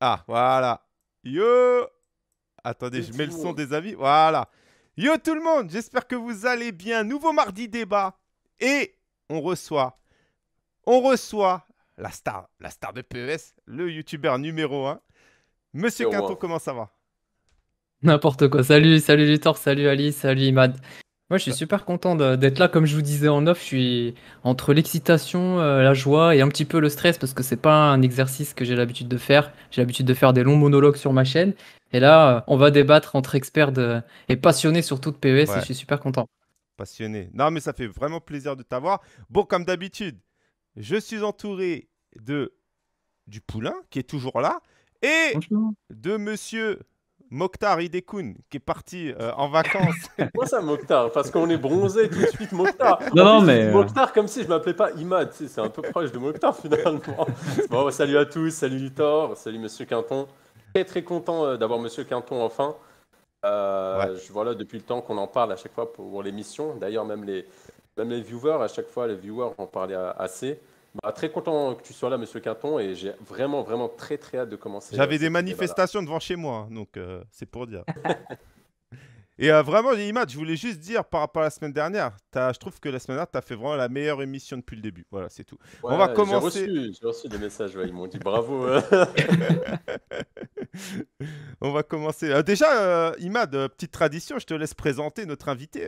Ah, voilà. Yo Attendez, je mets le son des avis. Voilà. Yo tout le monde, j'espère que vous allez bien. Nouveau mardi débat. Et on reçoit, on reçoit la star, la star de PES, le youtubeur numéro 1. Monsieur Quinton, comment ça va N'importe quoi. Salut, salut Luthor, salut Ali, salut Imad. Moi, je suis super content d'être là. Comme je vous disais en off, je suis entre l'excitation, euh, la joie et un petit peu le stress parce que c'est pas un exercice que j'ai l'habitude de faire. J'ai l'habitude de faire des longs monologues sur ma chaîne. Et là, euh, on va débattre entre experts et passionnés surtout de PES et je suis super content. Passionné. Non, mais ça fait vraiment plaisir de t'avoir. Bon, comme d'habitude, je suis entouré de du poulain qui est toujours là et de monsieur Mokhtar Hidekoun, qui est parti euh, en vacances. Pourquoi ça, Mokhtar Parce qu'on est bronzé tout de suite, Mokhtar. Non, euh, Mokhtar, comme si je m'appelais pas Imad, c'est un peu proche de Mokhtar finalement. bon, salut à tous, salut Luthor, salut Monsieur Quinton. Très, très content euh, d'avoir Monsieur Quinton enfin. Euh, voilà, depuis le temps qu'on en parle à chaque fois pour, l'émission. D'ailleurs, même les, même les viewers, à chaque fois, les viewers en parlaient assez. Bah, très content que tu sois là, Monsieur Quinton, et j'ai vraiment, vraiment très, très hâte de commencer. Euh, J'avais des manifestations devant chez moi, hein, donc euh, c'est pour dire. et euh, vraiment, Imad, je voulais juste dire par rapport à la semaine dernière, as, je trouve que la semaine dernière, tu as fait vraiment la meilleure émission depuis le début. Voilà, c'est tout. On va commencer. J'ai reçu, des messages, ils m'ont dit bravo. Hein. On va commencer. déjà, Imad, petite tradition, je te laisse présenter notre invité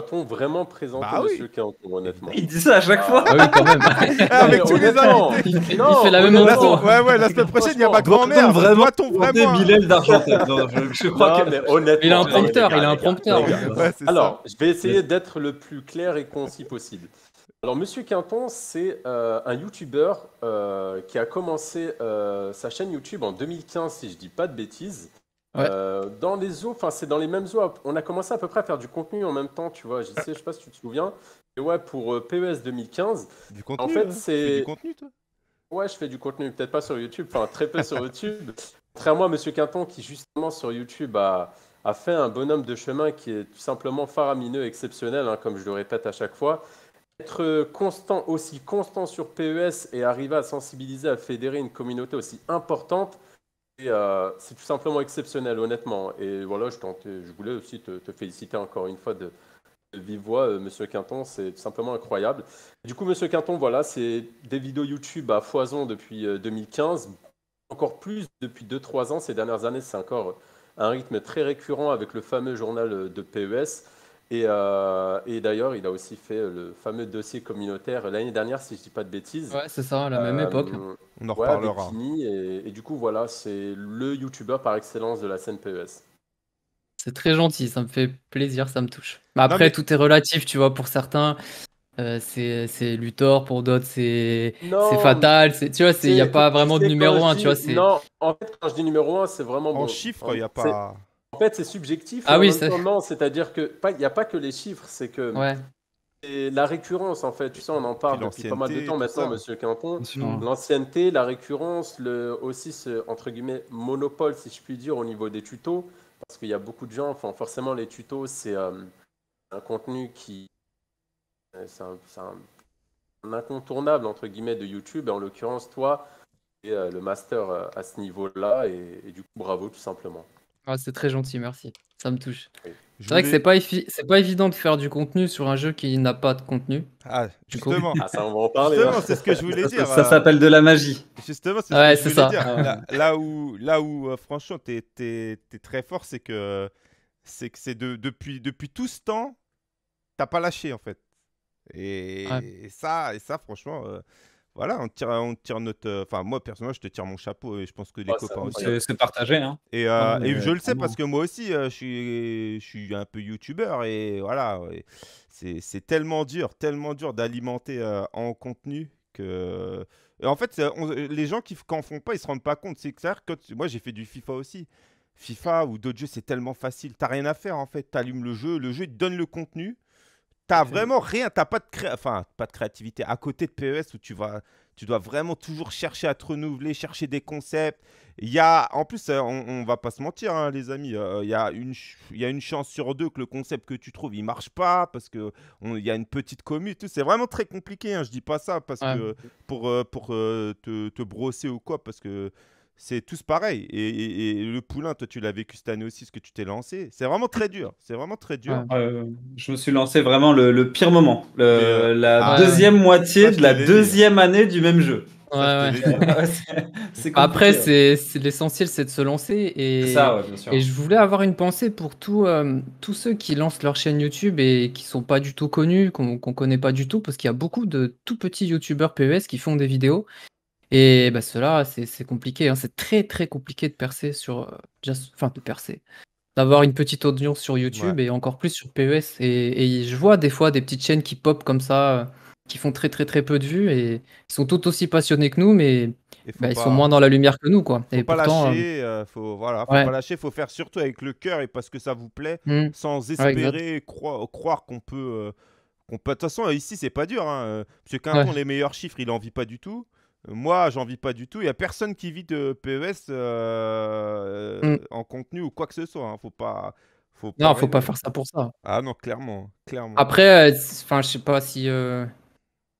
va on vraiment présenter bah Monsieur Quinton, honnêtement Il dit ça à chaque ah fois. Bah ah, ah, avec tous les ans. Il, fait la même chose Ouais, ouais, la semaine prochaine, il y a ma grand-mère. Vraiment, doit-on vraiment Millel d'argent je, crois honnêtement, il a un prompteur, il a un prompteur. Alors, je vais essayer d'être le plus clair et concis possible. Alors, Monsieur Quinton, c'est euh, un YouTuber euh, qui a commencé euh, sa chaîne YouTube en 2015, si je dis pas de bêtises. Euh, dans les eaux, enfin c'est dans les mêmes eaux. On a commencé à peu près à faire du contenu en même temps, tu vois. Je sais, je sais pas si tu te souviens. Et ouais, pour euh, PES 2015. Du contenu. En hein. fait, c'est du contenu, toi. Ouais, je fais du contenu, peut-être pas sur YouTube, enfin très peu sur YouTube. très à Monsieur Quinton qui justement sur YouTube a, fait un bonhomme de chemin qui est tout simplement faramineux, exceptionnel, hein, comme je le répète à chaque fois. Être constant, aussi constant sur PES et arriver à sensibiliser, à fédérer une communauté aussi importante, euh, c'est tout simplement exceptionnel, honnêtement. Et voilà, je, voulais aussi te, féliciter encore une fois de, vive voix, euh, Monsieur Quinton, c'est tout simplement incroyable. Du coup, Monsieur Quinton, voilà, c'est des vidéos YouTube à foison depuis 2015, euh, encore plus depuis 2-3 ans. Ces dernières années, c'est encore un rythme très récurrent avec le fameux journal de PES. Euh, et, d'ailleurs, il a aussi fait le fameux dossier communautaire l'année dernière, si je ne dis pas de bêtises. Ouais, c'est ça, à la même euh, époque. On en reparlera. Et, du coup, voilà, c'est le YouTuber par excellence de la scène PES. C'est très gentil, ça me fait plaisir, ça me touche. Mais après, tout est relatif, tu vois, pour certains. Euh, c'est Luthor, pour d'autres c'est fatal, tu vois, il n'y a pas vraiment de numéro 1, tu vois. Non, en fait, quand je dis numéro 1, c'est vraiment. En bon. chiffres, il n'y a pas. En fait, c'est subjectif. Ah oui, c'est-à-dire que il n'y a pas que les chiffres, c'est que ouais. Et la récurrence, en fait, tu sais, on en parle depuis pas mal de temps maintenant, ça. Monsieur mmh. L'ancienneté, la récurrence, le, aussi ce entre guillemets monopole, si je puis dire, au niveau des tutos, parce qu'il y a beaucoup de gens. Enfin, forcément, les tutos, c'est euh, un contenu qui, euh, c'est un, incontournable entre guillemets de YouTube. Et en l'occurrence, toi, es euh, le master à ce niveau-là, et du coup, bravo tout simplement. Ah, c'est très gentil, merci. Ça me touche. C'est vrai que c'est pas, c'est pas évident de faire du contenu sur un jeu qui n'a pas de contenu. Ah, justement. Ah, on en parler. Hein. c'est ce que je voulais dire. Ça, euh, s'appelle de la magie. Justement, c'est ouais, ça. Ah, là, où, là où, euh, franchement, t'es es, très fort, c'est que c'est que c'est depuis, depuis tout ce temps, t'as pas lâché, en fait. Et, ça, et ça, franchement, euh, voilà, on tire, on tire notre. Euh, enfin, moi, personnellement, je te tire mon chapeau et je pense que les copains aussi. C'est hein. partagé. Hein. Et, non, euh, et, je le sais parce que moi aussi, euh, je, suis, je suis un peu youtubeur et voilà. C'est tellement dur, tellement dur d'alimenter en contenu que. en fait, les gens qui n'en font pas, ils se rendent pas compte. C'est clair que moi, j'ai fait du FIFA aussi. FIFA ou d'autres jeux, c'est tellement facile. Tu n'as rien à faire en fait. tu allumes le jeu, le jeu te donne le contenu T'as vraiment rien, t'as pas de, pas de créativité. À côté de PES où tu vas, tu dois vraiment toujours chercher à te renouveler, chercher des concepts. Il y a, en plus, euh, on, on va pas se mentir, hein, les amis. Euh, il y a une, a une chance sur deux que le concept que tu trouves, il marche pas parce qu'il y a une petite commu. C'est vraiment très compliqué. Hein, je dis pas ça parce que pour, euh, pour, te, te, brosser ou quoi, parce que c'est tous pareil. Et, le poulain, toi, tu l'as vécu cette année aussi, ce que tu t'es lancé. C'est vraiment très dur. C'est vraiment très dur. Euh, je me suis lancé vraiment le, pire moment, la ah, deuxième moitié de la deuxième année du même jeu. Après, c'est l'essentiel, c'est de se lancer. Et, je voulais avoir une pensée pour euh, tous ceux qui lancent leur chaîne YouTube et qui sont pas du tout connus, qu'on connaît pas du tout, parce qu'il y a beaucoup de tout petits YouTubeurs PES qui font des vidéos et bah, cela, c'est compliqué. Hein. C'est très très compliqué de percer sur. Euh, enfin, de percer. D'avoir une petite audience sur YouTube et encore plus sur PES. Et, je vois des fois des petites chaînes qui pop comme ça, euh, qui font très très très peu de vues et ils sont tout aussi passionnés que nous, mais bah, ils sont moins dans la lumière que nous. Quoi. Faut pas euh, lâcher, faut, faut pas lâcher, faut faire surtout avec le cœur et parce que ça vous plaît, mmh. sans espérer croire qu'on peut. De toute façon, ici, c'est pas dur. Hein, quand on a les meilleurs chiffres, il en vit pas du tout. Moi, j'en vis pas du tout. Il y a personne qui vit de PES euh, mm. euh, en contenu ou quoi que ce soit. Hein. Faut pas. Faut pas non, faut pas faire ça pour ça. Ah non, clairement, clairement. Après, euh, enfin, je sais pas si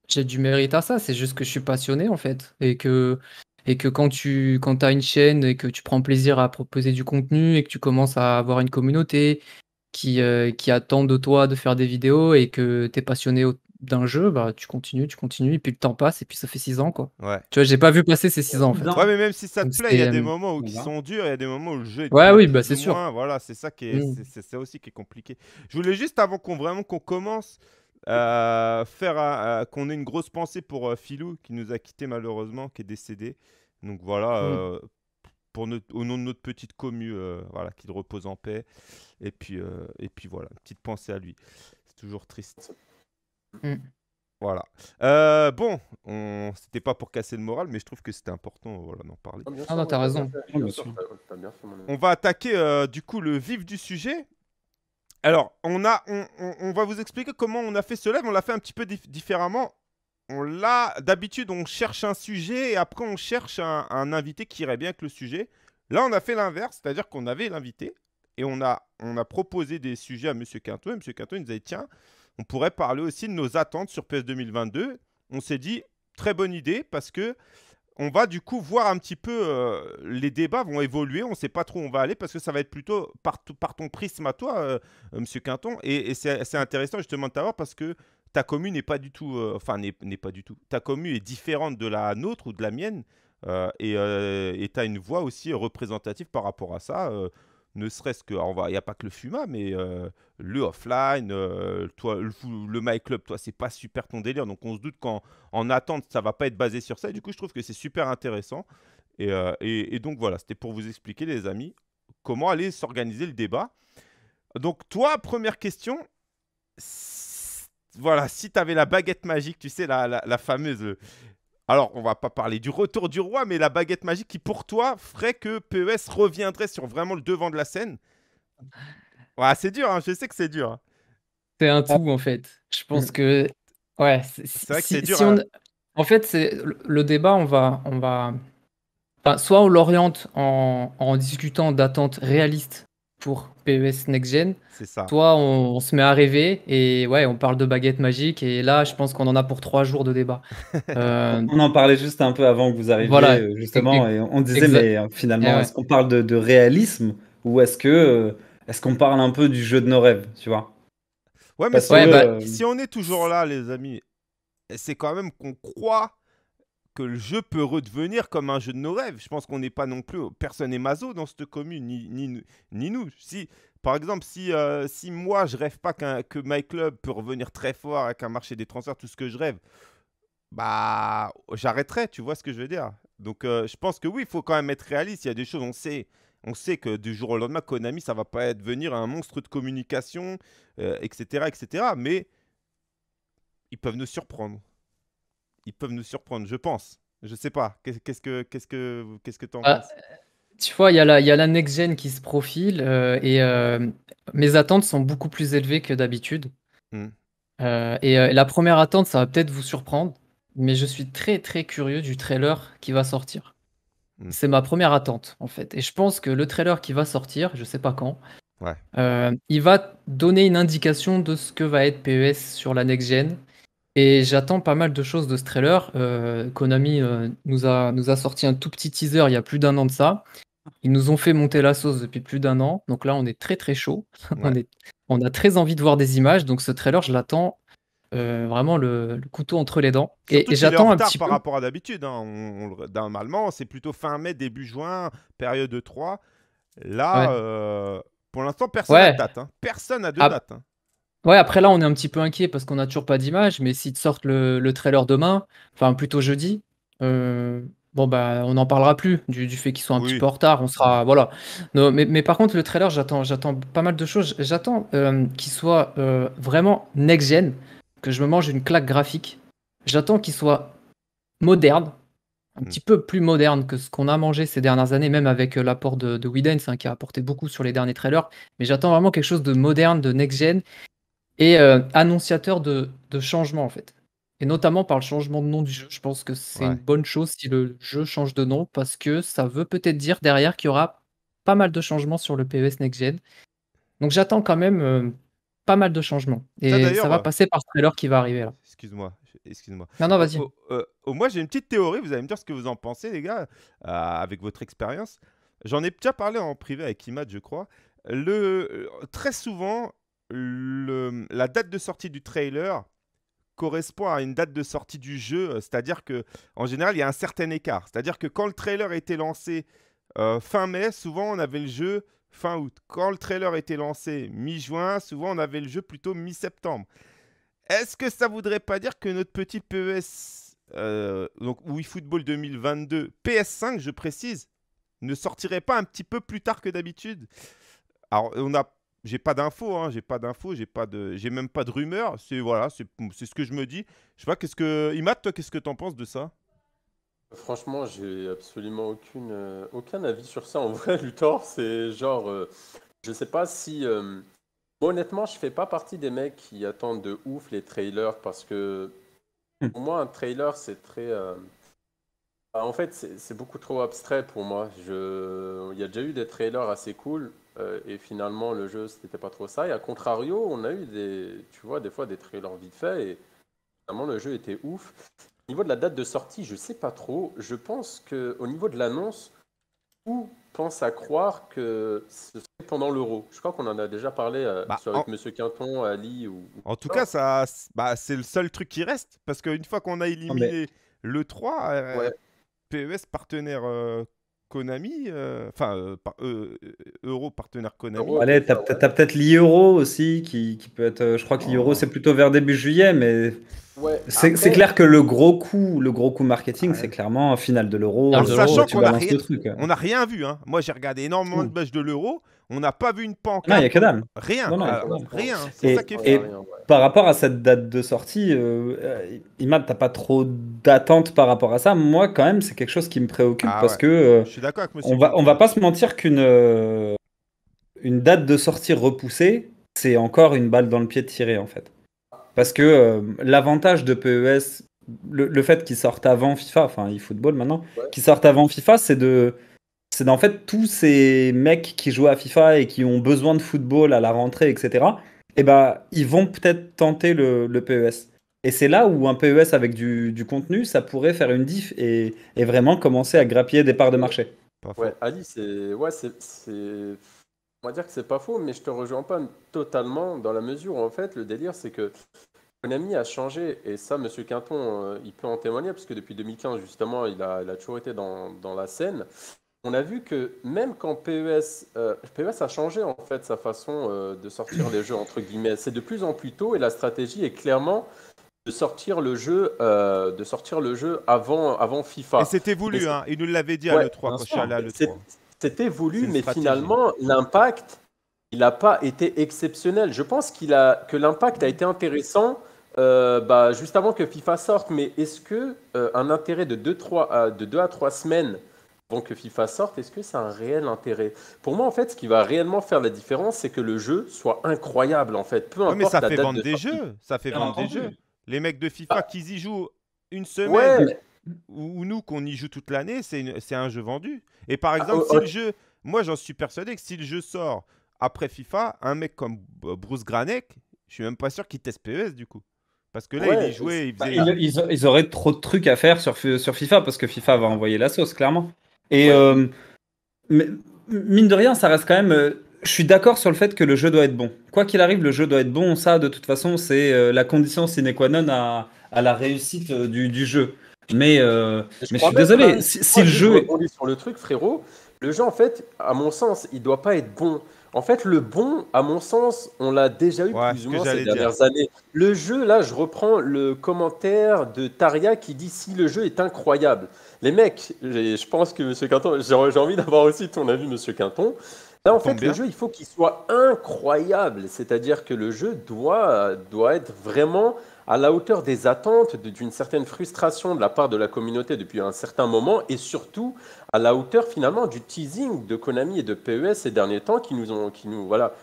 j'ai du mérite à ça. C'est juste que je suis passionné en fait, et que et que quand tu quand as une chaîne et que tu prends plaisir à proposer du contenu et que tu commences à avoir une communauté qui qui attend de toi de faire des vidéos et que tu es passionné d'un jeu, bah, tu continues, tu continues, et puis le temps passe, et puis ça fait 6 ans, quoi. Tu vois, j'ai pas vu passer ces 6 ans, en fait. Ouais, mais même si ça te plaît, il y a des euh, moments où qui sont durs, il y a des moments où le jeu est Ouais, oui, bah, c'est sûr. Voilà, c'est ça, qui mm. c'est, aussi qui est compliqué. Je voulais juste, avant qu'on, vraiment qu'on commence, euh, faire euh, qu'on ait une grosse pensée pour euh, Philou, qui nous a quitté malheureusement, qui est décédé. Donc voilà, mm. Pour notre, au nom de notre petite commu, voilà, qu'il repose en paix. Et puis, voilà, et puis voilà, petite pensée à lui. C'est toujours triste. Mm. Voilà. Euh, bon, on... c'était pas pour casser le moral, mais je trouve que c'était important euh, voilà, d'en parler. Ah, ah non, t'as raison. on va attaquer euh, du coup le vif du sujet. Alors, on, a, on, va vous expliquer comment on a fait ce live. On l'a fait un petit peu différemment. On l'a d'habitude, on cherche un sujet et après on cherche un, invité qui irait bien avec le sujet. Là, on a fait l'inverse, c'est-à-dire qu'on avait l'invité et on a, on a proposé des sujets à Monsieur Quinto. Et Monsieur Quinto, il nous a dit tiens, on pourrait parler aussi de nos attentes sur PS 2022. On s'est dit, très bonne idée, parce que on va du coup voir un petit peu, euh, les débats vont évoluer, on ne sait pas trop où on va aller, parce que ça va être plutôt par, ton prisme à toi, euh, euh, Monsieur Quinton, et, c'est intéressant justement de t'avoir, parce que ta commune n'est pas du tout, enfin n'est pas du tout, ta commune est différente de la nôtre ou de la mienne, et tu as une voix aussi représentative par rapport à ça ne serait-ce que, il n'y a pas que le FUMA, mais euh, le offline, euh, toi, le, my Club, toi, c'est pas super ton délire. Donc on se doute qu'en en attente, ça va pas être basé sur ça. du coup, je trouve que c'est super intéressant. Euh, et, et, donc voilà, c'était pour vous expliquer, les amis, comment aller s'organiser le débat. Donc toi, première question, voilà, si tu avais la baguette magique, tu sais, la, la fameuse alors, on va pas parler du retour du roi, mais la baguette magique qui, pour toi, ferait que PES reviendrait sur vraiment le devant de la scène Ouais, c'est dur, hein, je sais que c'est dur. C'est un tout, en fait. Je pense mm. que. Ouais, c'est vrai que c'est dur. Hein. En fait, c'est le débat, on va. On va... soit on l'oriente en... en discutant d'attentes réalistes pour PES Next Gen. C'est ça. Toi, on, se met à rêver et ouais, on parle de baguette magique. Et là, je pense qu'on en a pour trois jours de débat. Euh, on en parlait juste un peu avant que vous arriviez, voilà. Euh, justement. Et, on disait, mais euh, finalement, eh est-ce qu'on parle de, réalisme ou est-ce que est-ce qu'on parle un peu du jeu de nos rêves, tu vois Ouais, mais si, bah, si on est toujours là, les amis, c'est quand même qu'on croit que le jeu peut redevenir comme un jeu de nos rêves. Je pense qu'on n'est pas non plus, personne n'est Mazo dans cette commune, ni, ni, nous. Si, par exemple, si, euh, si moi je rêve pas qu'un que my club peut revenir très fort avec un marché des transferts, tout ce que je rêve, bah j'arrêterai, tu vois ce que je veux dire. Donc euh, je pense que oui, il faut quand même être réaliste. Il y a des choses, on sait. On sait que du jour au lendemain, Konami, ça va pas devenir un monstre de communication, etc., euh, etc. Mais ils peuvent nous surprendre ils peuvent nous surprendre, je pense. Je sais pas. Qu'est-ce que qu'est-ce que qu'est-ce que ah, penses Tu vois, il y a la, la next gen qui se profile euh, et euh, mes attentes sont beaucoup plus élevées que d'habitude. Hmm. Euh, et la première attente, ça va peut-être vous surprendre, mais je suis très très curieux du trailer qui va sortir. Hmm. C'est ma première attente en fait, et je pense que le trailer qui va sortir, je sais pas quand, il va donner une indication de ce que va être PES sur la next gen et j'attends pas mal de choses de ce trailer. Euh, Konami euh, nous, a, nous a sorti un tout petit teaser il y a plus d'un an de ça. Ils nous ont fait monter la sauce depuis plus d'un an. Donc là, on est très très chaud. on, a très envie de voir des images. Donc ce trailer, je l'attends euh, vraiment le, couteau entre les dents. et, j'attends un petit par rapport à d'habitude. Hein. Normalement, c'est plutôt fin mai, début juin, période 3. Là, pour l'instant, personne n'a date. Hein. Personne n'a de ah. date. Hein. Ouais, après là, on est un petit peu inquiet parce qu'on n'a toujours pas d'image, mais s'ils sortent le, le, trailer demain, enfin plutôt jeudi, euh, bon bah on n'en parlera plus du, fait qu'ils soient un petit peu en retard. On sera voilà. mais, mais, par contre, le trailer, j'attends, j'attends pas mal de choses. J'attends euh, qu'il soit euh, vraiment next gen, que je me mange une claque graphique. J'attends qu'il soit moderne, un mm. petit peu plus moderne que ce qu'on a mangé ces dernières années, même avec l'apport de, de hein, qui a apporté beaucoup sur les derniers trailers. Mais j'attends vraiment quelque chose de moderne, de next-gen, et euh, annonciateur de, de, changement en fait. Et notamment par le changement de nom du jeu. Je pense que c'est une bonne chose si le jeu change de nom parce que ça veut peut-être dire derrière qu'il y aura pas mal de changements sur le PES Next Gen. Donc j'attends quand même euh, pas mal de changements. Et ça, va euh, passer par ce trailer qui va arriver là. Excuse-moi, excuse-moi. Non, non, vas-y. Au moins j'ai une petite théorie, vous allez me dire ce que vous en pensez les gars, avec votre expérience. J'en ai déjà parlé en privé avec Imad, je crois. Le, très souvent, le, la date de sortie du trailer correspond à une date de sortie du jeu, euh, c'est-à-dire que en général il y a un certain écart. C'est-à-dire que quand le trailer a été lancé euh, fin mai, souvent on avait le jeu fin août. Quand le trailer a été lancé mi-juin, souvent on avait le jeu plutôt mi-septembre. Est-ce que ça voudrait pas dire que notre petit PES, euh, donc football 2022, PS5 je précise, ne sortirait pas un petit peu plus tard que d'habitude Alors on a j'ai pas d'infos, hein, j'ai pas d'infos, j'ai pas de, j'ai même pas de rumeurs. C'est voilà, c'est ce que je me dis. Je vois qu'est-ce que Imat, toi, qu'est-ce que t'en penses de ça Franchement, j'ai absolument aucune, euh, aucun avis sur ça. En vrai, Luthor, c'est genre, euh, je sais pas si. Euh, honnêtement, je fais pas partie des mecs qui attendent de ouf les trailers parce que hmm. pour moi, un trailer, c'est très. Bah, en fait, c'est beaucoup trop abstrait pour moi. Je... Il y a déjà eu des trailers assez cool. Euh, et finalement, le jeu, c'était pas trop ça. Et à contrario, on a eu des, tu vois, des fois des trailers vite fait. et finalement, le jeu était ouf. Au niveau de la date de sortie, je sais pas trop. Je pense que au niveau de l'annonce, où pense à croire que ce serait pendant l'euro. Je crois qu'on en a déjà parlé euh, bah, avec Monsieur Quinton, Ali ou. En tout cas, ça, bah, c'est le seul truc qui reste parce qu'une fois qu'on a éliminé le 3, euh, PES partenaire Konami, euh, enfin, euh, euh, Euro partenaire Konami. Allez, t'as, as, peut-être l'Euro aussi qui, qui, peut être. Je crois que oh. l'Euro c'est plutôt vers début juillet, mais c'est clair que le gros coup, le gros coup marketing, c'est clairement final de l'euro. Euh, on sachant qu'on n'a rien, rien vu. Hein. Moi, j'ai regardé énormément de matchs de l'euro. On n'a pas vu une pancarte. Non, il n'y a que Rien. Euh, rien. Et, ça qui est par rapport à cette date de sortie, euh, euh Imad, t'as pas trop d'attente par rapport à ça. Moi, quand même, c'est quelque chose qui me préoccupe ah parce que on va on va pas se mentir qu'une une date de sortie repoussée, c'est encore une balle dans le pied tirée en fait. Parce que euh, l'avantage de PES, le, fait qu'ils sortent avant FIFA, enfin eFootball maintenant, qu'ils sortent avant FIFA, c'est de. C'est d'en fait tous ces mecs qui jouent à FIFA et qui ont besoin de football à la rentrée, etc. Eh ben, ils vont peut-être tenter le, PES. Et c'est là où un PES avec du, contenu, ça pourrait faire une diff et, vraiment commencer à grappiller des parts de marché. Ouais, Ali, Ouais, c'est on va dire que c'est pas faux, mais je te rejoins pas totalement dans la mesure où en fait le délire c'est que Konami a changé, et ça, Monsieur Quinton, euh, il peut en témoigner, parce que depuis 2015, justement, il a, il toujours été dans, la scène. On a vu que même quand PES, euh, e a changé en fait sa façon euh, de sortir les jeux, entre guillemets, c'est de plus en plus tôt, et la stratégie est clairement de sortir le jeu, de sortir le jeu avant, avant FIFA. Et c'était voulu, hein, il nous l'avait dit à l'E3 quand l'E3. C'était voulu, mais finalement, l'impact, il n'a pas été exceptionnel. Je pense qu'il a, que l'impact a été intéressant euh, bah, juste avant que FIFA sorte, mais est-ce que euh, un intérêt de 2 euh, à, à 3 semaines avant que FIFA sorte, est-ce que c'est un réel intérêt Pour moi, en fait, ce qui va réellement faire la différence, c'est que le jeu soit incroyable, en fait. Peu importe mais ça fait vendre des jeux. Ça fait vendre des jeux. Les mecs de FIFA ah. qui y jouent une semaine, ou, nous qu'on y joue toute l'année, c'est un jeu vendu. Et par ah, exemple, oh, oh. jeu, moi j'en suis persuadé que si le jeu sort après FIFA, un mec comme Bruce Granek, je suis même pas sûr qu'il teste PES du coup. Parce que là, il est joué. ils, auraient trop de trucs à faire sur, sur FIFA parce que FIFA va envoyer la sauce, clairement. Et euh, mais, mine de rien, ça reste quand même. Euh, je suis d'accord sur le fait que le jeu doit être bon. Quoi qu'il arrive, le jeu doit être bon. Ça, de toute façon, c'est euh, la condition sine qua non à, la réussite du, du jeu. Euh, mais, je, suis désolé, si, le jeu. Je sur le truc, frérot. Le jeu, en fait, à mon sens, il doit pas être bon. En fait, le bon, à mon sens, on l'a déjà eu plusieurs plus ou moins ces dernières années. Le jeu, là, je reprends le commentaire de Taria qui dit si le jeu est incroyable. Les mecs, je pense que Monsieur Quinton, j'ai envie d'avoir aussi ton avis, Monsieur Quinton. Là, en fait, le jeu, il faut qu'il soit incroyable. C'est-à-dire que le jeu doit, doit être vraiment à la hauteur des attentes, d'une certaine frustration de la part de la communauté depuis un certain moment, et surtout à la hauteur finalement du teasing de Konami et de PES ces derniers temps qui nous ont, qui nous, voilà,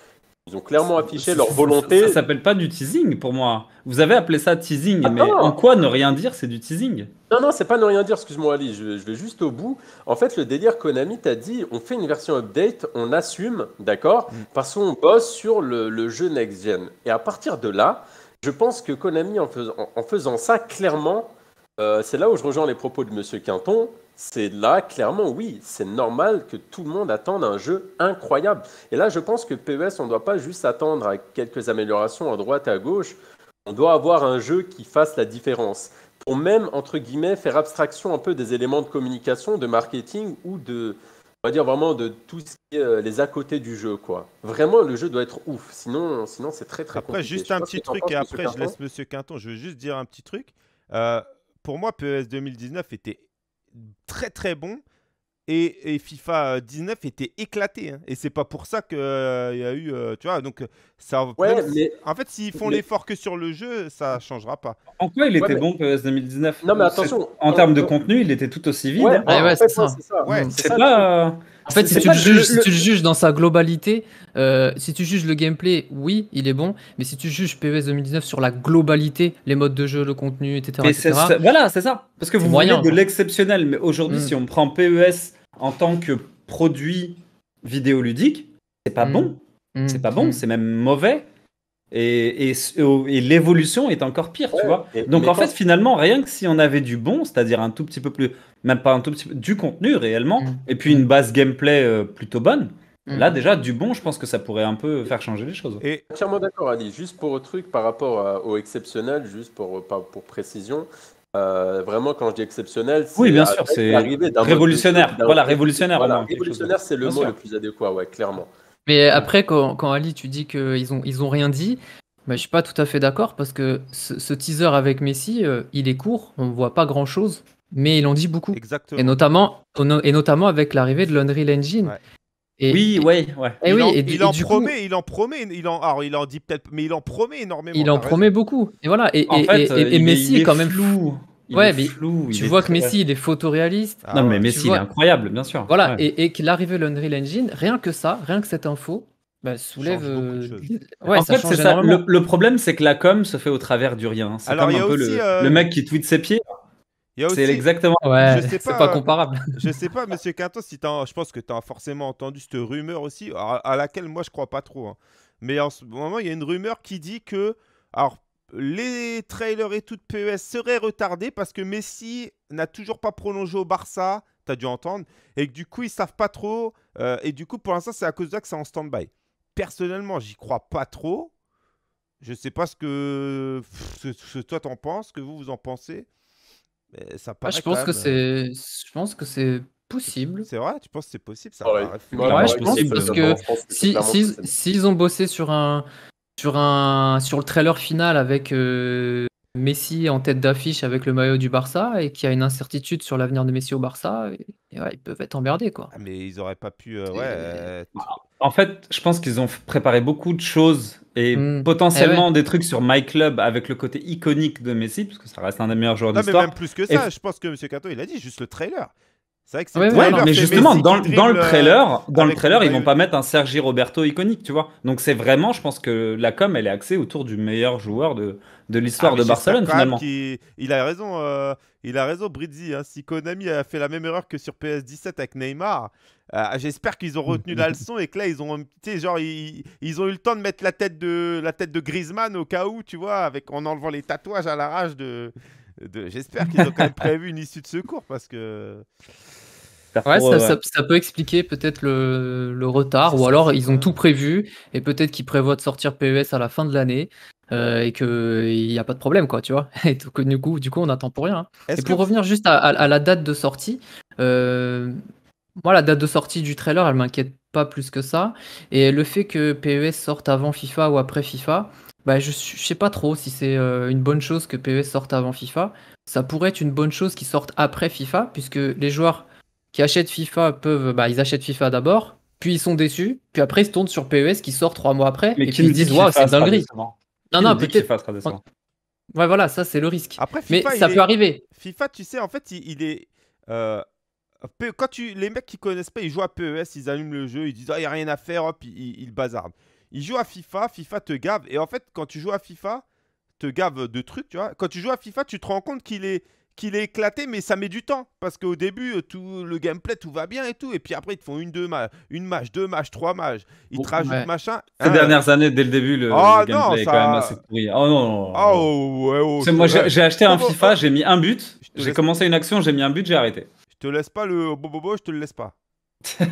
ils ont clairement affiché leur volonté. Ça, ne s'appelle pas du teasing pour moi. Vous avez appelé ça teasing, ah mais en quoi ne rien dire, c'est du teasing Non, non, c'est pas ne rien dire, excuse-moi Ali, je, vais juste au bout. En fait, le délire Konami t'a dit on fait une version update, on assume, d'accord mm. Parce qu'on bosse sur le, le jeu next-gen. Et à partir de là, je pense que Konami, en faisant, ça, clairement, euh, c'est là où je rejoins les propos de Monsieur Quinton. C'est là, clairement, oui, c'est normal que tout le monde attende un jeu incroyable. Et là, je pense que PES, on ne doit pas juste attendre à quelques améliorations à droite et à gauche. On doit avoir un jeu qui fasse la différence. Pour même, entre guillemets, faire abstraction un peu des éléments de communication, de marketing ou de, va dire vraiment de tout ce qui est euh, les à côté du jeu, quoi. Vraiment, le jeu doit être ouf. Sinon, sinon c'est très très après, Juste un petit truc et après je laisse Monsieur Quinton. Je veux juste dire un petit truc. Euh, pour moi, PES 2019 était très très bon. Et, et FIFA 19 était éclaté. Hein. Et c'est pas pour ça qu'il euh, il y a eu. tu vois, donc en fait, s'ils font l'effort que sur le jeu, ça changera pas. En quoi il était bon PES 2019 Non, mais attention. En termes de euh, contenu, il était tout aussi vide. c'est ça. Euh, en fait, si tu, le juges, dans sa globalité, euh, si tu juges le gameplay, oui, il est bon, mais si tu juges PES 2019 sur la globalité, les modes de jeu, le contenu, etc. voilà, c'est ça. Parce que vous voyez de l'exceptionnel, mais aujourd'hui, mm. si on prend PES en tant que produit vidéoludique, c'est pas mm. bon. C'est mm. pas bon, mm. c'est même mauvais. Et, et, l'évolution est encore pire, tu vois. Donc en fait, finalement, rien que si on avait du bon, c'est-à-dire un tout petit peu plus, même pas un tout petit peu, du contenu réellement, mm. et puis une base gameplay euh, plutôt bonne, Là, déjà, du bon, je pense que ça pourrait un peu faire changer les choses. Et entièrement d'accord, Ali. Juste pour un truc par rapport au exceptionnel, juste pour, pour, pour précision, euh, vraiment, quand je dis exceptionnel, c'est oui, bien sûr, c'est révolutionnaire. Voilà, révolutionnaire. révolutionnaire, c'est le mot le plus adéquat, ouais, clairement. Mais après, quand, Ali, tu dis qu'ils ont, ils ont rien dit, je bah, je suis pas tout à fait d'accord parce que ce, teaser avec Messi, euh, il est court, on voit pas grand chose, mais il en dit beaucoup. Exactement. Et notamment, et notamment avec l'arrivée de l'Unreal Engine. oui, ouais, Et oui, il, en promet, il en promet, il en, alors il en dit peut-être, mais il en promet énormément. Il en promet beaucoup. Et voilà. Et, Messi est, quand même fou ouais, mais tu vois que Messi, il est photoréaliste. Ah non, mais Messi, il est incroyable, bien sûr. Voilà, et, et l'arrivée de l'Unreal Engine, rien que ça, rien que cette info, bah, soulève. Euh, ouais, en fait, c'est ça. Le, problème, c'est que la com se fait au travers du rien. C'est comme un peu euh, le, mec qui tweete ses pieds. Aussi... C'est exactement. Ouais, c'est pas, pas comparable. Euh, je sais pas, monsieur Quinton, si je pense que tu as forcément entendu cette rumeur aussi, à, laquelle moi je crois pas trop. Hein. Mais en ce moment, il y a une rumeur qui dit que. Alors, les trailers et toute PES seraient retardés parce que Messi n'a toujours pas prolongé au Barça, as dû entendre, et que du coup ils savent pas trop, euh, et du coup pour l'instant c'est à cause de ça que c'est en stand-by. Personnellement, j'y crois pas trop. Je sais pas ce que, ce, toi t'en penses, que vous vous en pensez. ça ah, je, pense que c'est, euh, je pense que c'est possible. C'est vrai, tu penses que c'est possible ça ouais. je pense parce que s'ils ont bossé sur un sur, un, sur le trailer final avec euh, Messi en tête d'affiche avec le maillot du Barça et qui a une incertitude sur l'avenir de Messi au Barça, ils peuvent être emmerdés. Quoi. Ah, mais ils n'auraient pas pu. Euh, euh, bah, en fait, je pense qu'ils ont préparé beaucoup de choses et hmm. eh potentiellement des trucs sur My Club avec le côté iconique de Messi, parce que ça reste un des meilleurs joueurs d'histoire. Non, même plus que ça, je pense que M. Cato, il a dit juste le trailer. C'est vrai que ah c'est mais justement, dans, le trailer, dans le euh, trailer, ils vont pas mettre un Sergi Roberto iconique, tu vois. Donc c'est vraiment, je pense que la com, elle est axée autour du meilleur joueur de, de l'histoire ah, de Barcelone finalement. Il, a raison, euh, il a raison, Brizzi. Hein. Si Konami a fait la même erreur que sur PS17 avec Neymar, euh, j'espère qu'ils ont retenu la leçon et que là ils ont, genre ils, ont eu le temps de mettre la tête de la tête de Griezmann au cas où, tu vois, avec en enlevant les tatouages à l'arrache de. de j'espère qu'ils ont quand même prévu une issue de secours parce que. Ouais, euh, ça, peut expliquer peut-être le, retard, ou alors ils ont tout prévu, et peut-être qu'ils prévoient de sortir PES à la fin de l'année, euh, et qu'il n'y a pas de problème, quoi, tu vois. Et donc, du coup, du coup on attend pour rien. Hein. Et pour revenir juste à, la date de sortie, euh, moi, la date de sortie du trailer, elle m'inquiète pas plus que ça. Et le fait que PES sorte avant FIFA ou après FIFA, bah, je, ne sais pas trop si c'est une bonne chose que PES sorte avant FIFA. Ça pourrait être une bonne chose qu'ils sortent après FIFA, puisque les joueurs qui achètent FIFA peuvent, bah, ils achètent FIFA d'abord, puis ils sont déçus, puis après ils se tournent sur PES qui sort trois mois après, mais et qui puis ils disent waouh, c'est dingue Non, non, peut-être. Ouais, voilà, ça c'est le risque. Après, mais ça peut arriver. FIFA, tu sais, en fait, il, est. Euh, e quand tu... les mecs qui connaissent pas, ils jouent à PES, ils allument le jeu, ils disent ah, il y a rien à faire, hop, ils, ils bazardent. Ils jouent à FIFA, FIFA te gave, et en fait, quand tu joues à FIFA, te gave de trucs, tu vois. Quand tu joues à FIFA, tu te rends compte qu'il est qu'il est éclaté, mais ça met du temps. Parce qu'au début, euh, tout le gameplay, tout va bien et tout. Et puis après, ils te font une, deux, une match, deux matchs, trois matchs. Ils te rajoutent machin. Ces hein. dernières années, dès le début, le, ah gameplay quand même assez pourri. Oh non. Ah, oh, ouais, oh, moi, j'ai acheté un FIFA, j'ai mis un but. J'ai commencé une action, j'ai mis un but, j'ai arrêté. Je te laisse pas le bobobo, je te le laisse pas.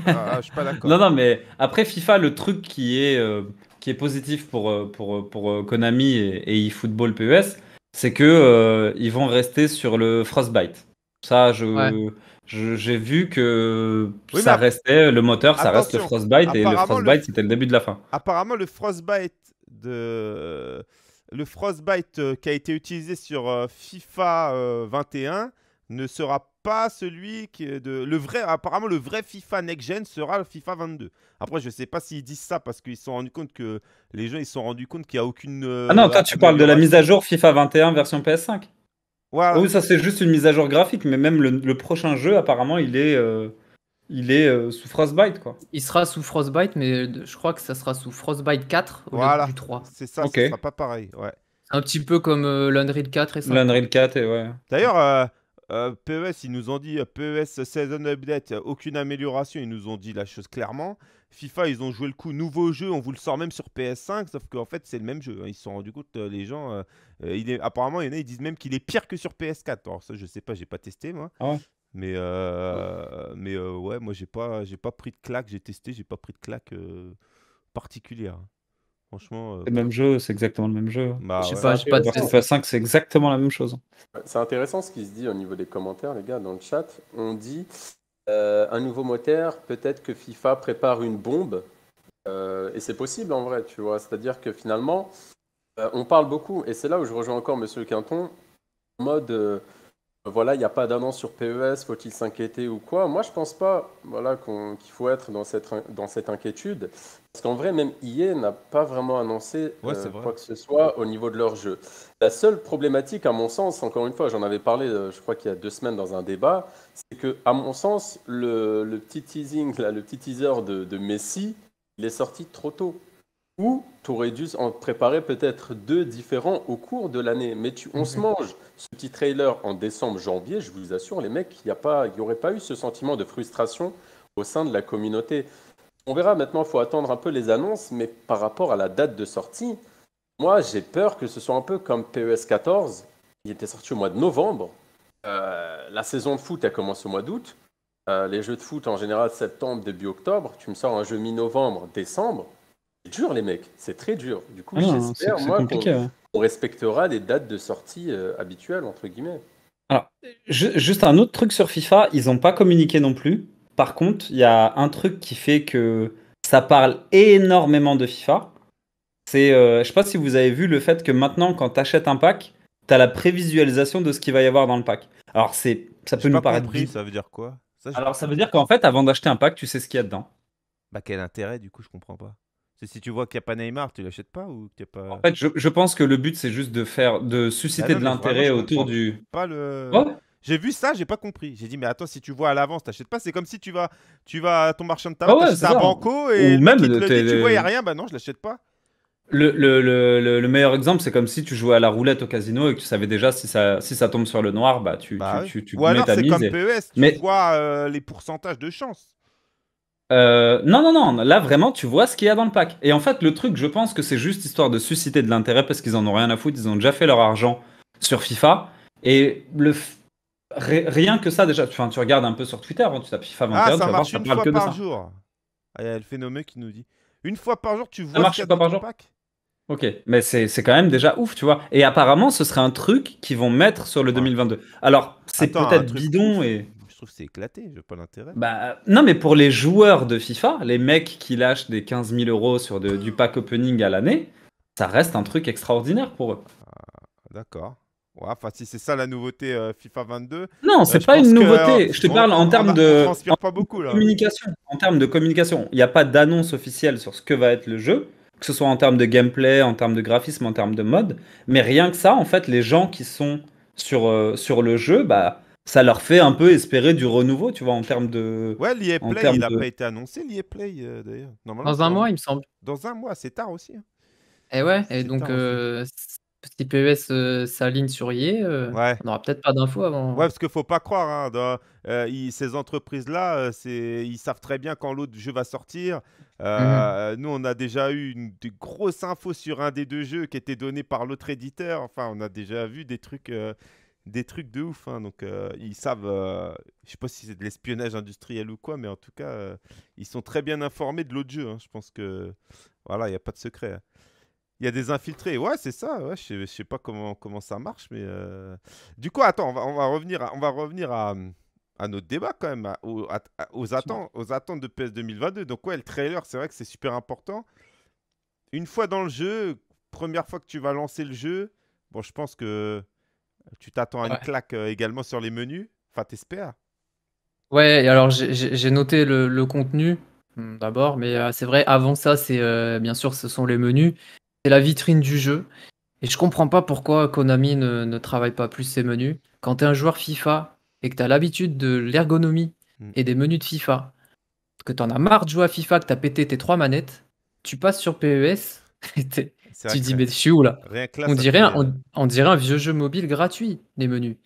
Ah, je suis pas d'accord. Non, non, mais après FIFA, le truc qui est, euh, qui est positif pour, euh, pour, pour, Konami et, et eFootball PES, c'est que euh, ils vont rester sur le Frostbite. Ça, je, j'ai vu que ça restait le moteur, ça reste le Frostbite et le Frostbite c'était le début de la fin. Apparemment, le Frostbite de le Frostbite euh, qui a été utilisé sur euh, FIFA 21 ne sera pas celui qui est de le vrai apparemment le vrai FIFA next gen sera le FIFA 22. Après je sais pas s'ils disent ça parce qu'ils sont rendus compte que les gens ils sont rendus compte qu'il y a aucune euh, Ah non, toi tu parles de la mise à jour FIFA 21 version PS5. Voilà. Oui, ça c'est juste une mise à jour graphique mais même le, prochain jeu apparemment il est euh, Il est euh, sous Frostbite, quoi. Il sera sous Frostbite, mais je crois que ça sera sous Frostbite 4 au du 3. C'est ça, okay. pas pareil. Ouais. Un petit peu comme l'Unreal 4 et ça. L'Unreal 4, et ouais. D'ailleurs, euh, PES, ils nous ont dit euh, PES Season Update, euh, aucune amélioration, ils nous ont dit la chose clairement. FIFA, ils ont joué le coup, nouveau jeu, on vous le sort même sur PS5, sauf qu'en fait, c'est le même jeu. Hein. Ils se sont rendus compte, les gens, il est, apparemment, il y en a, ils disent même qu'il est pire que sur PS4. Alors, ça, je sais pas, j'ai pas testé, moi. Mais, ah ouais. mais ouais, moi, j'ai pas, j'ai pas pris de claque, j'ai testé, j'ai pas pris de claque particulière. Franchement. Euh, c'est le même jeu, c'est exactement le même jeu. Hein. Bah je sais pas, 5, c'est exactement la même chose. Hein. C'est intéressant ce qui se dit au niveau des commentaires, les gars, dans le chat. On dit euh, un nouveau moteur, peut-être que FIFA prépare une bombe. Euh, et c'est possible en vrai, tu vois. C'est-à-dire que finalement, on parle beaucoup, et c'est là où je rejoins encore Monsieur Quinton, en mode voilà, il n'y a pas d'annonce sur PES, faut-il s'inquiéter ou quoi Moi, je ne pense pas voilà, qu'il faut être dans cette, dans cette inquiétude. Parce qu'en vrai, même EA n'a pas vraiment annoncé euh, quoi que ce soit au niveau de leur jeu. La seule problématique, à mon sens, encore une fois, j'en avais parlé, euh, je crois qu'il y a deux semaines dans un débat, c'est que, à mon sens, le, petit teasing, là, le petit teaser de Messi, il est sorti trop tôt. Ou tu aurais dû en préparer peut-être deux différents au cours de l'année. Mais on se mhm. mange ce petit trailer en décembre, janvier, je vous assure, les mecs, il n'y aurait pas eu ce sentiment de frustration au sein de la communauté. On verra maintenant, il faut attendre un peu les annonces, mais par rapport à la date de sortie, moi j'ai peur que ce soit un peu comme PES 14, il était sorti au mois de novembre. Euh, la saison de foot, elle commencé au mois d'août. Euh, les jeux de foot, en général, septembre, début octobre. Tu me sors un jeu mi-novembre, décembre dur, les mecs. C'est très dur. Du coup, ah j'espère qu'on respectera les dates de sortie euh, habituelles, entre guillemets. Alors, juste un autre truc sur FIFA, ils n'ont pas communiqué non plus. Par contre, il y a un truc qui fait que ça parle énormément de FIFA. C'est, euh, je sais pas si vous avez vu le fait que maintenant, quand tu achètes un pack, tu as la prévisualisation de ce qu'il va y avoir dans le pack. Alors, c'est, ça peut nous paraître. ça veut dire quoi ça, Alors, ça veut dire qu'en fait, avant d'acheter un pack, tu sais ce qu'il y a dedans. Bah, quel intérêt, du coup, je comprends pas si tu vois qu'il n'y a pas Neymar, tu l'achètes pas ou pas. En fait, je, pense que le but c'est juste de faire, de susciter ah de l'intérêt autour du. le. j'ai vu ça, j'ai pas compris. J'ai dit mais attends, si tu vois à l'avance, t'achètes pas. C'est comme si tu vas, tu vas à ton marchand de tabac, ah ouais, un banco et tu vois y a rien, bah non, je l'achète pas. Le, le, le, meilleur exemple, c'est comme si tu jouais à la roulette au casino et que tu savais déjà si ça, si ça tombe sur le noir, bah tu, bah tu, oui. tu, Ou alors c'est comme PES, tu mais... vois euh, les pourcentages de chance. Euh, non, non, non. Là, vraiment, tu vois ce qu'il y a dans le pack. Et en fait, le truc, je pense que c'est juste histoire de susciter de l'intérêt parce qu'ils en ont rien à foutre. Ils ont déjà fait leur argent sur FIFA. Et le rien que ça, déjà, tu regardes un peu sur Twitter, hein, tu tapes FIFA 21, ah, ça tu marche une fois par jour. Ah, il y a le phénomène qui nous dit Une fois par jour, tu vois ce qu'il y a dans le pack Ok, mais c'est quand même déjà ouf, tu vois. Et apparemment, ce serait un truc qu'ils vont mettre sur le 2022. Alors, c'est peut-être bidon et c'est éclaté, je pas l'intérêt. Bah, non, mais pour les joueurs de FIFA, les mecs qui lâchent des 15 000 euros sur du pack opening à l'année, ça reste un truc extraordinaire pour eux. Ah, d'accord. Ouais, enfin, si c'est ça la nouveauté euh, FIFA 22. Non, euh, c'est pas une euh, nouveauté. je te parle en termes de. Communication. En termes de communication, il n'y a pas d'annonce officielle sur ce que va être le jeu, que ce soit en termes de gameplay, en termes de graphisme, en termes de mode. Mais rien que ça, en fait, les gens qui sont sur, sur le jeu, bah, ça leur fait un peu espérer du renouveau, tu vois, en termes de. Ouais, l'IA Play, il n'a pas été annoncé, l'IA Play, euh, d'ailleurs. Dans un mois, il me semble. Dans un mois, c'est tard aussi. Et hein. eh ouais, et donc, euh, si PES euh, s'aligne sur IE, euh, on n'aura peut-être pas d'infos avant. Ouais, parce qu'il ne faut pas croire. Hein, ces entreprises-là, ils savent très bien quand l'autre jeu va sortir. Mhm. Nous, on a déjà eu une, de grosses infos sur un des deux jeux qui était donné par l'autre éditeur. Enfin, on a déjà vu des trucs des trucs de ouf. Hein. Donc, euh, ils savent, Je euh, je sais pas si c'est de l'espionnage industriel ou quoi, mais en tout cas, euh, ils sont très bien informés de l'autre jeu. Hein. Je pense que, voilà, il n'y a pas de secret. Hein. Il y a des infiltrés. Ouais, c'est ça. je ne sais, pas comment, comment ça marche, mais. Du coup, attends, on va, revenir à, on va revenir à, notre débat quand même, aux, aux, attentes, aux attentes de PS 2022. Donc, ouais, le trailer, c'est vrai que c'est super important. Une fois dans le jeu, première fois que tu vas lancer le jeu, bon, je pense que tu t'attends à une claque euh, également sur les menus Enfin, t'espères Ouais, alors j'ai noté le, contenu hmm, d'abord, mais euh, c'est vrai, avant ça, c'est euh, bien sûr, ce sont les menus. C'est la vitrine du jeu. Et je comprends pas pourquoi Konami ne, travaille pas plus ces menus. Quand tu es un joueur FIFA et que tu as l'habitude de l'ergonomie hmm. et des menus de FIFA, que tu en as marre de jouer à FIFA, que tu as pété tes trois manettes, tu passes sur PES et tu dis, mais je suis où là, on, dirait un, on, dirait un vieux jeu mobile gratuit, les menus.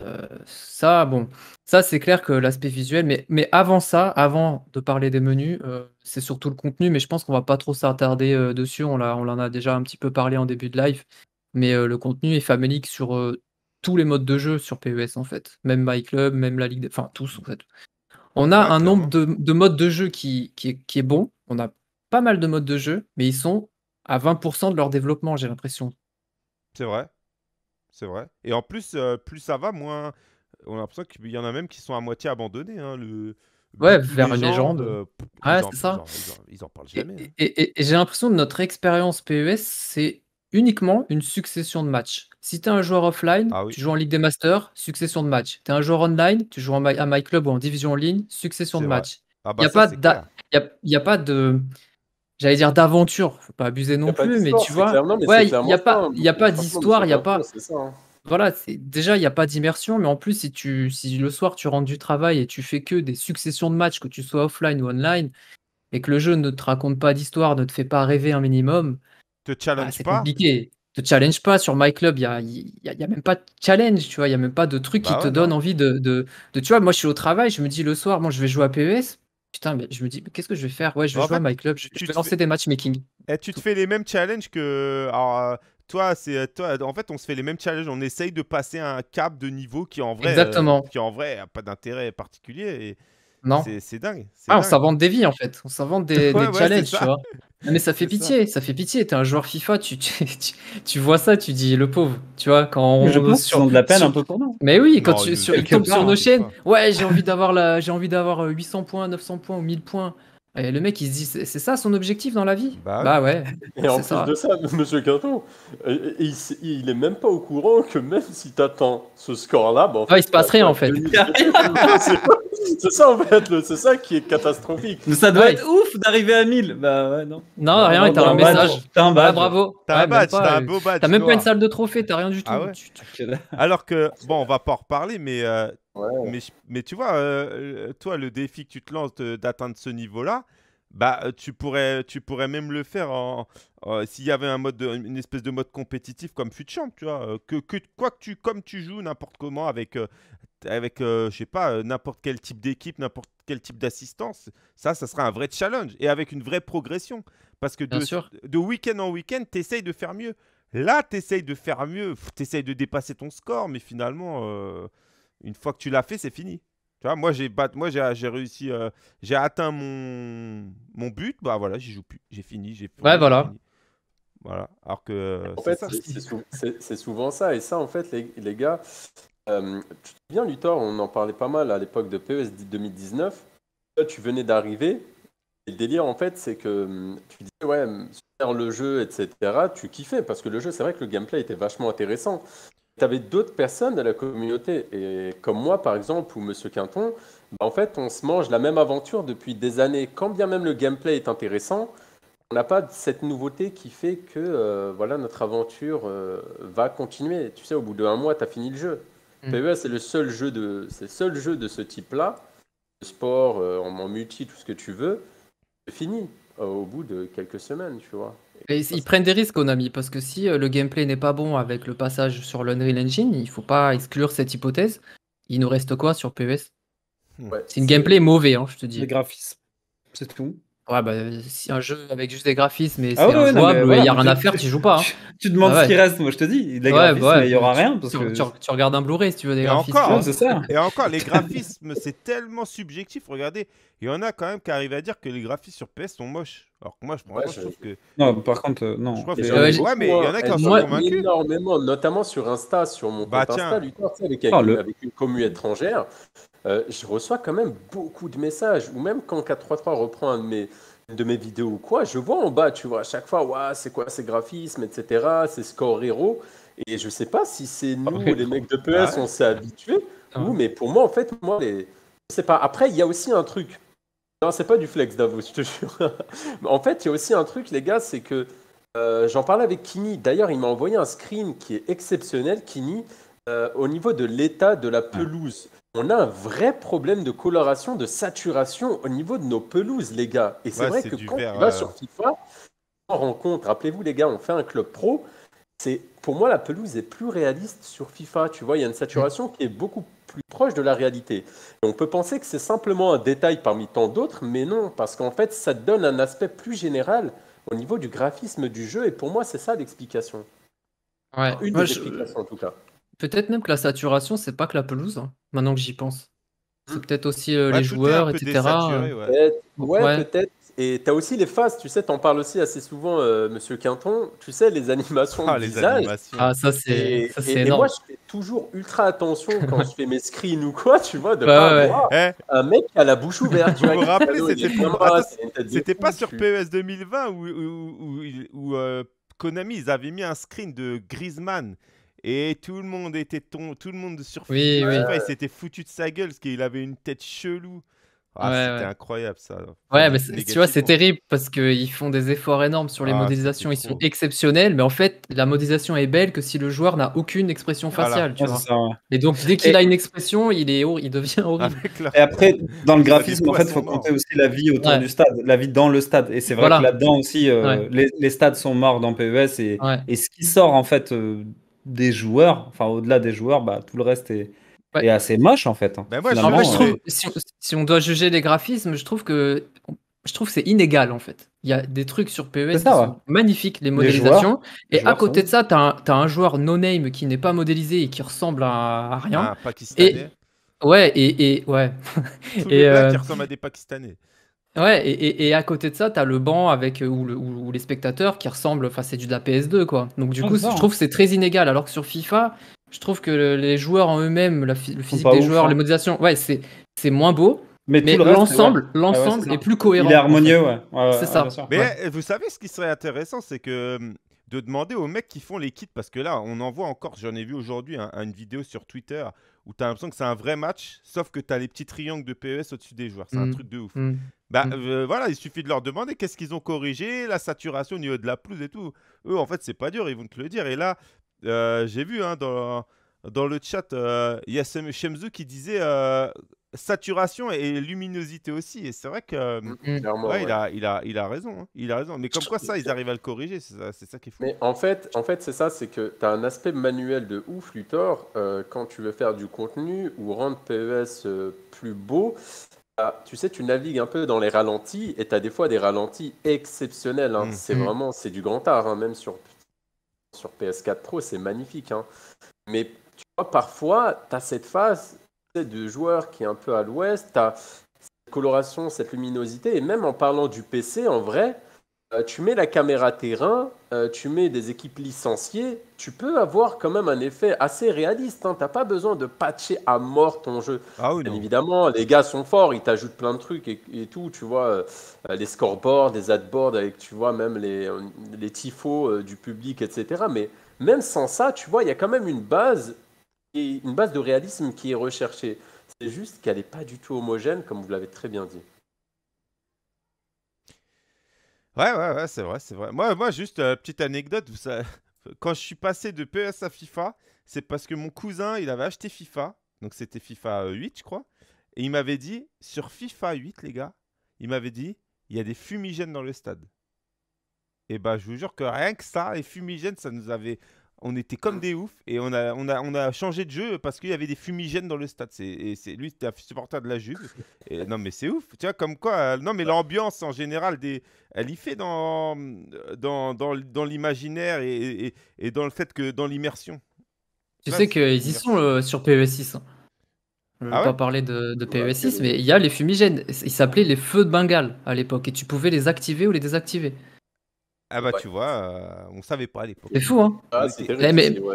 Euh, ça, bon, ça c'est clair que l'aspect visuel, mais, mais avant ça, avant de parler des menus, euh, c'est surtout le contenu, mais je pense qu'on va pas trop s'attarder euh, dessus, on, en a déjà un petit peu parlé en début de live, mais le contenu est famélique sur tous les modes de jeu sur PES en fait, même MyClub, même la Ligue, des... enfin tous en fait. On a un nombre de, modes de jeu qui, qui est bon, on a pas mal de modes de jeu, mais ils sont à 20% de leur développement, j'ai l'impression. C'est vrai. C'est vrai. Et en plus, euh, plus ça va, moins. On a l'impression qu'il y en a même qui sont à moitié abandonnés. Hein, le... Ouais, vers une légende. ah, c'est ça. Ils en, parlent jamais. Hein. Et, j'ai l'impression que notre expérience PES, c'est uniquement une succession de matchs. Si tu es un joueur offline, ah tu joues en Ligue des Masters, succession de matchs. Tu es un joueur online, tu joues en My, à MyClub ou en division en ligne, succession de matchs. Il ah n'y bah a, pas de j'allais dire d'aventure, faut pas abuser non plus, mais tu vois, il n'y a pas, a pas d'histoire, il y a pas. Hein. Voilà, déjà il n'y a pas d'immersion, mais en plus si tu, si le soir tu rentres du travail et tu fais que des successions de matchs, que tu sois offline ou online, et que le jeu ne te raconte pas d'histoire, ne te fait pas rêver un minimum, te challenge bah, c'est compliqué. Te challenge pas sur My Club, il n'y a, même pas de challenge, tu vois, il n'y a même pas de truc bah qui te donne envie de, de, de, Tu vois, moi je suis au travail, je me dis le soir, moi je vais jouer à PES, Putain, mais je me dis, qu'est-ce que je vais faire Ouais, je vais jouer à My Club, je, vais lancer des matchmaking. Et eh, tu te fais les mêmes challenges que. Alors, euh, toi, c'est euh, toi. En fait, on se fait les mêmes challenges. On essaye de passer un cap de niveau qui en vrai, euh, Exactement. qui en vrai a pas d'intérêt particulier. Et, non. C'est dingue. Ah, on s'invente des vies en fait. On s'invente des, des challenges, tu vois. mais ça fait pitié, ça. fait pitié. T'es un joueur FIFA, tu, tu, vois ça, tu dis le pauvre. Tu vois, quand on. Je pense sur, de la peine un peu pour nous. Mais oui, quand tu, sur, sur nos hein, chaînes, ouais, j'ai envie d'avoir 800 euh, points, 900 points ou 1000 points. Et le mec, il se dit, c'est ça son objectif dans la vie Bah, ouais. Bah et en plus de ça, Monsieur Quinton, il, il, est même pas au courant que même si t'attends ce score-là, bah, il se passe rien en fait. C'est ça en fait, c'est ça qui est catastrophique. Mais ça doit être ouf d'arriver à 1000. Bah ouais, non. Non, rien, t'as un message. T'as un badge. bravo. T'as un beau badge. T'as même pas une salle de trophée, t'as rien du ah tout. Alors que, bon, on va pas en reparler, mais, euh, mais, tu vois, euh, euh, toi, le défi que tu te lances d'atteindre ce niveau-là, bah, tu pourrais, tu pourrais même le faire en, s'il y avait un mode, une espèce de mode compétitif comme Future, tu vois, que, que quoi que tu, comme tu joues n'importe comment avec avec, euh, je sais pas, euh, n'importe quel type d'équipe, n'importe quel type d'assistance, ça, ça sera un vrai challenge et avec une vraie progression. Parce que de, week-end en week-end, tu essayes de faire mieux. Là, tu essayes de faire mieux, tu essayes de dépasser ton score, mais finalement, euh, une fois que tu l'as fait, c'est fini. moi, j'ai moi, j'ai réussi, j'ai atteint mon, but, bah voilà, j'y joue plus, j'ai fini, j'ai Ouais, voilà. Voilà. Alors que. c'est souvent ça. Et ça, en fait, les, les gars, euh, tu te souviens, Luthor, on en parlait pas mal à l'époque de PES 2019. toi tu venais d'arriver. Et le délire, en fait, c'est que hum, tu disais, ouais, hum, super le jeu, etc., tu kiffais. Parce que le jeu, c'est vrai que le gameplay était vachement intéressant. Tu avais d'autres personnes dans la communauté, et comme moi, par exemple, ou Monsieur Quinton, bah, en fait, on se mange la même aventure depuis des années. Quand bien même le gameplay est intéressant, on n'a pas cette nouveauté qui fait que euh, voilà notre aventure euh, va continuer. Tu sais, au bout d'un mois, tu as fini le jeu. Mm. PES, c'est le seul jeu de, c'est seul jeu de ce type-là, sport, on euh, en multi, tout ce que tu veux, c'est fini euh, au bout de quelques semaines, tu vois. Et ils, prennent des risques, mis, parce que si euh, le gameplay n'est pas bon avec le passage sur l'Unreal Engine, il faut pas exclure cette hypothèse. Il nous reste quoi sur PES hmm. C'est une gameplay mauvais, hein, je te dis. Les graphismes, c'est tout. Bah, si un jeu avec juste des graphismes et ah il n'y a rien à faire, tu joues pas. Hein. tu, demandes ah ce qui reste, moi je te dis. il n'y aura rien. tu, regardes un Blu-ray si tu veux des graphismes. Encore, Et encore, les graphismes, c'est tellement subjectif. Regardez, il y en a quand même qui arrivent à dire que les graphismes sur PS sont moches. Alors que moi, je, pense que. Non, par contre, euh, non. crois que ouais, mais il y en a qui en sont convaincus. énormément, notamment sur Insta, sur mon compte Insta, avec, une commu étrangère. Euh, je reçois quand même beaucoup de messages. Ou même quand 433 reprend un de mes, une de mes vidéos ou quoi, je vois en bas, tu vois, à chaque fois, c'est quoi ces graphismes, etc., ces scores héros. Et je sais pas si c'est nous, les mecs de PS, on s'est habitués. Ou, mais pour moi, en fait, moi, les... je sais pas. Après, il y a aussi un truc. Non, c'est pas du flex, d'avoue, je te jure. en fait, il y a aussi un truc, les gars, c'est que euh, j'en parlais avec Kini. D'ailleurs, il m'a envoyé un screen qui est exceptionnel, Kini, euh, au niveau de l'état de la pelouse on a un vrai problème de coloration, de saturation au niveau de nos pelouses, les gars. Et c'est vrai que quand on euh, sur FIFA, on rencontre, rappelez-vous les gars, on fait un club pro, c'est pour moi la pelouse est plus réaliste sur FIFA. Tu vois, il y a une saturation qui est beaucoup plus proche de la réalité. on peut penser que c'est simplement un détail parmi tant d'autres, mais non, parce qu'en fait, ça donne un aspect plus général au niveau du graphisme du jeu. Et pour moi, c'est ça l'explication. Une des explications en tout cas. Peut-être même que la saturation, c'est pas que la pelouse, hein, maintenant que j'y pense. C'est hmm. peut-être aussi euh, les joueurs, etc. Euh. ouais, peut-être. et tu as aussi les faces. tu sais, t'en parles aussi assez souvent, euh, Monsieur Quinton. Tu sais, les animations. Ah, les animations. Ah, ça, c'est et, moi, je fais toujours ultra attention quand je fais mes screens ou quoi, tu vois, de pas eh. un mec à la bouche ouverte. vous vous rappelez, c'était ah, pas, sur PES 2020 e où, Konami, ils avaient mis un screen de Griezmann et tout le monde était ton... tout le monde sur oui, il s'était foutu de sa gueule parce qu'il avait une tête chelou. Ah, c'était incroyable ça. Ouais, mais tu vois, c'est hein. terrible parce qu'ils font des efforts énormes sur les ah, modélisations, ils sont hein. exceptionnels, mais en fait, la modélisation est belle que si le joueur n'a aucune expression faciale, tu vois. Et donc, dès qu'il a une expression, il, est il devient horrible. Ah, et après, dans le graphisme, en fait, il faut compter aussi la vie autour du stade, la vie dans le stade. Et c'est vrai que là-dedans aussi, euh, les, stades sont morts dans PES et, et ce qui sort en fait. Euh, des joueurs, enfin au-delà des joueurs, bah, tout le reste est, est assez moche en fait. je trouve, si, on, doit juger les graphismes, je trouve que je trouve c'est inégal en fait. Il y a des trucs sur PES e qui sont magnifiques, les modélisations. et à côté de ça, tu as, un joueur no-name qui n'est pas modélisé et qui ressemble à, rien. un Pakistanais. ouais, et, ouais. et, qui euh, ressemble à des Pakistanais. Ouais, et, et, à côté de ça, t'as le banc avec euh, ou, le, ou, les spectateurs qui ressemblent. Enfin, c'est du de la PS2, quoi. Donc du ah, coup, je hein. trouve que c'est très inégal. Alors que sur FIFA, je trouve que les joueurs en eux-mêmes, le physique des joueurs, hein. les modélisations, ouais, c'est c'est moins beau. Mais, l'ensemble, l'ensemble ah est, plus cohérent. Il est harmonieux, ouais c'est ça. Mais vous savez, ce qui serait intéressant, c'est que hum, de demander aux mecs qui font les kits, parce que là, on en voit encore, j'en ai vu aujourd'hui hein, une vidéo sur Twitter où tu as l'impression que c'est un vrai match, sauf que tu as les petits triangles de PES au-dessus des joueurs. C'est un mm. truc de ouf. Mm. Bah mm. Euh, voilà, il suffit de leur demander qu'est-ce qu'ils ont corrigé, la saturation au niveau de la pelouse et tout. Eux, en fait, c'est pas dur, ils vont te le dire. Et là, euh, j'ai vu un hein, dans, dans le chat euh, y a Shemzu qui disait saturation et luminosité aussi. Et c'est vrai que euh, mm, mm. ouais, il, a, il, a, il a raison. Hein. Il a raison. Mais comme quoi ça, ils arrivent à le corriger. C'est ça, ça, qui est fou. Mais en fait, en fait c'est ça, c'est que tu as un aspect manuel de ouf, Luthor, euh, quand tu veux faire du contenu ou rendre PES euh, plus beau. Bah, tu sais, tu navigues un peu dans les ralentis et tu as des fois des ralentis exceptionnels. Hein. Mm. C'est vraiment, c'est du grand art, hein, même sur, sur PS4 Pro, c'est magnifique. Mais tu vois, parfois, tu as cette phase de joueur qui est un peu à l'ouest, tu as cette coloration, cette luminosité, et même en parlant du PC, en vrai, euh, tu mets la caméra terrain, euh, tu mets des équipes licenciées, tu peux avoir quand même un effet assez réaliste. Hein. Tu n'as pas besoin de patcher à mort ton jeu. Ah évidemment, les gars sont forts, ils t'ajoutent plein de trucs et, tout. Tu vois, euh, les scoreboards, les adboards, avec tu vois même les, les tifos du public, etc. Mais même sans ça, tu vois, il y a quand même une base une base de réalisme qui est recherchée. C'est juste qu'elle n'est pas du tout homogène, comme vous l'avez très bien dit. Ouais, ouais, ouais, c'est vrai, c'est vrai. Moi, moi juste, euh, petite anecdote, vous quand je suis passé de PS e à FIFA, c'est parce que mon cousin, il avait acheté FIFA, donc c'était FIFA 8, euh, je crois, et il m'avait dit, sur FIFA 8, les gars, il m'avait dit, il y a des fumigènes dans le stade. Et eh bah, ben, je vous jure que rien que ça, les fumigènes, ça nous avait on était comme des oufs et on a, on a, on a changé de jeu parce qu'il y avait des fumigènes dans le stade. C'est, lui, c'était un supporter de la Juve. Et, non, mais c'est ouf. Tu vois, comme quoi, non, mais l'ambiance en général, des, elle y fait dans, dans, dans, l'imaginaire et, dans le fait que dans l'immersion. Tu sais qu'ils y sont euh, sur PES6. On hein. Je ah pas parler de, de PES6, mais il y a les fumigènes. Ils s'appelaient les feux de Bengale à l'époque et tu pouvais les activer ou les désactiver. Ah bah tu vois, euh, on savait pas à l'époque. C'est fou, hein ah,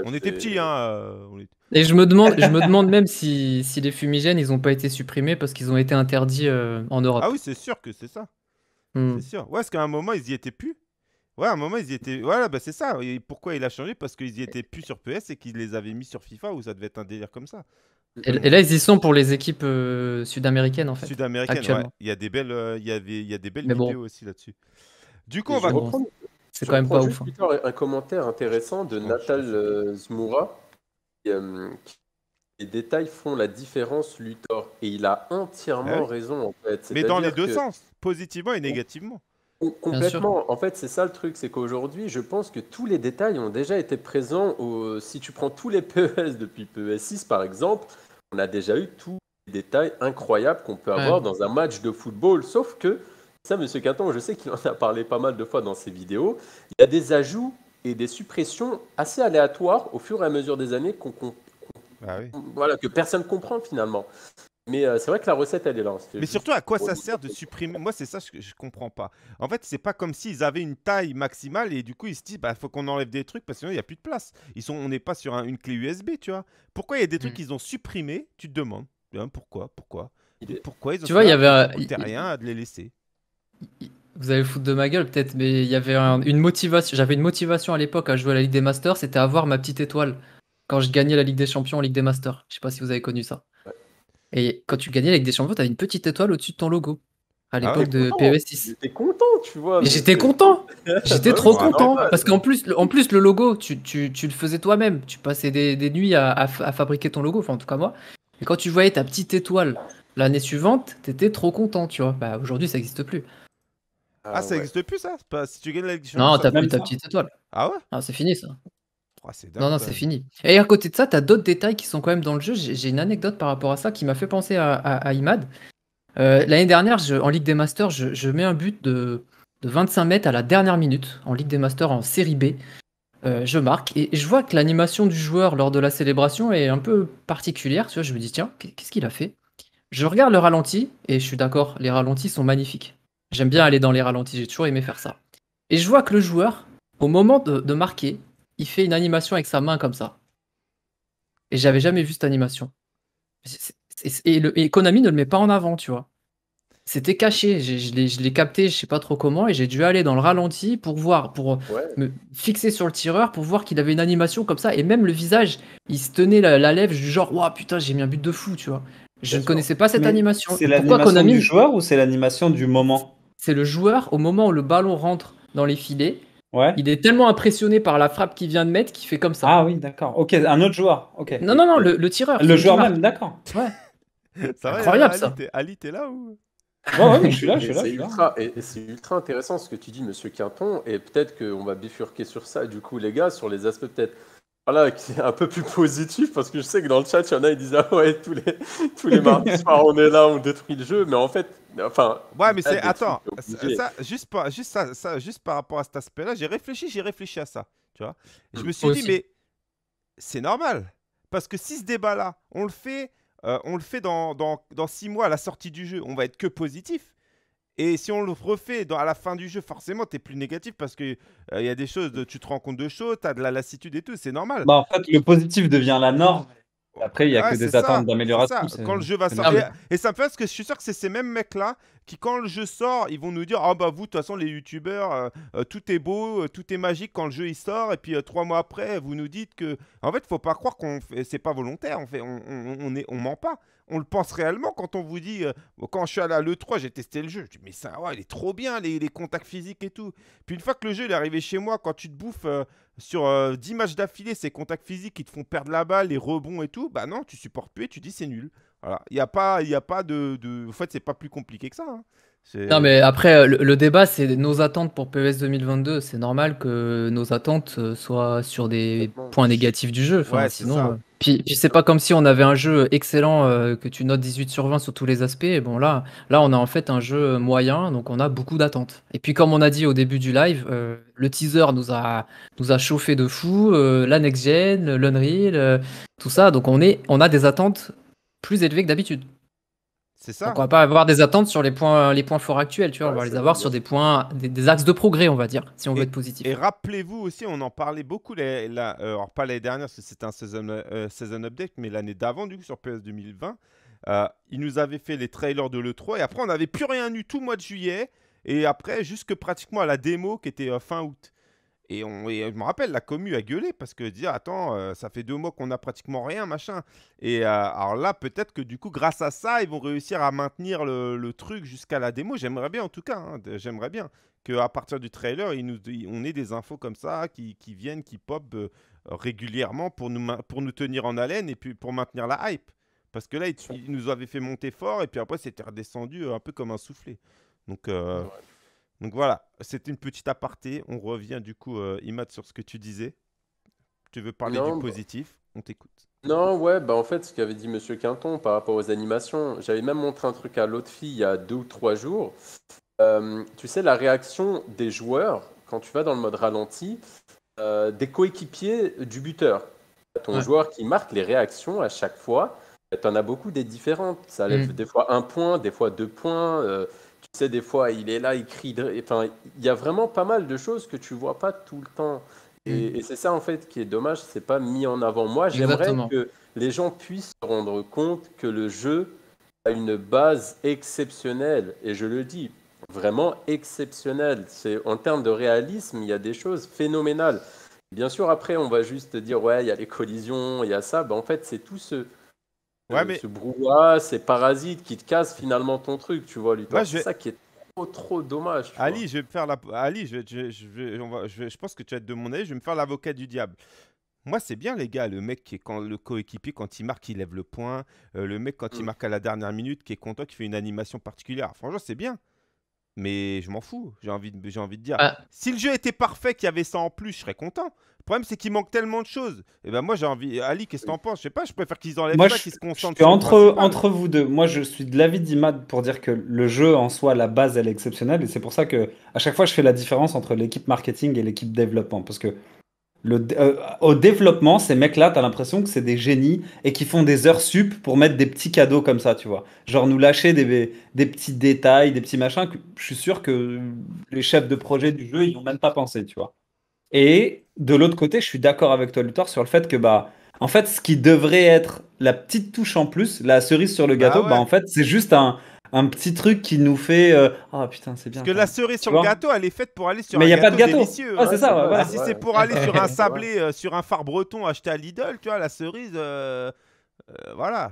On était, petits, hein euh, Et je me demande, je me demande même si, les fumigènes, ils n'ont pas été supprimés parce qu'ils ont été interdits euh, en Europe. Ah oui, c'est sûr que c'est ça. Hmm. C'est sûr. Ouais, parce qu'à un moment, ils y étaient plus. Ouais, à un moment, ils y étaient. Voilà, bah c'est ça. pourquoi il a changé Parce qu'ils y étaient plus sur PS et qu'ils les avaient mis sur FIFA ou ça devait être un délire comme ça. Et, là, ils y sont pour les équipes sud-américaines, en fait. Sud-américaines, ouais. Il y a des belles, il y avait, il y a des belles vidéos aussi là-dessus. Du coup, on va, comprendre. C'est quand même pas ouf. Hein. un commentaire intéressant de Natal euh, Zmoura. Euh, les détails font la différence, Luthor. Et il a entièrement raison, en fait. Mais dans les deux sens, positivement et négativement. Complètement. En fait, c'est ça le truc, c'est qu'aujourd'hui, je pense que tous les détails ont déjà été présents. Si tu prends tous les PES depuis PES 6, par exemple, on a déjà eu tous les détails incroyables qu'on peut avoir dans un match de football. Sauf que ça, M. Quinton, je sais qu'il en a parlé pas mal de fois dans ses vidéos. Il y a des ajouts et des suppressions assez aléatoires au fur et à mesure des années qu'on, ah voilà, que personne comprend finalement. Mais euh, c'est vrai que la recette, elle est là. Hein, Mais surtout, à quoi ça sert de supprimer Moi, c'est ça que je comprends pas. En fait, c'est pas comme s'ils avaient une taille maximale et du coup, ils se disent, bah, faut qu'on enlève des trucs parce que sinon, il n'y a plus de place. Ils sont... On n'est pas sur un... une clé USB, tu vois. Pourquoi il y a des trucs mm. qu'ils ont supprimés Tu te demandes. Hein, pourquoi Pourquoi Pourquoi ils ont Tu vois, il y avait. rien à les laisser. Vous allez foutre de ma gueule peut-être, mais il y avait une motivation. J'avais une motivation à l'époque à jouer à la Ligue des Masters, c'était avoir ma petite étoile quand je gagnais la Ligue des Champions, en Ligue des Masters. Je sais pas si vous avez connu ça. Et quand tu gagnais la Ligue des Champions, t'avais une petite étoile au-dessus de ton logo à ah l'époque de PES6. J'étais content, tu vois. J'étais content. J'étais trop content. parce qu'en plus, en plus, le logo, tu, le faisais toi-même. Tu passais des, nuits à, fabriquer ton logo, enfin en tout cas moi. Et quand tu voyais ta petite étoile l'année suivante, t'étais trop content, tu vois. Bah, Aujourd'hui, ça n'existe plus. Ah, ah, ça existe plus ça Si tu gagnes la Non, t'as plus ta petite étoile. Ah ouais Ah, c'est fini ça. Oh, non, non, c'est fini. Et à côté de ça, t'as d'autres détails qui sont quand même dans le jeu. J'ai une anecdote par rapport à ça qui m'a fait penser à, Imad. Euh, l'année dernière, en Ligue des Masters, je, mets un but de, 25 mètres à la dernière minute en Ligue des Masters en série B. Euh, je marque et, je vois que l'animation du joueur lors de la célébration est un peu particulière. je me dis, tiens, qu'est-ce qu'il a fait Je regarde le ralenti et je suis d'accord, les ralentis sont magnifiques. J'aime bien aller dans les ralentis, j'ai toujours aimé faire ça. Et je vois que le joueur, au moment de, marquer, il fait une animation avec sa main comme ça. Et j'avais jamais vu cette animation. Et, Konami ne le met pas en avant, tu vois. C'était caché, je l'ai capté, je sais pas trop comment, et j'ai dû aller dans le ralenti pour voir, pour me fixer sur le tireur, pour voir qu'il avait une animation comme ça, et même le visage, il se tenait la, lèvre, du genre, waouh putain, j'ai mis un but de fou, tu vois. Je ne connaissais pas cette animation. C'est l'animation du joueur ou c'est l'animation du moment c'est le joueur, au moment où le ballon rentre dans les filets, ouais. il est tellement impressionné par la frappe qu'il vient de mettre qu'il fait comme ça. Ah oui, d'accord. Ok, un autre joueur. Ok. Non, non, non, le, tireur. Le joueur même, d'accord. Ouais. Incroyable ça. Ali, t'es là ou Ouais, je suis là, je suis là. C'est ultra, et, c'est ultra intéressant ce que tu dis, monsieur Quinton, et peut-être qu'on va bifurquer sur ça, du coup, les gars, sur les aspects peut-être voilà, qui est un peu plus positif, parce que je sais que dans le chat, il y en a qui disent Ah ouais, tous les, tous les mardis on est là, on détruit le jeu, mais en fait, Enfin. Ouais, mais c'est. Attends, juste, par, juste, ça, ça, juste par rapport à cet aspect-là, j'ai réfléchi, j'ai réfléchi à ça. Tu vois Je me suis dit, mais c'est normal. Parce que si ce débat-là, on le fait, euh, on le fait dans, dans, six mois à la sortie du jeu, on va être que positif. Et si on le refait dans, à la fin du jeu, forcément, t'es plus négatif parce que euh, il y a des choses, de, tu te rends compte de choses, t'as de la lassitude et tout, c'est normal. Bah, en fait, le positif devient la norme après, il n'y a que des attentes d'amélioration. Quand le jeu va sortir. Et ça me fait parce que je suis sûr que c'est ces mêmes mecs-là qui, quand le jeu sort, ils vont nous dire Ah, bah, vous, de toute façon, les youtubeurs, euh, euh, tout est beau, euh, tout est magique quand le jeu il sort. Et puis, trois mois après, vous nous dites que. En fait, faut pas croire qu'on. Fait... C'est pas volontaire, on, fait... on, ment pas. On le pense réellement quand on vous dit. quand je suis à la l'E3, j'ai testé le jeu. Je dis Mais ça, ouais, il est trop bien, les, contacts physiques et tout. Puis, une fois que le jeu est arrivé chez moi, quand tu te bouffes sur dix 10 matchs d'affilée, ces contacts physiques qui te font perdre la balle, les rebonds et tout, bah non, tu supportes plus et tu dis c'est nul. Il n'y a pas, il a pas de, En fait, c'est pas plus compliqué que ça. Hein. Non, mais après, euh, le, débat, c'est nos attentes pour PES 2022. C'est normal que nos attentes euh, soient sur des points négatifs du jeu. sinon, euh, Puis, puis c'est pas comme si on avait un jeu excellent que tu notes 18 sur 20 sur tous les aspects. bon, là, là, on a en fait un jeu moyen, donc on a beaucoup d'attentes. Et puis, comme on a dit au début du live, le teaser nous a, nous a chauffé de fou, la next-gen, l'Unreal, tout ça. Donc, on, est, on a des attentes plus élevé que d'habitude. C'est ça. Donc on va pas avoir des attentes sur les points, les points forts actuels, tu vois. on va les avoir sur des points, des, axes de progrès, on va dire, si on veut être positif. Et rappelez-vous aussi, on en parlait beaucoup, euh, alors pas l'année dernière, c'était un season, euh, season, update, mais l'année d'avant, du coup, sur PS 2020, euh, ils nous avaient fait les trailers de l'E3, et après, on n'avait plus rien eu tout le mois de juillet, et après, jusque pratiquement à la démo qui était euh, fin août. Et, on, et euh, je me rappelle, la commu a gueulé parce que dire attends, euh, ça fait deux mois qu'on a pratiquement rien, machin. Et euh, alors là, peut-être que du coup, grâce à ça, ils vont réussir à maintenir le, truc jusqu'à la démo. J'aimerais bien, en tout cas, hein, j'aimerais bien qu'à partir du trailer, ils nous, on ait des infos comme ça qui, viennent, qui pop régulièrement pour nous, pour nous tenir en haleine et puis pour maintenir la hype. Parce que là, ils, nous avaient fait monter fort et puis après, c'était redescendu un peu comme un soufflé. Donc. Donc voilà, c'est une petite aparté. On revient du coup, euh, Imad, sur ce que tu disais. Tu veux parler du bah positif On t'écoute. Non, ouais, bah en fait, ce qu'avait dit Monsieur Quinton par rapport aux animations, j'avais même montré un truc à l'autre fille il y a deux ou trois jours. Euh, tu sais, la réaction des joueurs quand tu vas dans le mode ralenti, euh, des coéquipiers du buteur. Ton joueur qui marque les réactions à chaque fois, tu en as beaucoup des différentes. Ça lève mm. des fois un point, des fois deux points sais, des fois, il est là, il crie. Enfin, il y a vraiment pas mal de choses que tu vois pas tout le temps. Et, mm. c'est ça, en fait, qui est dommage, c'est pas mis en avant. Moi, j'aimerais que les gens puissent se rendre compte que le jeu a une base exceptionnelle. Et je le dis, vraiment exceptionnelle. C'est, en termes de réalisme, il y a des choses phénoménales. Bien sûr, après, on va juste dire, ouais, il y a les collisions, il y a ça. Ben, en fait, c'est tout ce ce brouhaha, ces parasites qui te cassent finalement ton truc, tu vois, c'est ça qui est trop, trop dommage. Ali, je vais faire la... Ali, je, je, je, pense que tu vas mon avis je vais me faire l'avocat du diable. Moi, c'est bien, les gars, le mec qui quand le coéquipier, quand il marque, il lève le point. Euh, le mec, quand il mm. marque à la dernière minute, qui est content, qui fait une animation particulière. Franchement, c'est bien mais je m'en fous. J'ai envie, de, envie de dire. Ah. Si le jeu était parfait, qu'il y avait ça en plus, je serais content. Le problème, c'est qu'il manque tellement de choses. Et eh ben moi, j'ai envie. Ali, qu'est-ce que t'en penses Je sais pas, je préfère qu'ils enlèvent moi, qu'ils se concentrent entre, entre vous deux, moi, je suis de l'avis d'Imad pour dire que le jeu en soi, la base, elle est exceptionnelle. Et c'est pour ça que, à chaque fois, je fais la différence entre l'équipe marketing et l'équipe développement. Parce que euh, au développement, ces mecs-là, t'as l'impression que c'est des génies et qui font des heures sup pour mettre des petits cadeaux comme ça, tu vois. Genre nous lâcher des, petits détails, des petits machins que je suis sûr que les chefs de projet du jeu, ils n'ont même pas pensé, tu vois. Et de l'autre côté, je suis d'accord avec toi, Luthor, sur le fait que, bah, en fait, ce qui devrait être la petite touche en plus, la cerise sur le bah gâteau, bah, en fait, c'est juste un, un petit truc qui nous fait euh, ah putain c'est bien parce que la cerise sur le gâteau elle est faite pour aller sur mais il y a pas de gâteau ah, hein. c'est ça ouais, si c'est pour aller sur un sablé euh, sur un phare breton acheté à Lidl tu vois la cerise euh, voilà.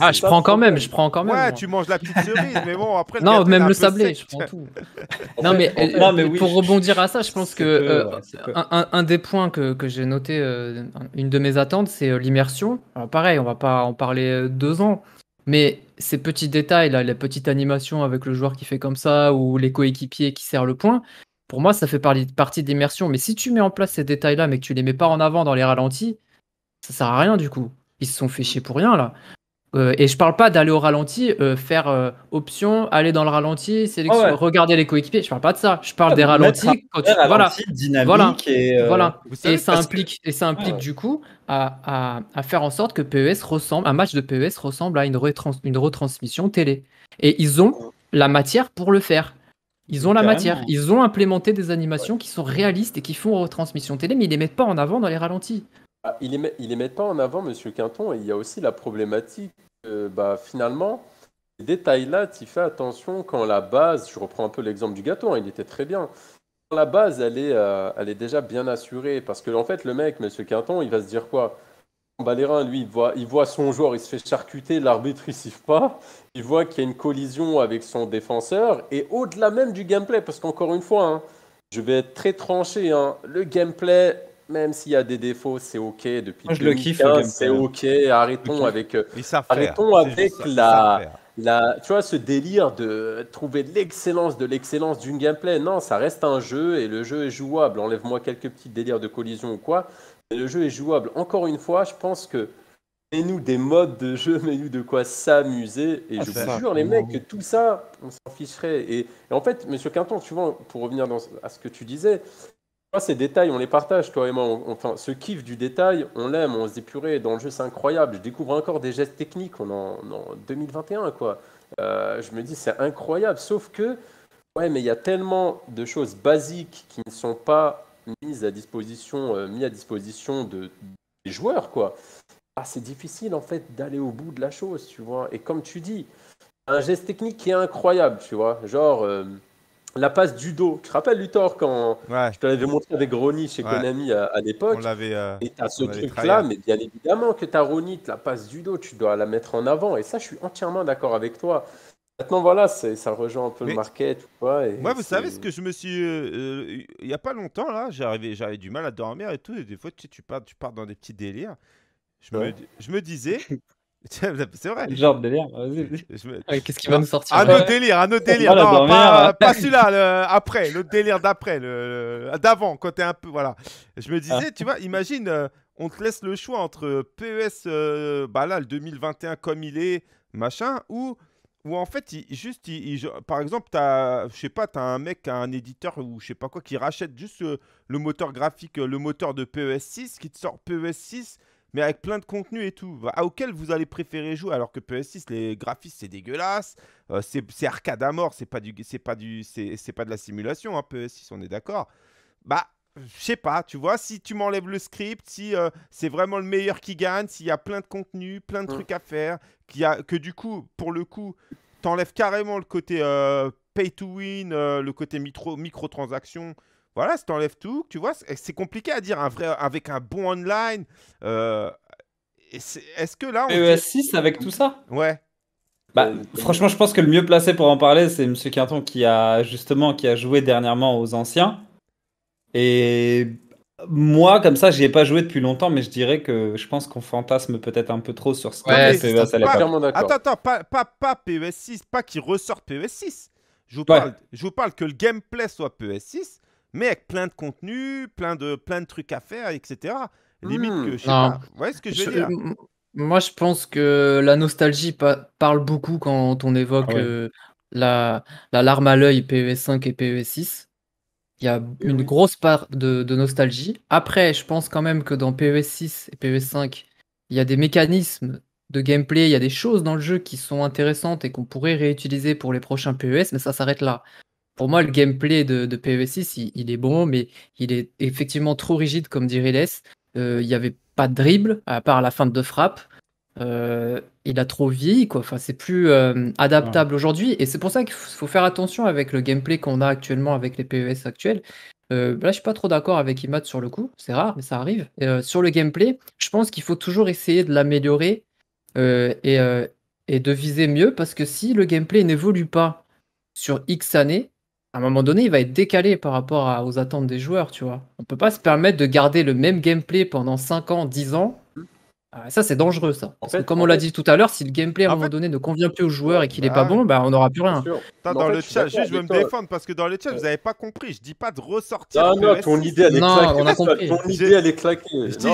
ah, je prends quand même, je prends quand même. Ouais, tu manges la petite cerise, mais bon, après. non, même le sablé, je prends tout. non, mais, pour rebondir à ça, je pense que un, des points que, j'ai noté, une de mes attentes, c'est l'immersion. Pareil, on va pas en parler deux ans, mais ces petits détails, là, la petite animation avec le joueur qui fait comme ça ou les coéquipiers qui serrent le point, pour moi, ça fait partie de l'immersion. Mais si tu mets en place ces détails-là, mais que tu les mets pas en avant dans les ralentis, ça sert à rien du coup. Ils se sont fait chier pour rien là. Euh, et je parle pas d'aller au ralenti, euh, faire euh, option, aller dans le ralenti, ah regarder les coéquipiers. Je parle pas de ça. Je parle ah, des ralentis. Quand voilà. voilà. Et, Et, ça implique, et, ça implique, ah du coup à, à, à, faire en sorte que PES ressemble, un match de PES ressemble à une, une retransmission télé. Et ils ont la matière pour le faire. Ils ont la matière. Ils ont implémenté des animations qui sont réalistes et qui font retransmission télé, mais ils les mettent pas en avant dans les ralentis. Ah, il ne les, met pas en avant, Monsieur Quinton, et il y a aussi la problématique, euh, bah, finalement, les détails-là, tu fais attention quand la base, je reprends un peu l'exemple du gâteau, hein, il était très bien, quand la base, elle est, euh, elle est déjà bien assurée, parce que en fait, le mec, Monsieur Quinton, il va se dire quoi Balérin, lui, il voit, il voit son joueur, il se fait charcuter, l'arbitre, il siffle pas. Il voit qu'il y a une collision avec son défenseur. Et au-delà même du gameplay, parce qu'encore une fois, hein, je vais être très tranché, hein, le gameplay, même s'il y a des défauts, c'est OK. Depuis je le kiffe, c'est hein. OK. Arrêtons avec, euh, arrêtons avec la, la, tu vois, ce délire de trouver de l'excellence, de l'excellence d'une gameplay. Non, ça reste un jeu et le jeu est jouable. Enlève-moi quelques petits délires de collision ou quoi. le jeu est jouable. Encore une fois, je pense que mets-nous des modes de jeu, mais nous de quoi s'amuser. Et ah, je vous jure, les mecs, que tout ça, on s'en ficherait. Et, en fait, Monsieur Quinton, tu vois, pour revenir à ce que tu disais, ces détails, on les partage, toi et moi. enfin, ce kiff du détail, on l'aime, on se dit purée, dans le jeu, c'est incroyable. Je découvre encore des gestes techniques, on en, 2021, quoi. Euh, je me dis, c'est incroyable, sauf que, ouais, mais il y a tellement de choses basiques qui ne sont pas mises à disposition, euh, mis à disposition de, des joueurs, quoi. Ah, c'est difficile, en fait, d'aller au bout de la chose, tu vois. Et comme tu dis, un geste technique qui est incroyable, tu vois. Genre. Euh, la passe du dos. Tu te rappelles, Luthor, quand je te l'avais montré avec Ronnie chez Konami à, l'époque euh, Et tu as ce truc-là, hein. mais bien évidemment que tu as la passe du dos, tu dois la mettre en avant. Et ça, je suis entièrement d'accord avec toi. Maintenant, voilà, ça rejoint un peu le market moi, vous savez ce que je me suis. Euh, euh, il n'y a pas longtemps, là, j'avais du mal à dormir et tout. des fois, tu, tu, pars, dans des petits délires. je me disais, c'est vrai. genre de délire. Qu'est-ce qui va nous sortir Un ah, autre délire, un hein, autre délire. pas, euh, celui-là, le... après, le délire d'après, le... d'avant, quand t'es un peu. Voilà. Je me disais, tu ah. vois, imagine, euh, on te laisse le choix entre PES, euh, bah là, le 2021 comme il est, machin, ou. Ou en fait, juste, par exemple, as, je sais pas, tu as un mec, un éditeur ou je sais pas quoi, qui rachète juste le, le moteur graphique, le moteur de PES6, qui te sort PES6, mais avec plein de contenu et tout, à bah, auquel vous allez préférer jouer, alors que PS6, les graphismes, c'est dégueulasse, euh, c'est arcade à mort, c'est pas, du, pas, du, pas de la simulation, hein, PS6, on est d'accord. Bah, je sais pas, tu vois, si tu m'enlèves le script, si euh, c'est vraiment le meilleur qui gagne, s'il y a plein de contenu, plein de mmh. trucs à faire, que du coup, pour le coup, t'enlèves carrément le côté euh, pay to win, le côté micro, microtransaction, voilà, ça t'enlève tout, tu vois, c'est compliqué à dire un vrai, avec un bon online. Euh, est-ce que là. On... 6 e avec tout ça Ouais. Bah, franchement, je pense que le mieux placé pour en parler, c'est Monsieur Quinton qui a justement qui a joué dernièrement aux anciens. Et moi, comme ça, n'y ai pas joué depuis longtemps, mais je dirais que je pense qu'on fantasme peut-être un peu trop sur ce ouais, PES e Attends, attends, pas, pas, PES 6, e pas qu'il ressorte PES 6. Je vous, parle, je vous parle que le gameplay soit PES 6 mais avec plein de contenu, plein de, plein de trucs à faire, etc. Limite hmm. que je sais pas. ce que je veux euh, Moi, je pense que la nostalgie parle beaucoup quand on évoque ah euh, la, la, larme à l'œil PES5 et PES6. Il y a eh une grosse part de, de, nostalgie. Après, je pense quand même que dans PES6 et PES5, il y a des mécanismes de gameplay, il y a des choses dans le jeu qui sont intéressantes et qu'on pourrait réutiliser pour les prochains PES, mais ça s'arrête là pour moi, le gameplay de, de 6 il, est bon, mais il est effectivement trop rigide, comme dirait Les. Euh, il n'y avait pas de dribble, à part la fin de frappe. Euh, il a trop vie quoi. Enfin, c'est plus euh, adaptable aujourd'hui. Et c'est pour ça qu'il faut faire attention avec le gameplay qu'on a actuellement avec les PES actuels. Euh, là, je suis pas trop d'accord avec Imad sur le coup. C'est rare, mais ça arrive. sur le gameplay, je pense qu'il faut toujours essayer de l'améliorer et de viser mieux parce que si le gameplay n'évolue pas sur X années, à un moment donné, il va être décalé par rapport aux attentes des joueurs, tu vois. On peut pas se permettre de garder le même gameplay pendant 5 ans, 10 ans. Ah, ça, c'est dangereux, ça. comme on l'a dit tout à l'heure, si le gameplay à un moment donné ne convient plus aux joueurs et qu'il n'est pas bah bon, bah, on n'aura plus rien. dans le chat, juste je veux me défendre parce que dans le chat, vous n'avez pas compris. Je dis pas de ressortir. non, ton idée, elle est non, claquée. Ton idée, elle est claquée. Je dis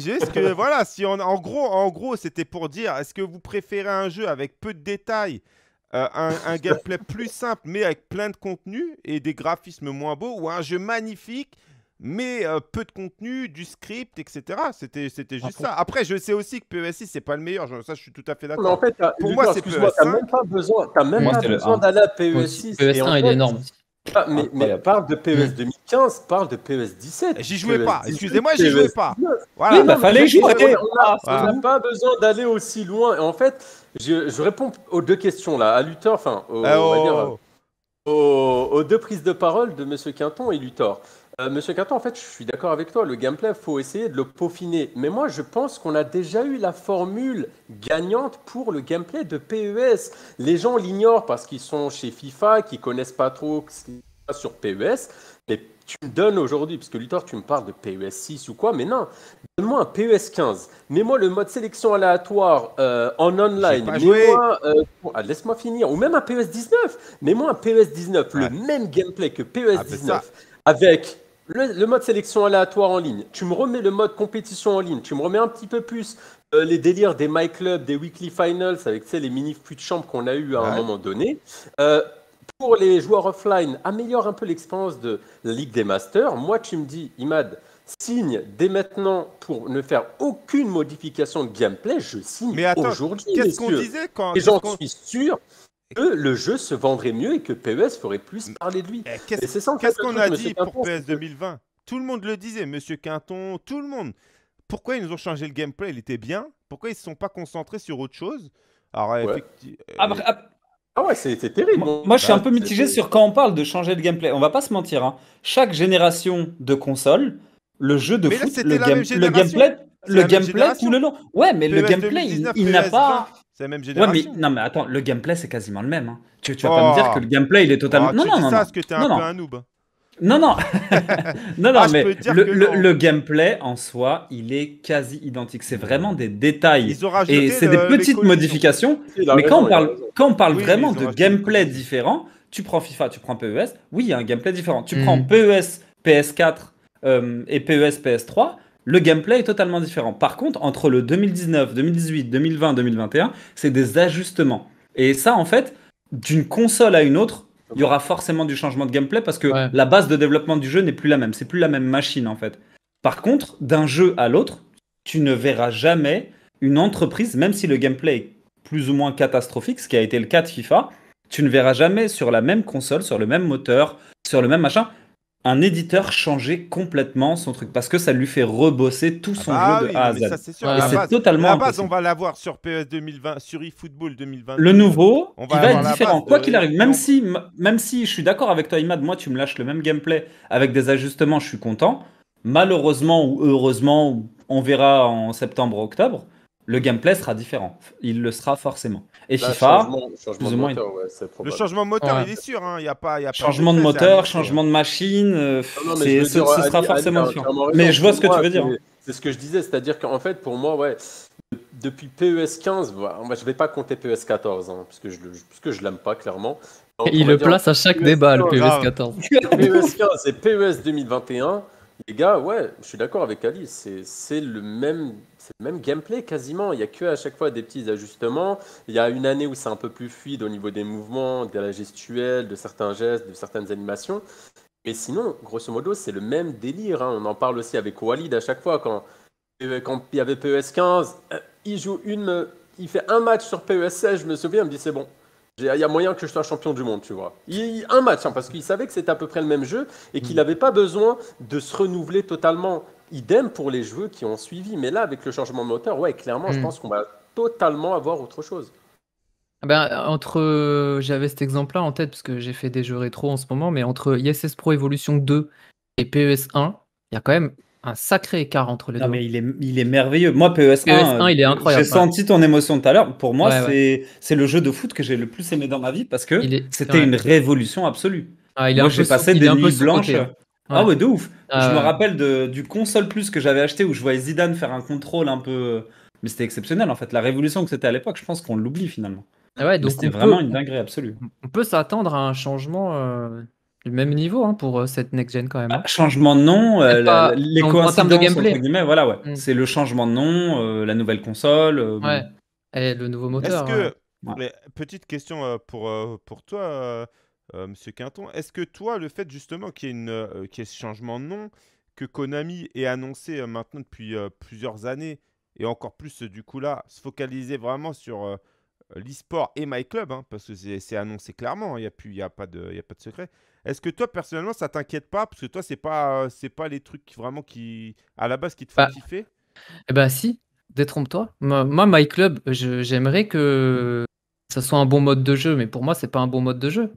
juste, que... voilà, si on... en gros, en gros c'était pour dire est-ce que vous préférez un jeu avec peu de détails euh, un, gameplay plus simple mais avec plein de contenu et des graphismes moins beaux ou un jeu magnifique mais euh, peu de contenu, du script, etc. C'était, c'était juste ça. Après, je sais aussi que PES6, c'est pas le meilleur. ça, je suis tout à fait d'accord. En fait, Pour moi, c'est PES. T'as même pas besoin, même pas besoin d'aller à PES6. E e PES1 il est énorme. mais, parle de PES 2015, parle de PES 17. J'y jouais pas, e excusez-moi, j'y jouais pas. Voilà. il bah, fallait jouer. On n'a ah. pas besoin d'aller aussi loin. En fait, je, réponds aux deux questions là, à Luthor, enfin, aux, ah, oh, oh, oh. aux, deux prises de parole de Monsieur Quinton et Luthor. Euh, Monsieur Quinton, en fait, je suis d'accord avec toi. Le gameplay, faut essayer de le peaufiner. Mais moi, je pense qu'on a déjà eu la formule gagnante pour le gameplay de PES. Les gens l'ignorent parce qu'ils sont chez FIFA, qu'ils connaissent pas trop sur PES tu me donnes aujourd'hui, puisque que Luthor, tu me parles de PES 6 ou quoi, mais non, donne-moi un PES 15, mets-moi le mode sélection aléatoire euh, en online, euh, ah, laisse-moi finir, ou même un PES 19, mets-moi un PES 19, le même gameplay que PES 19, ah, avec le, mode sélection aléatoire en ligne, tu me remets le mode compétition en ligne, tu me remets un petit peu plus euh, les délires des My Club, des Weekly Finals, avec les mini plus de chambre qu'on a eu à un moment donné pour les joueurs offline, améliore un peu l'expérience de la Ligue des Masters. Moi, tu me dis, Imad, signe dès maintenant pour ne faire aucune modification de gameplay. Je signe aujourd'hui. Qu'est-ce qu'on disait quand Et j'en suis sûr que le jeu se vendrait mieux et que PES ferait plus parler de lui. Eh, qu'est-ce qu'on a dit pour PES e 2020 Tout le monde le disait, Monsieur Quinton, tout le monde. Pourquoi ils nous ont changé le gameplay Il était bien. Pourquoi ils ne se sont pas concentrés sur autre chose Alors, effectivement. Euh, ah ouais, c'est terrible. Moi, je suis bah, un peu mitigé sur quand on parle de changer de gameplay. On va pas se mentir. Hein. Chaque génération de console, le jeu de foot, le, le, gameplay, le gameplay tout le long. Ouais, mais le gameplay, il, n'a pas. C'est la même génération. non, mais attends, le gameplay, c'est quasiment le même. Hein. Tu, vas pas me oh. dire que le gameplay, il est totalement. Ah, non, non, non, ça, Parce que un peu un noob. Non, non, non, non ah, mais le, gameplay en soi, il est quasi identique. C'est vraiment des détails. et c'est des petites modifications. mais quand, on parle, quand on parle vraiment de gameplay différent, tu prends FIFA, tu prends PES, oui, il y a un gameplay différent. Tu hmm. prends PES, PS4 euh, et PES, PS3, le gameplay est totalement différent. Par contre, entre le 2019, 2018, 2020, 2021, c'est des ajustements. Et ça, en fait, d'une console à une autre, il y aura forcément du changement de gameplay parce que la base de développement du jeu n'est plus la même. C'est plus la même machine en fait. Par contre, d'un jeu à l'autre, tu ne verras jamais une entreprise, même si le gameplay est plus ou moins catastrophique, ce qui a été le cas de FIFA, tu ne verras jamais sur la même console, sur le même moteur, sur le même machin, un éditeur changer complètement son truc parce que ça lui fait rebosser tout ah son bah jeu de A à Z. C'est totalement. base, on va l'avoir sur PS 2020, sur eFootball 2020. Le nouveau, on va il va être différent. Quoi qu'il arrive, même si, même si je suis d'accord avec toi, Imad, moi, tu me lâches le même gameplay avec des ajustements, je suis content. Malheureusement ou heureusement, on verra en septembre, octobre le gameplay sera différent. Il le sera forcément. Et FIFA, le changement de moteur, il est sûr. Hein, y a pas, y a changement de, moteur, hein, changement de machine, euh, ce, sera forcément sûr. Mais je vois ce que tu veux dire. C'est ce que je disais, c'est-à-dire qu'en fait, pour moi, ouais, depuis PES 15, bah, je vais pas compter PES 14, puisque hein, parce que je, parce que je l'aime pas clairement. il le place à chaque e débat, le PES 14. PES 15 et PES 2021, les gars, ouais, je suis d'accord avec Ali, c'est le même c'est le même gameplay quasiment. Il n'y a que à chaque fois des petits ajustements. Il y a une année où c'est un peu plus fluide au niveau des mouvements, de la gestuelle, de certains gestes, de certaines animations. Mais sinon, grosso modo, c'est le même délire. Hein. On en parle aussi avec Walid à chaque fois. Quand, euh, quand il y avait PES 15, euh, il joue une. Il fait un match sur PES 16, je me souviens, il me dit c'est bon, il y a moyen que je sois champion du monde, tu vois. Il, un match, hein, parce qu'il savait que c'était à peu près le même jeu et qu'il n'avait mm. pas besoin de se renouveler totalement. Idem pour les jeux qui ont suivi. Mais là, avec le changement de moteur, ouais, clairement, je mm. pense qu'on va totalement avoir autre chose. Ah ben, entre j'avais cet exemple-là en tête parce que j'ai fait des jeux rétro en ce moment, mais entre ISS Pro Evolution 2 et PES 1, il y a quand même un sacré écart entre les non, Mais il est, il est merveilleux. Moi, PES e e 1, euh, J'ai senti ton émotion tout à l'heure. Pour moi, c'est, le jeu de foot que j'ai le plus aimé dans ma vie parce que c'était une révolution absolue. Ah, moi, j'ai passé des nuits blanches. Ah ouais, de ouf. Ah, je me rappelle du console plus que j'avais acheté où je voyais Zidane faire un contrôle un peu. Mais c'était exceptionnel en fait. La révolution que c'était à l'époque, je pense qu'on l'oublie finalement. Ah c'était vraiment une dinguerie absolue. On peut s'attendre à un changement. Euh, même niveau hein, pour euh, cette next gen quand même. Hein. Bah, changement de nom, euh, les coïncidences de gameplay. voilà, ouais. Mm. C'est le changement de nom, euh, la nouvelle console. Et le nouveau moteur. Hein. petite question pour, pour toi, Monsieur Quinton. Est-ce que toi, le fait justement qu'il y ait, une, y ce changement de nom, que Konami ait annoncé maintenant depuis plusieurs années, et encore plus du coup là, se focaliser vraiment sur l'e-sport et MyClub, hein, parce que c'est annoncé clairement, hein, il n'y a, plus, y a, pas de, y a pas de secret. Est-ce que toi, personnellement, ça t'inquiète pas Parce que toi, c'est pas, euh, pas les trucs vraiment qui, à la base, qui te font bah, kiffer. Eh ben si, détrompe-toi. Moi, MyClub, j'aimerais que ça soit un bon mode de jeu, mais pour moi, c'est pas un bon mode de jeu.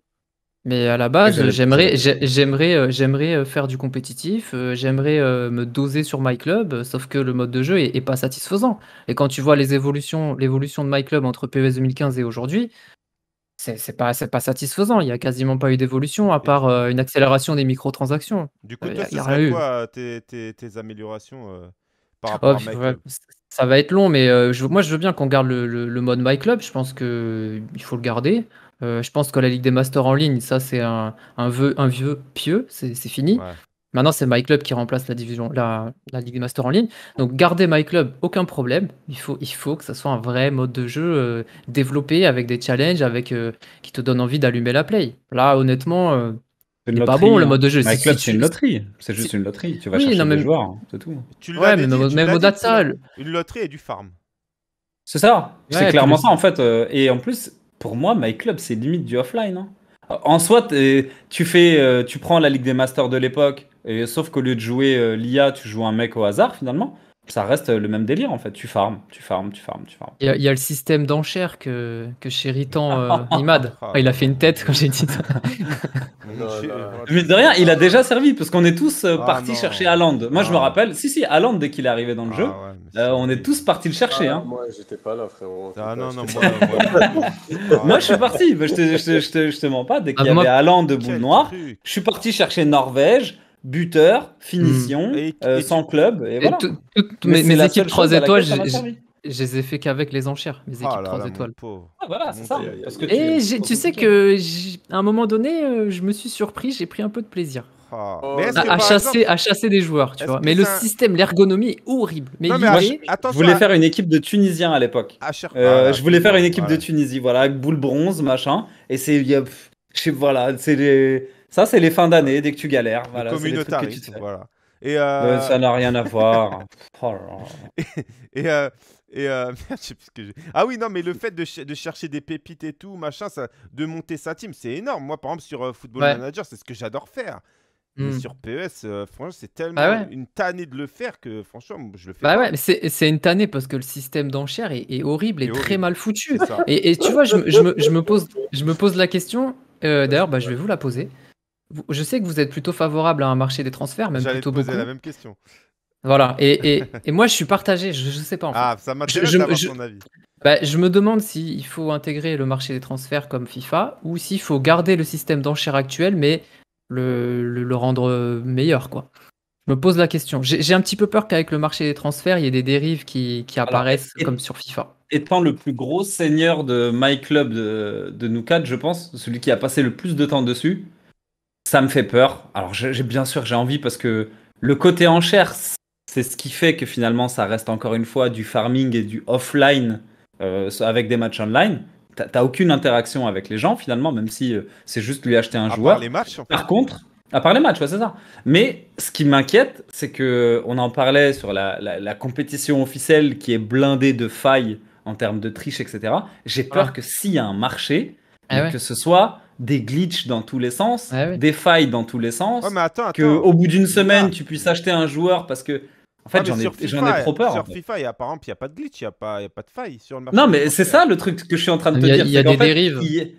Mais à la eh base, ben, j'aimerais, euh, j'aimerais, euh, j'aimerais faire du compétitif, j'aimerais me doser sur MyClub, sauf que le mode de jeu est, pas satisfaisant. Et quand tu vois les évolutions, l'évolution de MyClub entre PES 2015 et aujourd'hui, c'est pas, pas satisfaisant. Il n'y a quasiment pas eu d'évolution à part euh, une accélération des microtransactions. Du euh, coup, euh, toi, tes, améliorations euh, par ah, rapport à Ça va être long, mais je, moi, je veux bien qu'on garde le, mode My Club. Je pense qu'il faut le garder. je pense que la Ligue des Masters en ligne, ça, c'est un, un, vœu, un vieux pieux. C'est fini. Maintenant, c'est MyClub qui remplace la division, la, Ligue des Masters en ligne. Donc, garder MyClub, aucun problème. Il faut, il faut que ce soit un vrai mode de jeu euh, développé avec des challenges, avec euh, qui te donne envie d'allumer la play. Là, honnêtement, euh, c'est pas bon le hein. mode de jeu. MyClub, c'est une loterie. C'est juste une loterie. Tu vas chercher des joueurs, hein, c'est tout. Tu ouais, mais même, au une loterie et du farm. C'est ça. c'est clairement ça en fait. Et en plus, pour moi, MyClub, c'est limite du offline. Hein. En soit, tu fais, tu prends la Ligue des Masters de l'époque et sauf qu'au lieu de jouer euh, l'IA, tu joues un mec au hasard finalement. Ça reste euh, le même délire en fait. Tu farmes, tu farmes, tu farmes, tu farmes. Il y, a, le système d'enchères que, que Chéritan euh, ah. Imad. Ah. il a fait une tête quand j'ai dit ça. Mais de rien, il a déjà servi parce qu'on est tous ah, partis chercher Aland. Moi je me rappelle, si, si, Aland dès qu'il est arrivé dans le jeu, on est tous partis le chercher. Hein. Moi j'étais pas là frérot. Ah non, non, moi, moi... je suis parti, je, te, mens pas. Dès qu'il y avait Aland de boule noire, je suis parti chercher Norvège buteur, finition, mm. euh, sans club. Et voilà. mais, mes, équipes 3 étoiles, je les ai fait qu'avec les enchères, mes ah équipes 3 étoiles. Ah, voilà, c'est ça. et tu, sais que à un moment donné, euh, je me suis surpris, j'ai pris un peu de plaisir. Ah. Oh. à, chasser, à chasser des joueurs, tu vois. Mais le système, l'ergonomie est horrible. Mais, je voulais faire une équipe de Tunisiens à l'époque. Euh, ah, je voulais faire une équipe de Tunisie, voilà, avec boule bronze, machin. Et c'est, je voilà, c'est les ça, c'est les fins d'année, dès que tu galères. Voilà, Et euh, euh, ça n'a rien à voir. et, Ah oui, non, mais le fait de, chercher des pépites et tout, machin, ça, de monter sa team, c'est énorme. Moi, par exemple, sur euh, Football Manager, c'est ce que j'adore faire. Hmm. sur PES, franchement, c'est tellement bah une tannée de le faire que, franchement, je le fais. Bah c'est une tannée parce que le système d'enchères est, horrible et très mal foutu. Et, tu vois, je, me, pose, je me pose la question. D'ailleurs, bah, je vais vous la poser. Je sais que vous êtes plutôt favorable à un marché des transferts, même plutôt te plutôt poser la même question. Voilà. Et, moi, je suis partagé. Je, ne sais pas en fait. Ah, ça m'a m'intéresse ton avis. Bah, je me demande s'il faut intégrer le marché des transferts comme FIFA ou s'il faut garder le système d'enchère actuel, mais le, le- rendre meilleur, quoi. Je me pose la question. J'ai un petit peu peur qu'avec le marché des transferts, il y ait des dérives qui, qui apparaissent comme sur FIFA. étant le plus gros seigneur de My Club de, de nous je pense, celui qui a passé le plus de temps dessus, ça me fait peur. Alors, j'ai bien sûr, j'ai envie parce que le côté chair, c'est ce qui fait que finalement, ça reste encore une fois du farming et du offline euh, avec des matchs online. T'as aucune interaction avec les gens finalement, même si euh, c'est juste lui acheter un à joueur. Part les matchs. Par contre, à part les matchs, c'est ça. Mais ce qui m'inquiète, c'est que on en parlait sur la, compétition officielle qui est blindée de failles en termes de triche, etc. J'ai ah peur que s'il y a un marché, ah que ce soit des glitches dans tous les sens, ah des failles dans tous les sens. Ouais, Que au bout d'une semaine, tu puisses acheter un joueur parce que. En fait, ah, j'en ai, ai, trop peur. Sur FIFA, il n'y a pas de glitch, il n'y a, pas, de faille Non, mais c'est ça le truc que je suis en train de te dire. Il y a des dérives. est,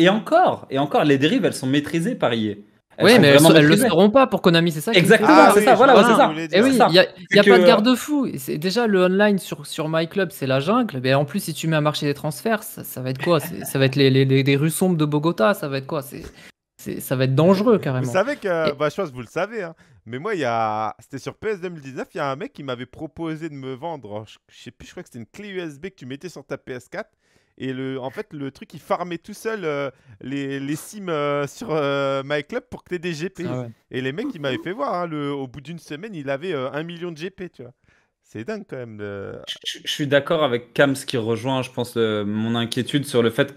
et encore, et encore, les dérives, elles sont maîtrisées par IE oui, mais elles, ne le seront pas pour Konami, c'est ça Exactement, c'est ah ça, voilà, eh c'est ça. Et oui, il n'y a, y a pas de garde-fou. Déjà, le online sur, sur MyClub, c'est la jungle. Mais en plus, si tu mets un marché des transferts, ça, va être quoi Ça va être les, les, les, rues sombres de Bogota, ça va être quoi c'est, Ça va être dangereux, carrément. Vous savez que, bah, je vous le savez, hein, mais moi, il a... c'était sur PS 2019, il y a un mec qui m'avait proposé de me vendre, je, je sais plus, je crois que c'était une clé USB que tu mettais sur ta PS4 et le, en fait, le truc, il farmait tout seul euh, les, les sims euh, sur euh, MyClub pour que aies des GP. Ah Et les mecs, ils m'avaient fait voir. Hein, le, au bout d'une semaine, il avait un million de GP, tu vois. C'est dingue quand même. Je, suis d'accord avec Kams qui rejoint, je pense, mon inquiétude sur le fait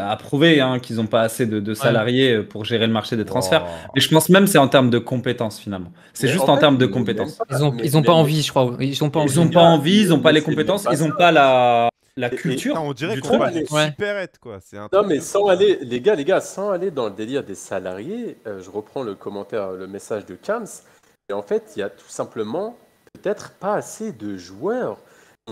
à prouver hein, qu'ils n'ont pas assez de, salariés pour gérer le marché des oh. transferts. Mais je pense même c'est en termes de compétences finalement. C'est juste en, termes de compétences. Ils n'ont ont pas envie, je crois. Ils n'ont pas, ils pas envie, ils n'ont pas les compétences, ils n'ont pas la, la culture. on dirait qu'on va être quoi. non, mais sans aller, les gars, les gars, sans aller dans le délire des salariés, euh, je reprends le commentaire, le message de Kams. Et en fait, il y a tout simplement peut-être pas assez de joueurs.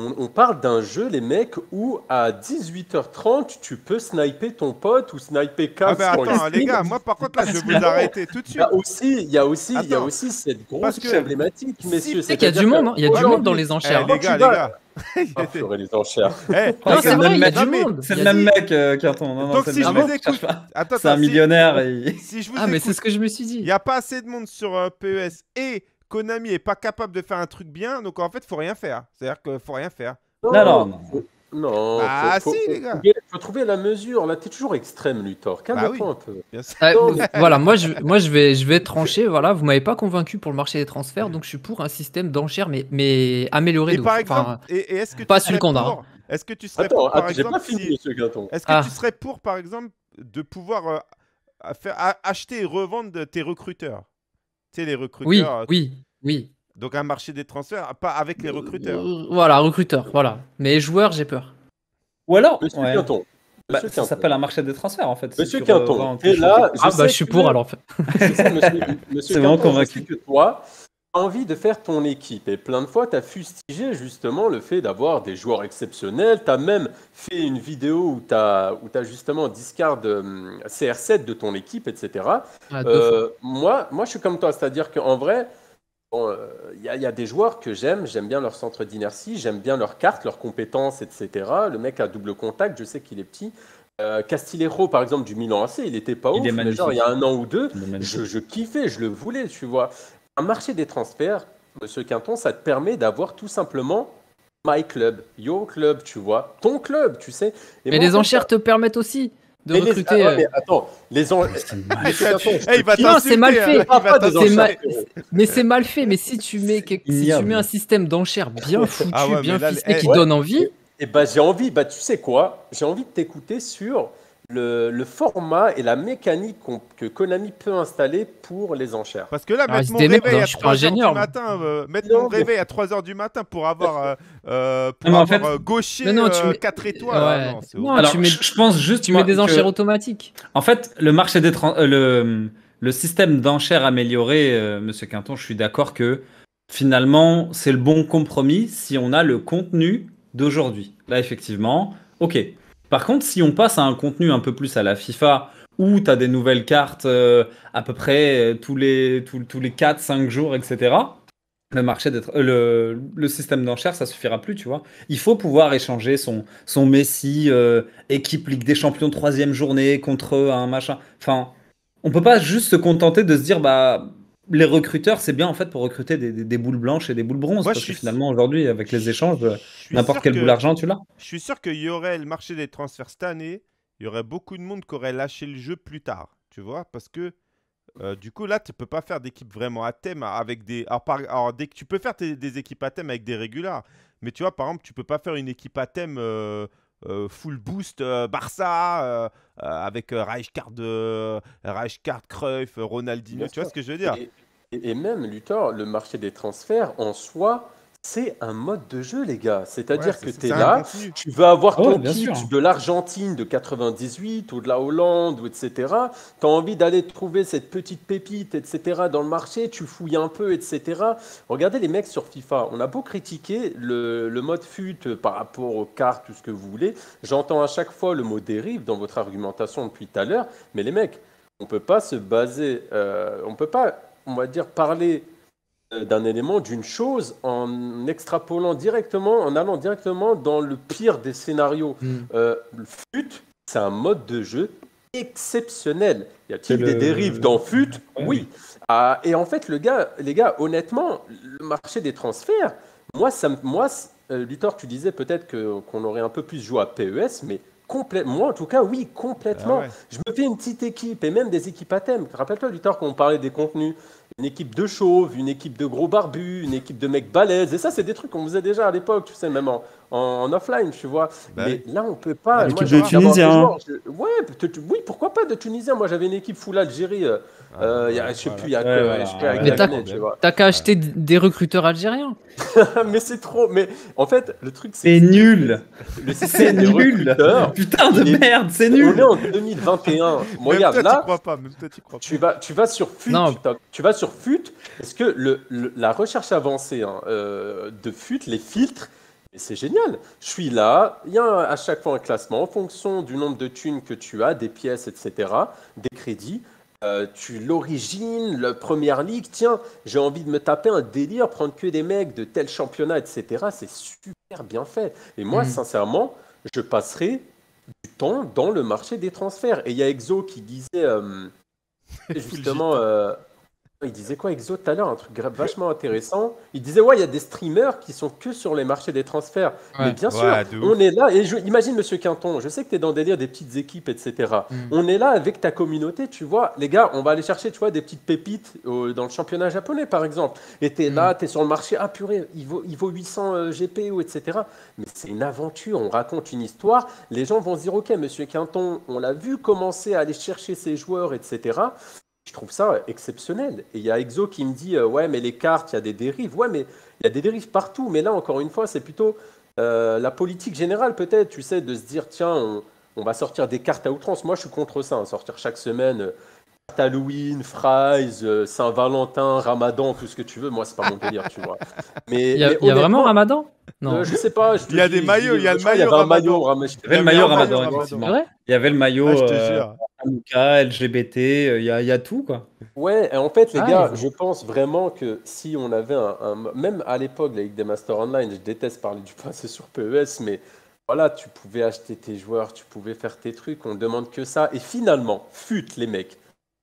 On, parle d'un jeu, les mecs, où à 18h30, tu peux sniper ton pote ou sniper Kams. Ah, ben, attends, les, gars, moi par contre, là, je vais vous arrêter tout de suite. il y a aussi, il y a aussi cette grosse problématique, si, messieurs. C'est qu'il y a du monde, il y a du monde dans les eh, enchères. les gars, les gars c'est le même mec, euh, c'est le Carton. c'est un millionnaire. ah mais c'est ce que je me suis dit. Il n'y a pas assez de monde sur euh, PES et Konami est pas capable de faire un truc bien, donc en fait faut rien faire. C'est-à-dire que faut rien faire. Non, non, non. Non. Ah si, les gars. Faut trouver la mesure. Là, t'es toujours extrême, Luthor. Calme-toi bah euh, voilà, moi, je, moi, je vais, je vais trancher. Voilà, vous m'avez pas convaincu pour le marché des transferts, donc je suis pour un système d'enchères, mais, mais amélioré. Et par exemple, et, est-ce que pas celui qu'on a. Est-ce que tu serais pour, par exemple, Est-ce que ah. tu serais pour, par exemple, de pouvoir euh, faire, acheter et revendre tes recruteurs Tu sais, les recruteurs. Oui, euh, oui, oui. Donc un marché des transferts, ah, pas avec les recruteurs. Euh, voilà, recruteurs, voilà. Mais joueurs, j'ai peur. Ou alors, bah, Monsieur ça s'appelle un marché des transferts en fait. Monsieur Quinton, et là. Je ah bah je suis pour alors. C'est fait. Monsieur, Monsieur convaincu. que toi, envie de faire ton équipe. Et plein de fois, tu as fustigé justement le fait d'avoir des joueurs exceptionnels. Tu as même fait une vidéo où tu as, as, justement discard euh, CR7 de ton équipe, etc. Ah, euh, moi, moi, je suis comme toi. C'est-à-dire qu'en vrai, euh, il y, a des joueurs que j'aime, j'aime bien leur centre d'inertie, j'aime bien leurs cartes, leurs compétences, etc. Le mec à double contact, je sais qu'il est petit. Euh, par exemple, du Milan AC, il était pas il ouf, mais il y a un an ou deux, je, kiffais, je le voulais, tu vois. Un marché des transferts, monsieur Quinton, ça te permet d'avoir tout simplement my club, your club, tu vois, ton club, tu sais. mais les enchères te permettent aussi mais c'est mal fait. Mais c'est mal fait. Mais si tu mets, tu un système d'enchères bien foutu, ah bien qui eh, donne envie. Et eh, eh bah ben, j'ai envie. Bah tu sais quoi J'ai envie de t'écouter sur le, format et la mécanique que Konami peut installer pour les enchères. Parce que là, maintenant, ah, mettre, mon réveil, à 3 heures du matin, à 3h du matin pour avoir, euh, euh pour avoir euh, gaucher non, 4 euh, étoiles. Hein, tu mets... je pense juste tu mets des enchères automatiques. En fait, le marché des le, système d'enchères amélioré, Monsieur Quinton, je suis d'accord que finalement, c'est le bon compromis si on a le contenu d'aujourd'hui. Là, effectivement, ok. Par contre, si on passe à un contenu un peu plus à la FIFA, où tu as des nouvelles cartes euh, à peu près euh, tous les, tous, les 4-5 jours, etc., le marché euh, le, système d'enchères ça suffira plus tu vois il faut pouvoir échanger son son Messi équipe Ligue des Champions troisième journée contre un machin enfin on peut pas juste se contenter de se dire bah les recruteurs, c'est bien en fait pour recruter des, boules blanches et des boules bronzes. parce que finalement, aujourd'hui, avec les échanges, n'importe quelle boule tu l'as. Je suis sûr qu'il y aurait le marché des transferts cette année, il y aurait beaucoup de monde qui aurait lâché le jeu plus tard. Tu vois, parce que euh, du coup, là, tu peux pas faire d'équipe vraiment à thème avec des. Alors, par... tu peux faire des équipes à thème avec des régulars, mais tu vois, par exemple, tu peux pas faire une équipe à thème. Euh, euh, full boost euh, Barça euh, avec Rijkaard, Rijkaard, Cruyff, Ronaldinho, tu vois ce que je veux dire et, et, même Luthor, le marché des transferts en soi, c'est un mode de jeu, les gars. C'est-à-dire que tu es là, tu veux avoir oh, ton pitch de l'Argentine de 98 ou de la Hollande, ou etc. Tu as envie d'aller trouver cette petite pépite, etc. dans le marché, tu fouilles un peu, etc. Regardez les mecs sur FIFA. On a beau critiquer le, mode fut par rapport aux cartes, tout ce que vous voulez. J'entends à chaque fois le mot dérive dans votre argumentation depuis tout à l'heure. Mais les mecs, on ne peut pas se baser, on euh, on peut pas, on va dire, parler euh, d'un élément, d'une chose, en extrapolant directement, en allant directement dans le pire des scénarios. Hmm. Euh, FUT, c'est un mode de jeu exceptionnel. Y a-t-il des dérives dans FUT Oui. Ah, et en fait, gars, les gars, honnêtement, le marché des transferts, moi, ça, moi euh, Luthor, tu disais peut-être que, qu'on aurait un peu plus joué à PES, mais complètement, moi en tout cas, oui, complètement. Ah Je me fais une petite équipe et même des équipes à thème. Rappelle-toi, Luthor, quand on parlait des contenus, une équipe de chauves, une équipe de gros barbus, une équipe de mecs balèzes. Et ça, c'est des trucs qu'on faisait déjà à l'époque, tu sais, même en, offline, tu vois. Bah mais là, on peut pas. Bah, l'équipe de Tunisiens. Hein. oui, pourquoi pas de Tunisiens Moi, j'avais une équipe full Algérie. Euh, je sais plus, il y a que. mais t'as qu'à acheter des recruteurs algériens. mais c'est trop. Mais en fait, le truc, c'est. C'est nul. C'est nul. Putain de merde, c'est nul. On est en 2021. Regarde là. Tu vas, tu vas sur FUT. Tu vas sur FUT. Est-ce que le, la recherche avancée hein, euh, de FUT, les filtres, c'est génial. Je suis là, il y a à chaque fois un classement en fonction du nombre de thunes que tu as, des pièces, etc., des crédits. Euh, tu l'origine, la première ligue, tiens, j'ai envie de me taper un délire, prendre que des mecs de tel championnat, etc. C'est super bien fait. Et moi, mm. sincèrement, je passerai du temps dans le marché des transferts. Et il y a Exo qui disait euh, justement. Il disait quoi, Exo, tout à l'heure Un truc vachement intéressant. Il disait Ouais, il y a des streamers qui sont que sur les marchés des transferts. Mais bien sûr, on est là. Et je, imagine, monsieur Quinton, je sais que tu es dans le délire des petites équipes, etc. Mm. On est là avec ta communauté, tu vois. Les gars, on va aller chercher, tu vois, des petites pépites dans le championnat japonais, par exemple. Et tu es mm. là, tu es sur le marché. Ah, purée, il vaut, il vaut 800 GP GPO, etc. Mais c'est une aventure. On raconte une histoire. Les gens vont se dire Ok, monsieur Quinton, on l'a vu commencer à aller chercher ses joueurs, etc. Je trouve ça euh, exceptionnel. Et il y a Exo qui me dit euh, Ouais, mais les cartes, il y a des dérives. Ouais, mais il y a des dérives partout. Mais là, encore une fois, c'est plutôt euh, la politique générale, peut-être, tu sais, de se dire Tiens, on, va sortir des cartes à outrance. Moi, je suis contre ça, hein, sortir chaque semaine Halloween, Fries, euh, Saint-Valentin, Ramadan, tout ce que tu veux. Moi, c'est pas mon délire, tu vois. Mais il y a, vraiment Ramadan Non, euh, je sais pas. il y a des maillots, il y a le maillot Ramadan. Il y avait le maillot Ramadan, effectivement. Il y avait le maillot ah, euh, LGBT, il y, a, il y, a tout, quoi. Ouais, en fait, les ah, gars, je pense vraiment que si on avait un. Même à l'époque, avec des Masters Online, je déteste parler du passé sur PES, mais voilà, tu pouvais acheter tes joueurs, tu pouvais faire tes trucs, on ne demande que ça. Et finalement, fut les mecs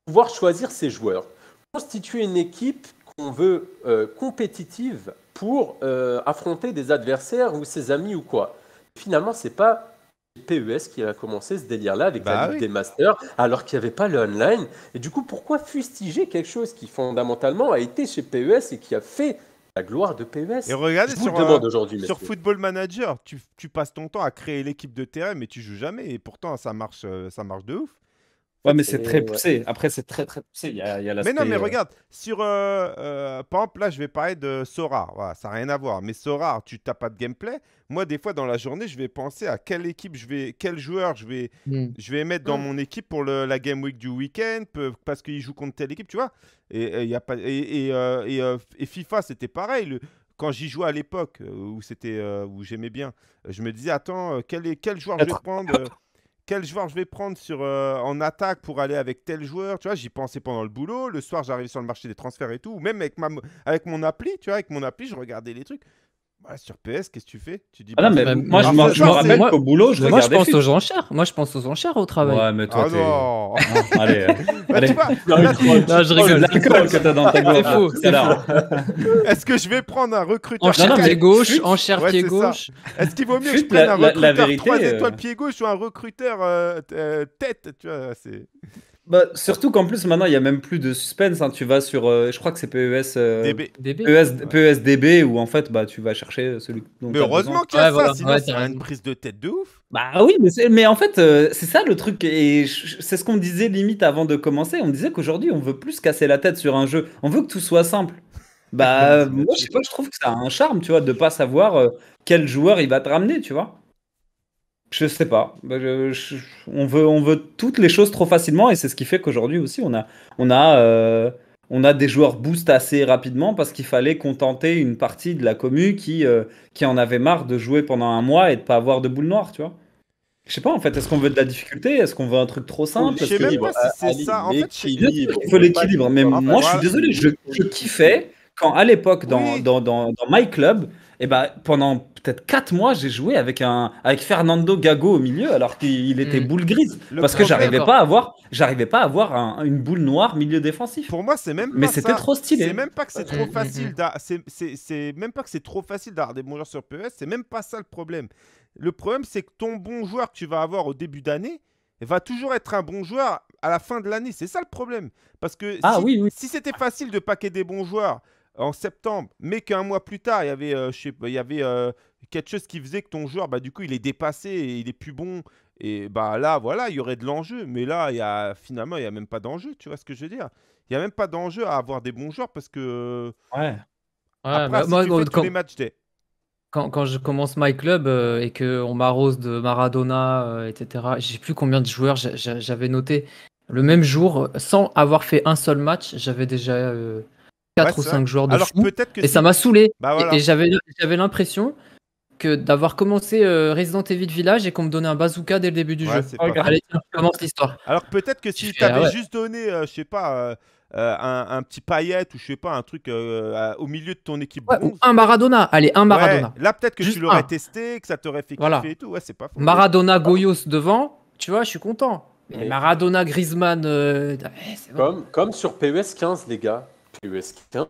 pouvoir choisir ses joueurs, constituer une équipe qu'on veut euh, compétitive pour euh, affronter des adversaires ou ses amis ou quoi. Finalement, c'est pas PES qui a commencé ce délire-là avec la bah Ligue des Masters, alors qu'il n'y avait pas le online. Et du coup, pourquoi fustiger quelque chose qui fondamentalement a été chez PES et qui a fait la gloire de PES Et regardez sur, euh, sur Football Manager, tu, tu, passes ton temps à créer l'équipe de terrain, mais tu joues jamais. Et pourtant, ça marche, ça marche de ouf. Ouais, mais c'est très poussé. Après, c'est très, très poussé. Il y a, mais non, mais euh, regarde, sur. Euh, euh là, je vais parler de Sora. Voilà, ça n'a rien à voir. Mais Sora, tu n'as pas de gameplay. Moi, des fois, dans la journée, je vais penser à quelle équipe je vais. Quel joueur je vais, hmm. je vais mettre dans hmm. mon équipe pour le, la Game Week du week-end. Parce qu'il joue contre telle équipe, tu vois. Et, il y a pas, et, et, euh, et, FIFA, c'était pareil. quand j'y jouais à l'époque, où c'était où j'aimais bien, je me disais, attends, quel, quel joueur je vais prendre quel joueur je vais prendre sur, euh, en attaque pour aller avec tel joueur. Tu vois, j'y pensais pendant le boulot. Le soir, j'arrivais sur le marché des transferts et tout. même avec, ma, avec mon appli, tu vois, avec mon appli, je regardais les trucs. Ah, sur PS, qu'est-ce que tu fais Tu dis ah non, mais moi, moi, je, me rappelle au boulot, je Moi, je pense aux enchères. Moi, je pense aux enchères au travail. Ouais, mais toi, ah non. allez, bah, allez. pas. non, là, je rigole. dans ta C'est faux. Est-ce que je vais prendre un recruteur Enchère gauche, enchère pied gauche. Est-ce qu'il vaut mieux que je prenne un recruteur 3 euh. étoiles pied gauche ou un recruteur euh, euh, tête Tu vois, c'est. Bah, surtout qu'en plus, maintenant, il n'y a même plus de suspense. Hein. Tu vas sur, euh, je crois que c'est PES, DB. PESDB, où en fait, bah, tu vas chercher euh, celui heureusement qu'il y a ça, sinon une prise de tête de ouf. Bah oui, mais, mais en fait, euh, c'est ça le truc. Et c'est ce qu'on disait limite avant de commencer. On disait qu'aujourd'hui, on veut plus casser la tête sur un jeu. On veut que tout soit simple. Bah, moi, je trouve que ça a un charme, tu vois, de pas savoir quel joueur il va te ramener, tu vois. Je sais pas. Bah, on, veut, on veut toutes les choses trop facilement et c'est ce qui fait qu'aujourd'hui aussi, on a, on, a, euh, on a des joueurs boost assez rapidement parce qu'il fallait contenter une partie de la commu qui, euh, qui en avait marre de jouer pendant un mois et de pas avoir de boule noire, tu vois. Je sais pas en fait, est-ce qu'on veut de la difficulté Est-ce qu'on veut un truc trop simple Je sais même pas si c'est ça. l'équilibre. Mais moi, je suis désolé, je, je kiffais quand à l'époque, dans, dans, dans, dans My Club, et eh ben pendant peut-être 4 mois, j'ai joué avec un avec Fernando Gago au milieu alors qu'il était mm. boule grise parce que j'arrivais pas à avoir j'arrivais pas à avoir une boule noire milieu défensif. Pour moi, c'est même pas Mais c'était trop stylé. C'est même pas que c'est mm, trop mm, facile c'est même pas que c'est trop facile d'avoir des bons joueurs sur PES, c'est même pas ça le problème. Le problème c'est que ton bon joueur que tu vas avoir au début d'année va toujours être un bon joueur à la fin de l'année, c'est ça le problème. Parce que ah si, si c'était facile de paquer des bons joueurs en septembre, mais qu'un mois plus tard, il y avait, euh, il y avait euh, quelque chose qui faisait que ton joueur, bah, du coup, il est dépassé il est plus bon. Et bah là, voilà, il y aurait de l'enjeu. Mais là, il y a, finalement, il n'y a même pas d'enjeu, tu vois ce que je veux dire Il n'y a même pas d'enjeu à avoir des bons joueurs parce que. Ouais. Après, moi, quand... Quand, je commence my club euh, et et qu'on m'arrose de Maradona, etc., je sais plus combien de joueurs j'avais noté. Le même jour, sans avoir fait un seul match, j'avais déjà 4 ou 5 joueurs de Alors Et ça m'a saoulé. Bah, et, j'avais l'impression que d'avoir commencé euh, Resident Evil Village et qu'on me donnait un bazooka dès le début du jeu. Oh, allez, commence l'histoire. Alors peut-être que si ah t'avais juste donné, euh, je sais pas, euh, un, petit paillette ou je sais pas, un truc au milieu de ton équipe. ou un Maradona, allez, un Maradona. Là peut-être que tu l'aurais testé, que ça t'aurait fait voilà. et tout. Ouais, c'est pas Maradona Goyos devant, tu vois, je suis content. Mais Maradona Griezmann. Eh, comme, comme sur PES 15, les gars,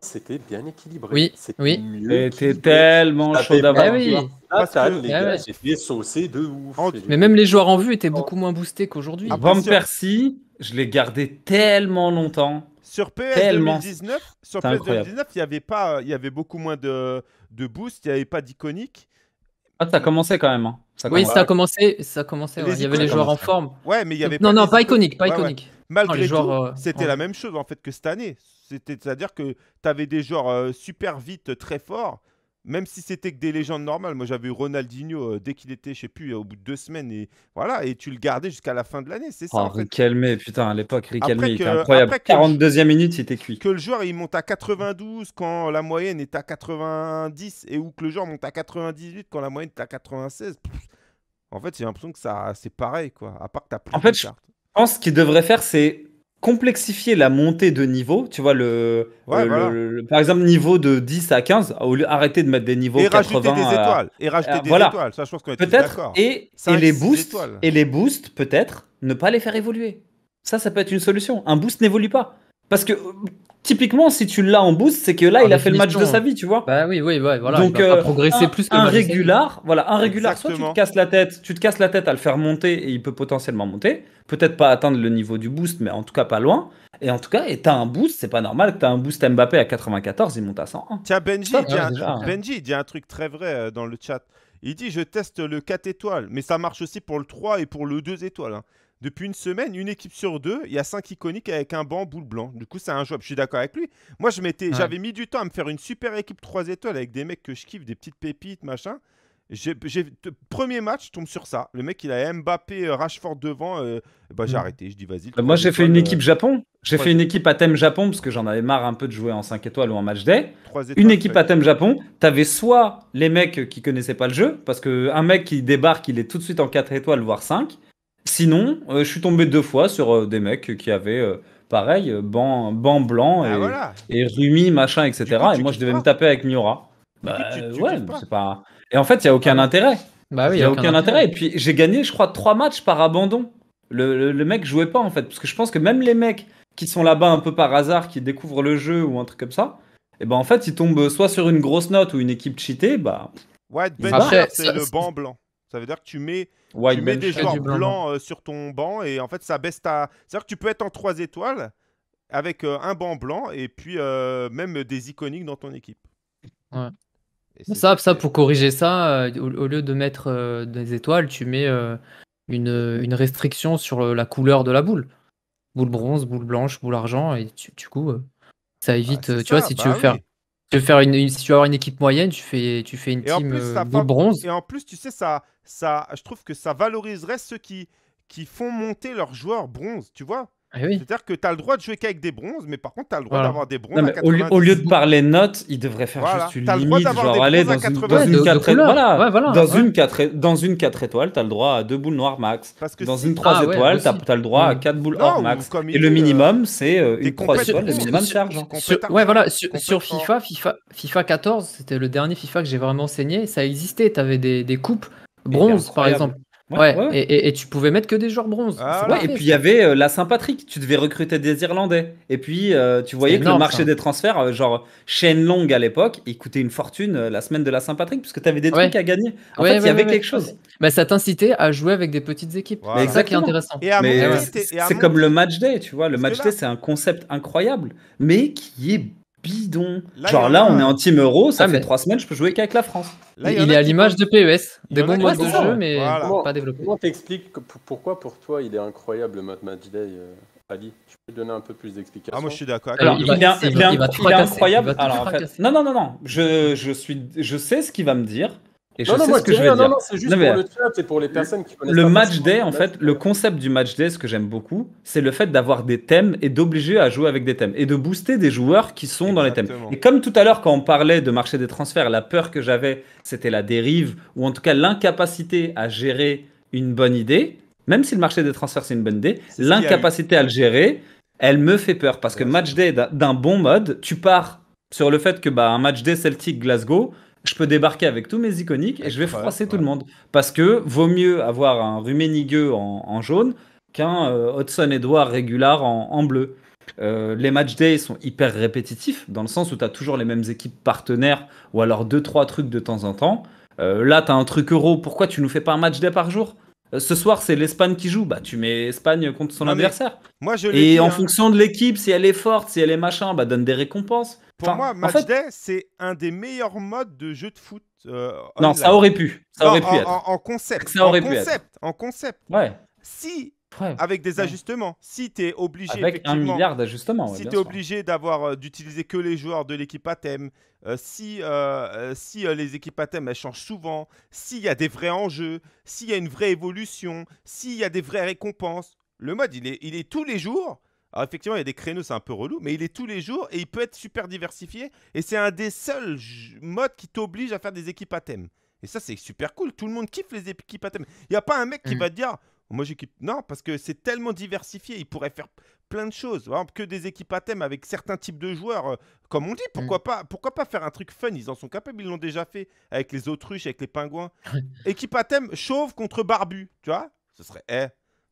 c'était bien équilibré. Oui, c'était oui. tellement chaud d'avoir. oui. Ah, ah, ah, de ouf. Oh, mais même les joueurs en vue étaient beaucoup oh. moins boostés qu'aujourd'hui. avant Van Persie, je l'ai gardé tellement longtemps. Sur PS tellement. 2019, sur PS 2019, il y avait pas, il y avait beaucoup moins de, de boost, il n'y avait pas d'iconique. Ça ça commencé quand même. Hein. oui, ça a commencé. Ça commençait. Il y avait les joueurs en forme. Ouais, mais il y avait. Non, pas non, pas iconique, pas iconique. Malgré les tout, euh, c'était la même chose en fait que cette année. C'est-à-dire que tu avais des joueurs super vite, euh, très forts, même si c'était que des légendes normales. Moi, j'avais eu Ronaldinho euh, dès qu'il était, je sais plus, euh, au bout de deux semaines. Et voilà, et tu le gardais jusqu'à la fin de l'année, c'est ça. Oh, putain, à l'époque, il était incroyable. 42e minute, c'était cuit. Que le joueur, il monte à 92 quand la moyenne est à 90 et ou que le joueur monte à 98 quand la moyenne est à 96. en fait, j'ai l'impression que ça, c'est pareil, quoi. À part que tu plus en fait, je pense qu'il devrait faire, c'est complexifier la montée de niveau, tu vois, euh, le, par exemple niveau de 10 à 15, au lieu arrêter de mettre des niveaux et 80 rajouter des étoiles, et rajouter des voilà. étoiles, ça je pense qu'on est d'accord. Et, les boosts, et les boosts peut-être ne pas les faire évoluer. Ça, ça peut être une solution. Un boost n'évolue pas. Parce que typiquement, si tu l'as en boost, c'est que là, il a fait le match de sa vie, tu vois. Bah oui, oui, voilà. Donc, euh, progresser plus que un régular, voilà, un régular. Soit tu te casses la tête, tu te casses la tête à le faire monter et il peut potentiellement monter peut-être pas atteindre le niveau du boost, mais en tout cas pas loin. Et en tout cas, et t'as un boost, c'est pas normal que t'as un boost Mbappé à 94, il monte à 101. Tiens, hein. Benji, il dit, un, truc très vrai euh, dans le chat. Il dit Je teste le 4 étoiles, mais ça marche aussi pour le 3 et pour le 2 étoiles. Hein. Depuis une semaine, une équipe sur deux, il y a 5 iconiques avec un banc boule blanc. Du coup, c'est un job. Je suis d'accord avec lui. Moi, je m'étais, j'avais mis du temps à me faire une super équipe 3 étoiles avec des mecs que je kiffe, des petites pépites, machin premier match, je tombe sur ça. Le mec, il a Mbappé, euh, Rashford devant. Euh, bah, j'ai hmm. arrêté, je dis vas-y. Bah, moi, j'ai fait une équipe euh, Japon. J'ai fait une équipe à thème Japon parce que j'en avais marre un peu de jouer en 5 étoiles ou en match day. une équipe à thème Japon, t'avais soit les mecs qui connaissaient pas le jeu, parce que un mec qui débarque, il est tout de suite en 4 étoiles, voire 5. Sinon, je suis tombé deux fois sur des mecs qui avaient pareil, banc, ban blanc ah, et, Rumi, machin, etc. et moi, je devais me taper avec Miura. Bah, ouais, c'est pas. Et en fait, il n'y a aucun ah intérêt. Bah il n'y a, aucun, intérêt. Et puis, j'ai gagné, je crois, trois matchs par abandon. Le, le, mec jouait pas, en fait. Parce que je pense que même les mecs qui sont là-bas un peu par hasard, qui découvrent le jeu ou un truc comme ça, et eh ben en fait, ils tombent soit sur une grosse note ou une équipe cheatée, bah. c'est le banc blanc. Ça veut dire que tu mets, tu des joueurs blancs euh, sur ton banc et en fait, ça baisse ta. C'est-à-dire que tu peux être en trois étoiles avec euh, un banc blanc et puis euh, même des iconiques dans ton équipe. Ouais. Ça, ça, pour corriger ça, euh, au, lieu de mettre euh, des étoiles, tu mets euh, une, restriction sur la couleur de la boule. Boule bronze, boule blanche, boule argent, et du coup, ça ah, évite. tu vois, si tu veux faire faire une, tu avoir une équipe moyenne, tu fais, tu fais une team bronze. Et en plus, tu sais, ça, ça, je trouve que ça valoriserait ceux qui, qui font monter leurs joueurs bronze, tu vois. Eh C'est-à-dire que tu as le droit de jouer qu'avec des bronzes, mais par contre, tu as le droit d'avoir des bronzes. au, lieu de parler notes, il devrait faire juste une limite, genre aller dans, une, 4 étoiles. Dans, une 4 étoiles, tu as le droit à 2 boules noires max. dans une 3 ah, étoiles, t'as tu as, le droit à 4 boules hors max. Et euh, euh, le minimum, c'est une 3 étoiles, le minimum charge. sur FIFA, FIFA 14, c'était le dernier FIFA que j'ai vraiment enseigné ça existait. Tu avais des coupes bronze, par exemple. Et, et, tu pouvais mettre que des joueurs bronze. Ah, et puis il y avait euh, la Saint-Patrick, tu devais recruter des Irlandais. Et puis euh, tu voyais que le marché des transferts, euh, genre chaîne longue à l'époque, il coûtait une fortune la semaine de la Saint-Patrick, parce que tu avais des trucs à gagner. En il y avait quelque chose. Mais bah, ça t'incitait à jouer avec des petites équipes. C'est ça intéressant. c'est comme le match day, tu vois. Le match day, c'est un concept incroyable, mais qui est bidon. Genre là, on est en team euro, ça ah, fait trois semaines, je peux jouer qu'avec la France. il, est à l'image de PES, des bons modes de jeu, mais pas développé Comment t'expliques pourquoi pour toi il est incroyable le Match Day, euh, Ali Tu peux donner un peu plus d'explications Ah, moi je suis d'accord. Alors, il, il, est, incroyable. non, non, non, non. Je, je, suis, je sais ce qu'il va me dire non, non, c'est juste pour le chat et pour les personnes qui connaissent. Le match day, en fait, le concept du match day, ce que j'aime beaucoup, c'est le fait d'avoir des thèmes et d'obliger à jouer avec des thèmes et de booster des joueurs qui sont dans les thèmes. Et comme tout à l'heure, quand on parlait de marché des transferts, la peur que j'avais, c'était la dérive ou en tout cas l'incapacité à gérer une bonne idée. Même si le marché des transferts, c'est une bonne idée, l'incapacité à le gérer, elle me fait peur parce que match day d'un bon mode, tu pars sur le fait que bah, un match day Celtic Glasgow, je peux débarquer avec tous mes iconiques et je vais froisser tout le monde. Parce que vaut mieux avoir un Ruménigueux en, jaune qu'un euh, Hudson Edward régular en, bleu. Euh, les match days sont hyper répétitifs dans le sens où tu as toujours les mêmes équipes partenaires ou alors deux trois trucs de temps en temps. Euh, là, tu as un truc euro, pourquoi tu nous fais pas un match day par jour euh, ce soir c'est l'Espagne qui joue, bah tu mets Espagne contre son adversaire. Moi je Et en hein. fonction de l'équipe, si elle est forte, si elle est machin, bah donne des récompenses. Pour moi, Matchday, c'est un des meilleurs modes de jeu de foot. Euh, non, ça aurait pu. Ça aurait pu être. En, concept. en concept, En concept. Ouais. Si avec des ajustements. Si tu es obligé avec un milliard d'ajustements, si tu es obligé d'avoir euh, d'utiliser que les joueurs de l'équipe à thème, euh, si, euh, euh, si les équipes à thème changent souvent, s'il y a des vrais enjeux, s'il y a une vraie évolution, s'il y a des vraies récompenses. Le mode, il est, il est tous les jours. Alors effectivement, il y a des créneaux, c'est un peu relou, mais il est tous les jours et il peut être super diversifié. Et c'est un des seuls modes qui t'oblige à faire des équipes à thème. Et ça, c'est super cool. Tout le monde kiffe les équipes à thème. Il n'y a pas un mec qui mm. va te dire, moi j'équipe. Non, parce que c'est tellement diversifié. Il pourrait faire plein de choses. Par que des équipes à thème avec certains types de joueurs. Euh, comme on dit, mm. pourquoi, pas, pourquoi pas faire un truc fun Ils en sont capables, ils l'ont déjà fait avec les autruches, avec les pingouins. équipe à thème chauve contre barbu, tu vois Ce serait, eh,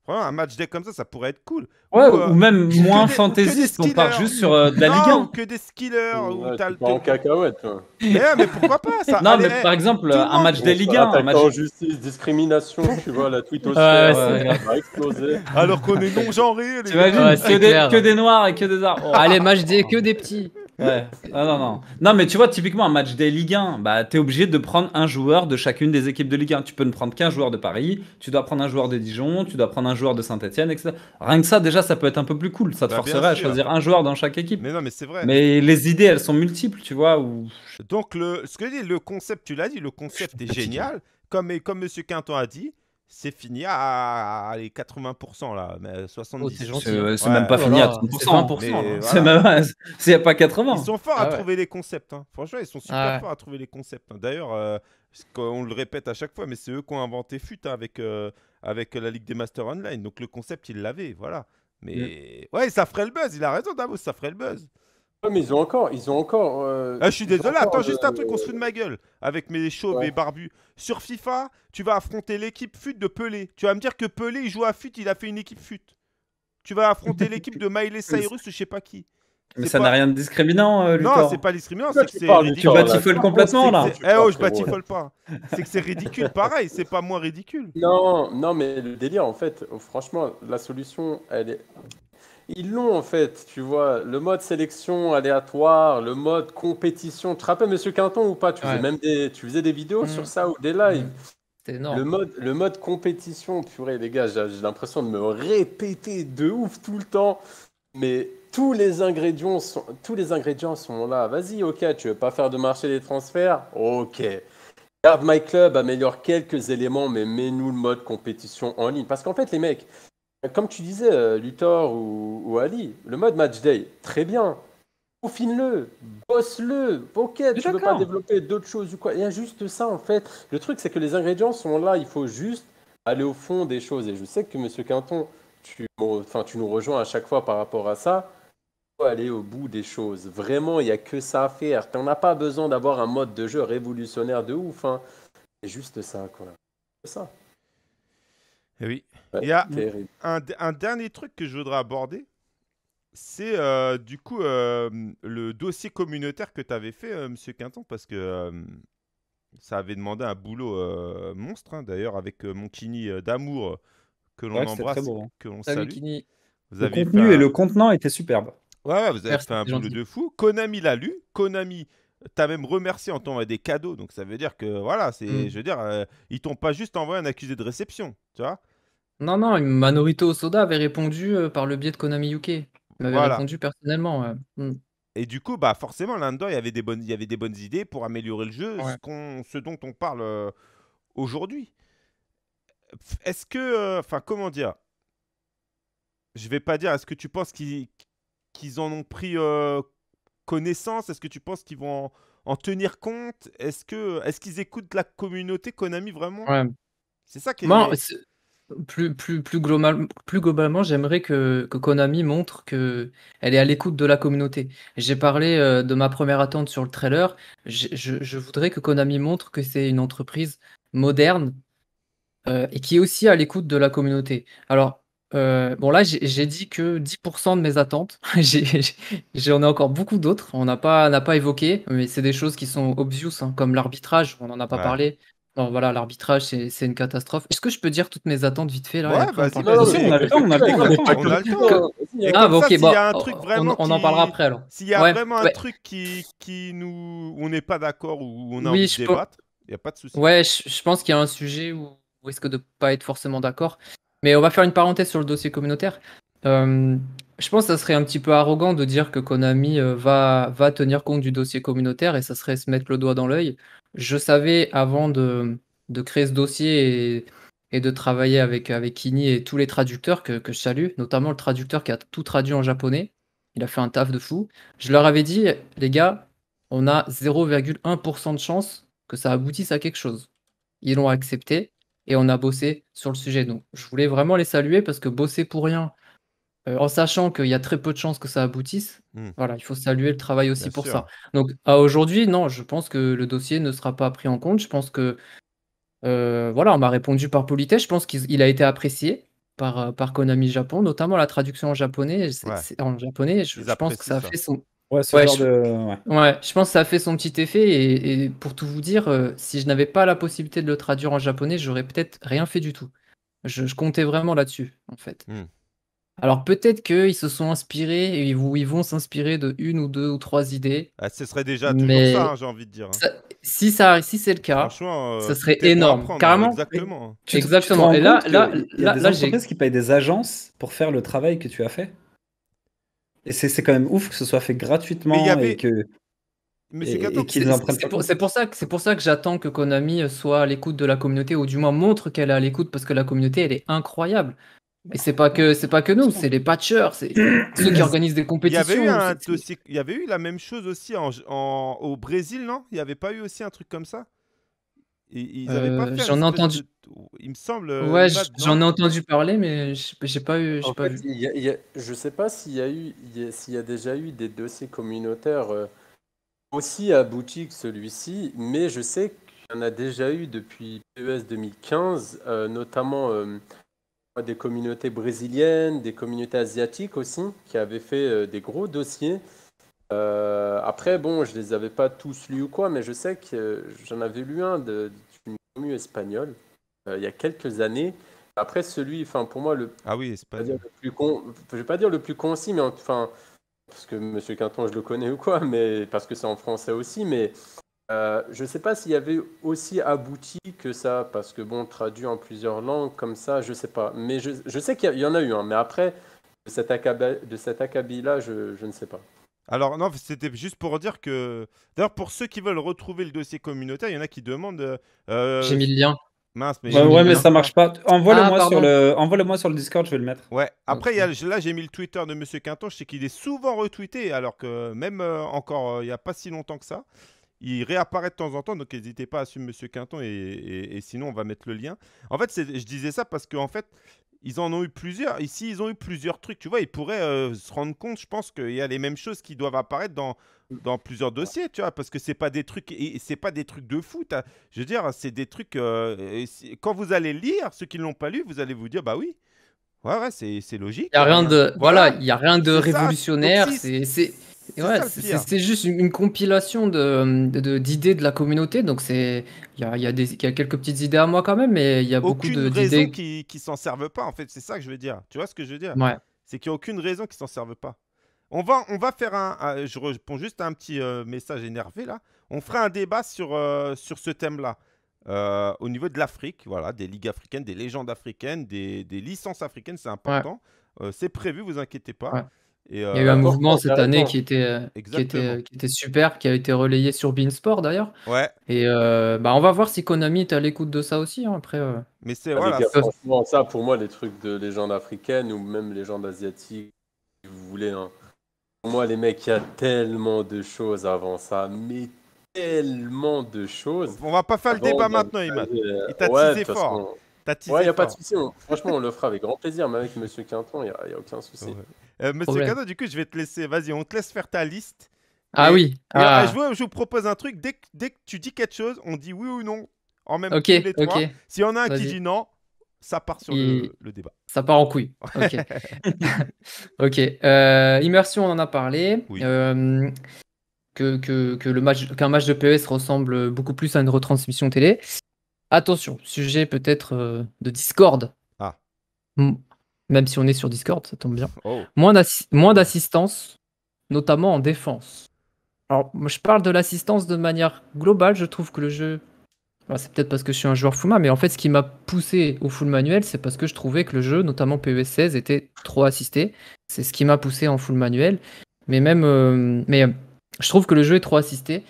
Vraiment, un match deck comme ça, ça pourrait être cool. Ouais, ou, euh, ou même moins fantaisiste, on part juste sur euh, de la Ligue 1. que des skillers. ou ouais, t'as le... en cacahuète. Toi. Ouais, mais pourquoi pas ça Non, mais par exemple, un match des Ligue 1. Un match... en justice, discrimination, tu vois, la tweet aussi ouais. Euh, va exploser. Alors qu'on est non-genré. tu ouais, que, des, que des noirs et que des arbres. Allez, match des, que des petits. Ah, non, non. Non, mais tu vois, typiquement, un match des Ligue 1, bah, tu es obligé de prendre un joueur de chacune des équipes de Ligue 1. Tu peux ne prendre qu'un joueur de Paris, tu dois prendre un joueur de Dijon, tu dois prendre un joueur de Saint-Etienne, etc. Rien que ça, déjà, ça peut être un peu plus cool. Ça te bah, forcerait à choisir un joueur dans chaque équipe. Mais non, mais c'est vrai. Mais les idées, elles sont multiples, tu vois. Donc, le... ce que le concept, tu l'as dit, le concept est génial. Comme, comme M. Quinton a dit, c'est fini à, ah, ah, ah, les 80% là, mais 70. c'est même pas fini à 30%. C'est pas 80. Ils sont forts à trouver les concepts. Franchement, ils sont super forts à trouver les concepts. D'ailleurs, euh, on le répète à chaque fois, mais c'est eux qui ont inventé FUT hein, avec, euh, avec la Ligue des Masters Online. Donc le concept, ils l'avaient, voilà. Mais mm. ouais, ça ferait le buzz. Il a raison, Davos, ça ferait le buzz mais ils ont encore, ils ont encore. Euh, ah, je suis désolé, attends juste un truc, on se fout de ma gueule avec mes chauves mes et barbus. Sur FIFA, tu vas affronter l'équipe FUT de Pelé. Tu vas me dire que Pelé, il joue à FUT, il a fait une équipe FUT. Tu vas affronter l'équipe de Miley Cyrus je sais pas qui. Mais ça n'a rien de discriminant, euh, Lucas. Non, c'est pas discriminant, c'est que c'est Tu batifoles complètement, là. Eh oh, je batifole pas. C'est que c'est ridicule, pareil, c'est pas moins ridicule. Non, non, mais le délire, en fait, oh, franchement, la solution, elle est ils l'ont en fait, tu vois, le mode sélection aléatoire, le mode compétition. Tu te rappelles Monsieur Quinton ou pas Tu faisais même des, tu faisais des vidéos sur mm. ça ou des lives. Mm. Énorme. Le mode, le mode compétition, purée les gars, j'ai l'impression de me répéter de ouf tout le temps. Mais tous les ingrédients sont, tous les ingrédients sont là. Vas-y, ok, tu veux pas faire de marché des transferts Ok. Garde My Club améliore quelques éléments, mais mets-nous le mode compétition en ligne. Parce qu'en fait, les mecs, comme tu disais, euh, Luthor ou, Ali, le mode match day, très bien. Confine-le, bosse-le, ok, tu ne veux pas développer d'autres choses ou quoi. Il y a juste ça en fait. Le truc, c'est que les ingrédients sont là, il faut juste aller au fond des choses. Et je sais que Monsieur Quinton, tu, enfin, tu nous rejoins à chaque fois par rapport à ça. Il faut aller au bout des choses. Vraiment, il n'y a que ça à faire. Tu n'a as pas besoin d'avoir un mode de jeu révolutionnaire de ouf. Hein. C'est juste ça, quoi. C'est ça. Et eh oui, il y a un, dernier truc que je voudrais aborder. C'est euh, du coup euh, le dossier communautaire que tu avais fait, euh, Monsieur Quinton, parce que ça avait demandé un boulot monstre, hein. d'ailleurs, avec mon Kini d'amour que l'on embrasse, hein. que l'on salue. Vous avez contenu et le contenant était superbe. Ouais, vous avez fait un boulot de fou. Konami l'a lu. Konami t'as même remercié en t'envoyant des cadeaux. Donc ça veut dire que voilà, c'est, hmm. je veux dire, ils t'ont pas juste envoyé un accusé de réception, tu vois. Non, non, Manorito Soda avait répondu euh, par le biais de Konami UK. Il m'avait répondu personnellement. Mm. Et du coup, bah forcément, là il y avait des bonnes, il y avait des bonnes idées pour améliorer le jeu, ce, dont on parle euh, aujourd'hui. Est-ce que, euh, enfin, comment dire Je vais pas dire. Est-ce que tu penses qu'ils en ont pris connaissance Est-ce que tu penses qu'ils vont en, tenir compte Est-ce que, est-ce qu'ils écoutent la communauté Konami vraiment C'est ça qui est plus, plus, plus, global, plus globalement, j'aimerais que, Konami montre qu'elle est à l'écoute de la communauté. J'ai parlé euh, de ma première attente sur le trailer. Je, voudrais que Konami montre que c'est une entreprise moderne euh, et qui est aussi à l'écoute de la communauté. Alors, euh, bon, là, j'ai dit que 10% de mes attentes. J'en ai, encore beaucoup d'autres. On n'a pas, pas évoqué, mais c'est des choses qui sont obvious, hein, comme l'arbitrage, on n'en a pas parlé. Bon voilà, l'arbitrage, c'est une catastrophe. Est-ce que je peux dire toutes mes attentes vite fait là on, a le temps, on Ah, hein. ok, bah, on, en parlera après alors. S'il y a vraiment un truc qui, qui nous. on n'est pas d'accord ou on a envie de débattre, il n'y a pas de souci. Ouais, je, pense qu'il y a un sujet où on risque de ne pas être forcément d'accord. Mais on va faire une parenthèse sur le dossier communautaire. Euh, je pense que ça serait un petit peu arrogant de dire que Konami euh, va, tenir compte du dossier communautaire et ça serait se mettre le doigt dans l'œil. Je savais avant de, créer ce dossier et, de travailler avec, avec Kini et tous les traducteurs que, que, je salue, notamment le traducteur qui a tout traduit en japonais. Il a fait un taf de fou. Je leur avais dit, les gars, on a 0,1% de chance que ça aboutisse à quelque chose. Ils l'ont accepté et on a bossé sur le sujet. Donc, je voulais vraiment les saluer parce que bosser pour rien euh, en sachant qu'il y a très peu de chances que ça aboutisse. Hmm. Voilà, il faut saluer le travail aussi pour ça. Donc à aujourd'hui, non, je pense que le dossier ne sera pas pris en compte. Je pense que euh, voilà, on m'a répondu par politesse. Je pense qu'il a été apprécié euh, par, Konami Japon, notamment la traduction en japonais. En japonais, je, pense que ça a fait son. Ouais, je... pense que ça a fait son petit effet. Et, pour tout vous dire, si je n'avais pas la possibilité de le traduire en japonais, j'aurais peut-être rien fait du tout. Je, comptais vraiment là-dessus, en fait. Hmm. Alors peut-être qu'ils se sont inspirés et ils, vont- s'inspirer de une ou deux ou trois idées, ah, ce serait déjà toujours ça, hein, j'ai envie de dire. Hein. si ça, c'est le cas, ce euh, ça serait énorme, carrément. Euh, exactement. Hein. Et là, des qui payent des agences pour faire le travail que tu as fait. Et c'est quand même ouf que ce soit fait gratuitement et que. Mais c'est pour, pour ça que c'est pour ça que j'attends que Konami soit à l'écoute de la communauté ou du moins montre qu'elle est à l'écoute parce que la communauté elle est incroyable. Mais c'est pas que c'est pas que nous, c'est les patchers, c'est ceux qui organisent des compétitions. Il y, avait eu la même chose aussi au Brésil, non Il n'y avait pas eu aussi un truc comme ça euh, J'en ai entendu. Il me semble. Euh, ouais, j'en ai entendu parler, mais j'ai pas eu. je pas vu. je sais pas s'il y a eu, s'il y, a déjà eu des dossiers communautaires euh, aussi aboutis que celui-ci, mais je sais qu'il y en a déjà eu depuis PES 2015, notamment des communautés brésiliennes, des communautés asiatiques aussi, qui avaient fait euh, des gros dossiers. Euh, après, bon, je les avais pas tous lus ou quoi, mais je sais que j'en avais lu un d'une commune espagnole euh, il y a quelques années. Après, celui, enfin, pour moi, le, ah oui, le plus con, je vais pas dire le plus concis, mais enfin, parce que Monsieur Quinton, je le connais ou quoi, mais parce que c'est en français aussi, mais euh, je ne sais pas s'il y avait aussi abouti que ça, parce que bon, traduit en plusieurs langues comme ça, je ne sais pas. Mais je, je sais qu'il y, en a eu, un hein, mais après, de cet acabit-là, je, je ne sais pas. Alors non, c'était juste pour dire que... D'ailleurs, pour ceux qui veulent retrouver le dossier communautaire, il y en a qui demandent... Euh, euh, j'ai mis le lien. Mince, mais... Bah ouais, mais ça marche pas. Envoie-le-moi ah, sur, le... Envoie sur le Discord, je vais le mettre. Ouais, après, là, j'ai mis le Twitter de Monsieur Quinton, je sais qu'il est souvent retweeté, alors que même encore, il n'y a pas si longtemps que ça il réapparaît de temps en temps, donc n'hésitez pas à suivre Monsieur Quinton et, sinon on va mettre le lien. En fait, je disais ça parce qu'en fait, ils en ont eu plusieurs. Ici, ils ont eu plusieurs trucs. Tu vois, ils pourraient euh, se rendre compte, je pense, qu'il y a les mêmes choses qui doivent apparaître dans, dans plusieurs dossiers, tu vois, parce que c'est pas des trucs, c'est pas des trucs de fou. Je veux dire, c'est des trucs. Euh, quand vous allez lire, ceux qui ne l'ont pas lu, vous allez vous dire, bah oui, ouais, ouais, c'est logique. Il n'y a rien hein. de, voilà, il y a rien de révolutionnaire. C'est c'est juste une, compilation d'idées de, de, la communauté, donc c'est il y a, quelques petites idées à moi quand même, mais il y a beaucoup d'idées qui, qui s'en servent pas en fait. C'est ça que je veux dire. Tu vois ce que je veux dire ouais. C'est qu'il n'y a aucune raison qu'ils s'en servent pas. On va, on va faire un, je réponds juste à un petit euh, message énervé là. On fera un débat sur euh, sur ce thème là. Euh, au niveau de l'Afrique, voilà, des ligues africaines, des légendes africaines, des, licences africaines, c'est important. c'est prévu, vous inquiétez pas il y a euh, eu un mouvement cette année qui était, euh, qui était, euh, qui, qui a été relayé sur Beansport d'ailleurs. Ouais. Et bah, on va voir si Konami est à l'écoute de ça aussi. Hein, après, Mais c'est ah, voilà, ça pour moi, les trucs de légende africaine ou même légende asiatique, si vous voulez. Hein. Pour moi, les mecs, il y a tellement de choses avant ça, mais tellement de choses. On va pas faire le débat maintenant, Imad. Il t'a ouais, fort. Il a pas de souci. Franchement, on le fera avec grand plaisir, mais avec Monsieur Quinton, il n'y a, aucun souci. Euh, Monsieur Cano, du coup, je vais te laisser. Vas-y, on te laisse faire ta liste. Ah oui. Ah. je, vous, propose un truc. Dès que, tu dis quelque chose, on dit oui ou non en même temps. Okay, les y en a un qui dit non, ça part sur le, débat. Ça part en couille. Ok. Euh, immersion, on en a parlé. Euh, que, que, le match, qu'un match de PES ressemble beaucoup plus à une retransmission télé. Attention, sujet peut-être de discorde. Ah même si on est sur Discord, ça tombe bien. Oh. Moins d'assistance, notamment en défense. Alors, je parle de l'assistance de manière globale, je trouve que le jeu. Bah, c'est peut-être parce que je suis un joueur Fuma, mais en fait, ce qui m'a poussé au full manuel, c'est parce que je trouvais que le jeu, notamment PES 16, était trop assisté. C'est ce qui m'a poussé en full manuel. Mais même. Euh, mais euh, je trouve que le jeu est trop assisté,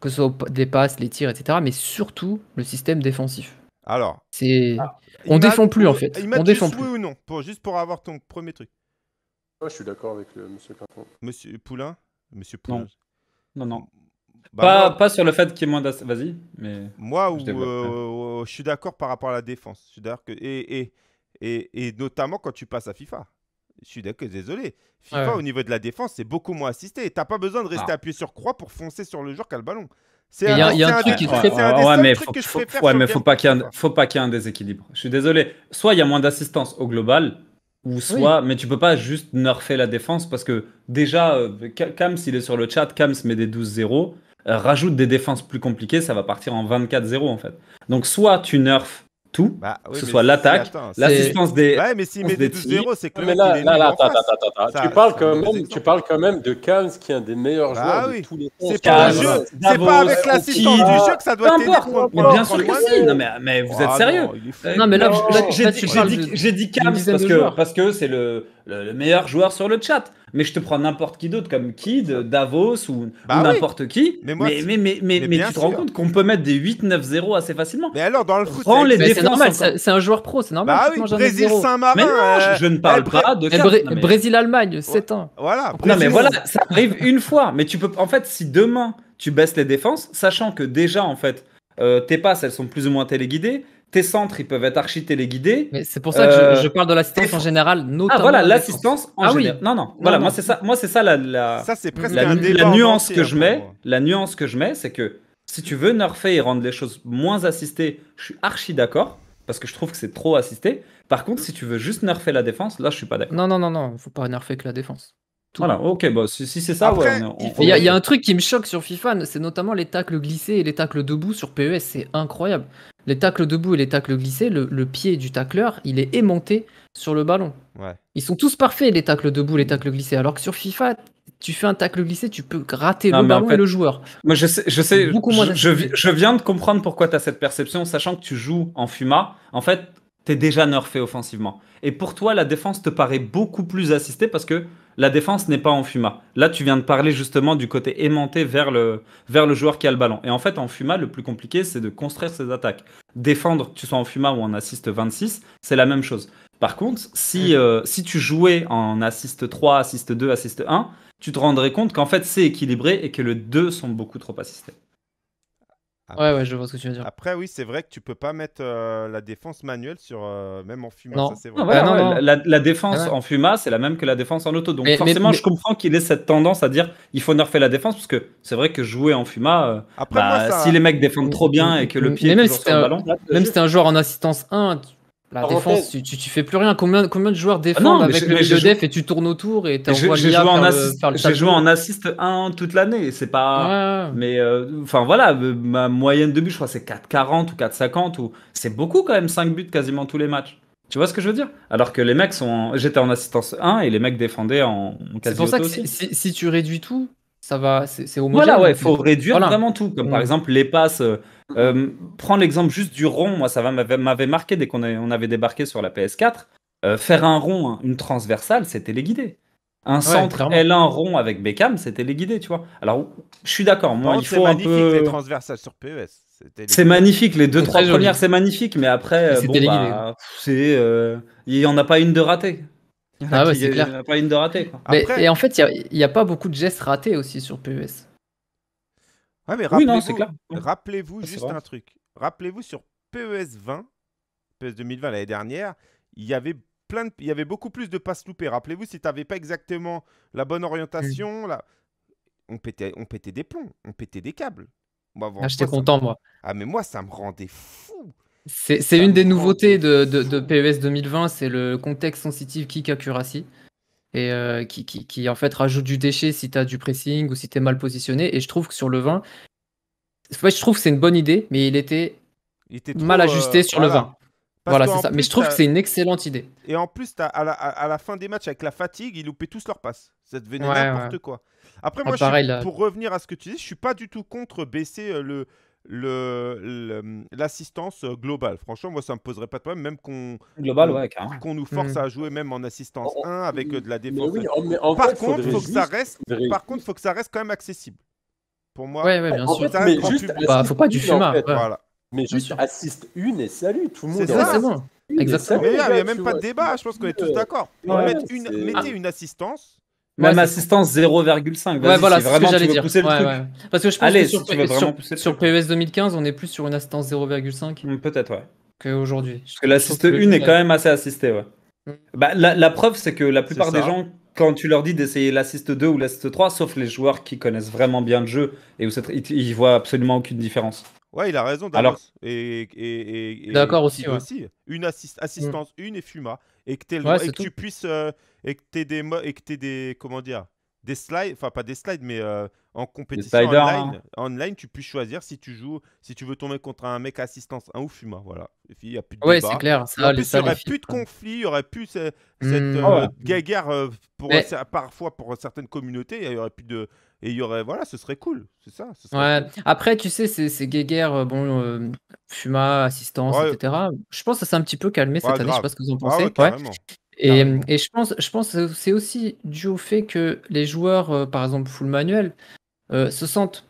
que ce soit des passes, les tirs, etc. Mais surtout, le système défensif. Alors. C'est. Ah. On défend plus, en fait. Il m'a dit ou non, pour, juste pour avoir ton premier truc. Moi, je suis d'accord avec le, monsieur Monsieur Poulain Monsieur Poulain Non, non. Bah, pas, sur le fait qu'il y ait moins Vas-y. Mais... Moi, euh, euh, je, suis d'accord par rapport à la défense. Je suis et, et, notamment quand tu passes à FIFA. Je suis d'accord, désolé. FIFA, au niveau de la défense, c'est beaucoup moins assisté. Tu T'as pas besoin de rester ah. appuyé sur croix pour foncer sur le joueur qui a le ballon il y a un, truc qui ouais, ouais, mais faut, ouais, mais faut pas qu'il y ait un, faut pas qu'il y ait un déséquilibre. Je suis désolé. Soit il y a moins d'assistance au global, ou soit, mais tu peux pas juste nerfer la défense parce que déjà, euh, Kams il est sur le chat, Kams met des 12-0, euh, rajoute des défenses plus compliquées, ça va partir en 24-0 en fait. Donc soit tu nerfs tout, bah, que ce soit l'attaque, l'assistance des. Ouais, mais s'il met des 12 0 c'est que. Mais là, là, attends, attends, Tu, parles quand même, tu parles quand même de Kams qui est un des meilleurs bah joueurs de tous les temps. C'est pas, pas avec l'assistance du jeu que ça doit t'aider. Mais bien sûr que si. Non, mais, vous êtes ah sérieux. Non, mais là, j'ai dit Kams parce que c'est le le, meilleur joueur sur le chat. Mais je te prends n'importe qui d'autre, comme Kid, Davos ou, bah n'importe qui. Mais, tu te rends compte qu'on peut mettre des 8-9-0 assez facilement. Mais alors, dans le foot, c'est les c'est un joueur pro, c'est normal. Bah oui, Brésil-Saint-Marin. Euh, je, ne parle pas de Brésil-Allemagne, 7 un. Voilà. Non, mais voilà, ça arrive une fois. Mais tu peux, en fait, si demain tu baisses les défenses, sachant que déjà, en fait, euh, tes passes, elles sont plus ou moins téléguidées tes centres, ils peuvent être archi téléguidés. Mais c'est pour ça que je, euh, parle de l'assistance en général, ah, notamment. Ah voilà, l'assistance en ah, Oui. Non, non, voilà, moi c'est ça, moi c'est ça la, ça, la, nuance que hein, je mets. La nuance que je mets, c'est que si tu veux nerfer et rendre les choses moins assistées, je suis archi d'accord parce que je trouve que c'est trop assisté. Par contre, si tu veux juste nerfer la défense, là je suis pas d'accord. Non, non, non, non, faut pas nerfer que la défense. voilà, ok, bah, si, c'est ça, il y, a, y a un truc qui me choque sur FIFA, c'est notamment les tacles glissés et les tacles debout sur PES, c'est incroyable. Les tacles debout et les tacles glissés, le, pied du tacleur, il est aimanté sur le ballon. Ils sont tous parfaits, les tacles debout, les tacles glissés. Alors que sur FIFA, tu fais un tacle glissé, tu peux gratter le ballon et le joueur. Moi, je sais, je sais, je, viens de comprendre pourquoi tu as cette perception, sachant que tu joues en FUMA. En fait, tu es déjà nerfé offensivement. Et pour toi, la défense te paraît beaucoup plus assistée parce que la défense n'est pas en FUMA. Là, tu viens de parler justement du côté aimanté vers le, vers le joueur qui a le ballon. Et en fait, en FUMA, le plus compliqué, c'est de construire ses attaques. Défendre, que tu sois en FUMA ou en assiste 26, c'est la même chose. Par contre, si, euh, si tu jouais en assiste 3, assiste 2, assiste 1, tu te rendrais compte qu'en fait, c'est équilibré et que le 2 sont beaucoup trop assistés. Après, ouais, ouais, je vois ce que tu veux dire. Après, oui, c'est vrai que tu peux pas mettre euh, la défense manuelle sur euh, même en Fuma. ça, c'est ah, vrai. Ah, la, défense ah, en Fuma, c'est la même que la défense en auto. Donc forcément, je comprends qu'il ait cette tendance à dire il faut nerfer la défense parce que c'est vrai que jouer en Fuma, euh, bah, si les mecs défendent trop mm, bien mm, et que mm, le pied est même même si un joueur en assistance 1, la défense, tu, tu, fais plus rien. Combien, combien de joueurs ah défendent avec le milieu def et tu tournes autour et t'envoies J'ai joué, en assist, j'ai joué en assist 1 toute l'année. C'est pas. Mais euh, enfin voilà, ma moyenne de but, je crois, c'est 4,40 ou 4,50 ou c'est beaucoup quand même 5 buts quasiment tous les matchs. Tu vois ce que je veux dire Alors que les mecs sont. J'étais en assistance 1 et les mecs défendaient en. C'est pour ça que si, tu réduis tout, ça va. C'est homogène. Voilà, ouais, faut réduire vraiment tout. Comme par exemple les passes. Euh, euh, prends l'exemple juste du rond, moi ça m'avait marqué dès qu'on on avait débarqué sur la PS4. Euh, faire un rond, hein, une transversale, c'était les guidés. Un centre et l rond avec Beckham, c'était les guidés, tu vois. Alors, je suis d'accord, moi il faut un peu. E c'est magnifique, les deux trois premières, c'est magnifique, mais après, euh, bon, bah, c'est, il n'y en a pas une de ratée. Ah il n'y en a pas une de ratée. Et en fait, il n'y a, a, pas beaucoup de gestes ratés aussi sur PES. Ouais, mais rappelez-vous, rappelez-vous ah, juste un truc. Rappelez-vous sur PES 20, PES 2020 l'année dernière, il y avait plein de... il y avait beaucoup plus de passes loupées. Rappelez-vous si tu n'avais pas exactement la bonne orientation, mm. là, on pétait on pétait des plombs, on pétait des câbles. Ah, j'étais content moi. Ah mais moi ça me rendait fou. C'est une des nouveautés de, de, de, PES 2020, c'est le contexte sensitive kick accuracy et euh, qui, qui, en fait rajoute du déchet si tu as du pressing ou si tu es mal positionné. Et je trouve que sur le 20 je trouve que c'est une bonne idée, mais il était, mal euh, ajusté sur le 20 voilà, c'est ça. mais je trouve que c'est une excellente idée. Et en plus, à, la, fin des matchs, avec la fatigue, ils loupaient tous leurs passes. Ça devenait n'importe quoi. Après, ah, moi, pour revenir à ce que tu dis, je suis pas du tout contre baisser euh, le, Mm, l'assistance le, euh, globale. Franchement, moi, ça me poserait pas de problème, même qu'on ouais, nous mm. force à jouer même en assistance 1 avec euh, de la défense. Oh, par contre, il ça reste. Par contre, faut que ça reste quand même accessible. Pour moi. Ouais, ouais bah, faut pas du chemin. Mais juste assiste une et salut tout le monde. C'est hein. Exactement. Il n'y a même pas de débat. Je pense qu'on est tous d'accord. Mettez ah. une assistance même assistance 0,5. Ouais, voilà, c'est ce que j'allais dire. Parce que je pense que sur, sur, sur PES 2015, on est plus sur une assistance 0,5. Mm, peut-être, ouais. Qu'aujourd'hui. Parce que l'assiste 1 est quand même assez assistée, ouais. Mm. Bah, la, la, preuve, c'est que la plupart des gens, quand tu leur dis d'essayer l'assist 2 ou l'assist 3, sauf les joueurs qui connaissent vraiment bien le jeu et où ils, ne voient absolument aucune différence. Ouais, il a raison. Alors, et, d'accord aussi, Une assist assistance, 1 mm. une et Fuma, et que, tu puisses euh, et que tu des, et que des, comment dire, des slides, enfin pas des slides, mais euh, en compétition hein. online, tu peux choisir si tu joues, si tu veux tomber contre un mec assistance un ou Fuma, voilà. Il n'y a plus de ouais, c'est clair. il n'y aurait plus de conflit, il n'y aurait plus cette, ah euh, guéguerre euh, pour, parfois pour certaines communautés, il y aurait plus de... Et il y aurait, voilà, ce serait cool, c'est ça. Après, tu sais, ces guéguerres, bon, Fuma, assistance, etc. Je pense que ça s'est un petit peu calmé cette année, je sais pas ce que vous en ah pensez. Et, je pense, je pense que c'est aussi dû au fait que les joueurs, euh, par exemple full manuel, euh, se sentent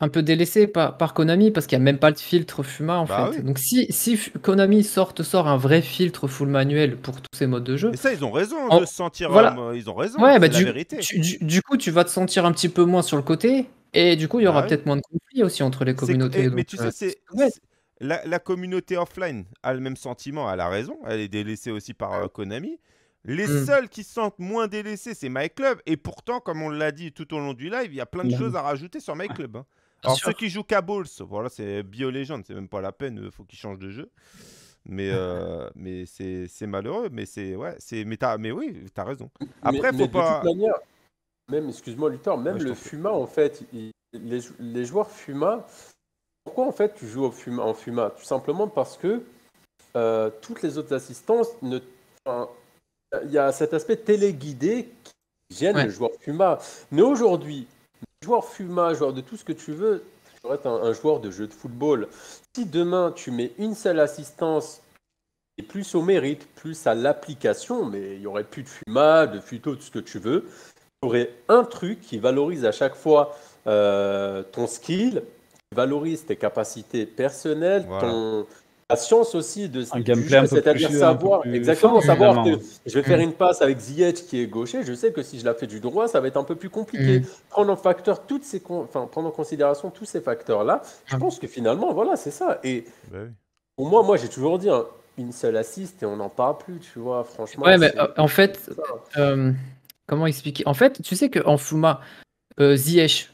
un peu délaissés par, Konami parce qu'il n'y a même pas de filtre FUMA en bah fait. Donc si, si Konami sort, sort un vrai filtre full manuel pour tous ces modes de jeu. Et ça, ils ont raison de se sentir. Voilà. Euh, ils ont raison. Ouais, bah, la du, vérité. du, coup, tu vas te sentir un petit peu moins sur le côté et du coup, il y aura bah peut-être moins de conflits aussi entre les communautés. Eh, mais tu sais, c'est la, communauté offline a le même sentiment, elle a raison, elle est délaissée aussi par euh, Konami. Les mm. seuls qui se sentent moins délaissés, c'est MyClub. Et pourtant, comme on l'a dit tout au long du live, il y a plein de mm. choses à rajouter sur MyClub. Club. Hein. Alors, ceux qui jouent Cabo, voilà, c'est bio-légende, c'est même pas la peine, il euh, faut qu'ils changent de jeu. Mais, euh, mais c'est malheureux, mais c'est. Ouais, mais, mais oui, t'as raison. Après, faut pas. De même, excuse-moi, Luthor, même le fuma, en fait, les, les joueurs fuma, pourquoi en fait tu joues au en Fuma Tout simplement parce que euh, toutes les autres assistances ne. Il y a cet aspect téléguidé qui gêne le joueur Fuma. Mais aujourd'hui, joueur Fuma, joueur de tout ce que tu veux, tu pourrais un, un, joueur de jeu de football. Si demain tu mets une seule assistance, et plus au mérite, plus à l'application, mais il n'y aurait plus de Fuma, de Futo, de ce que tu veux, tu aurais un truc qui valorise à chaque fois euh, ton skill, valorise tes capacités personnelles, ta ton, science aussi de gameplay c'est-à-dire savoir exactement savoir que je vais faire mm. une passe avec Ziyech qui est gaucher, je sais que si je la fais du droit, ça va être un peu plus compliqué. Mm. Prendre en facteur toutes ces enfin prendre en considération tous ces facteurs là, je mm. pense que finalement voilà, c'est ça et bah pour moi moi j'ai toujours dit hein, une seule assiste et on n'en parle plus, tu vois, franchement. Ouais, mais en fait euh, comment expliquer En fait, tu sais que en Fuma euh, Ziyech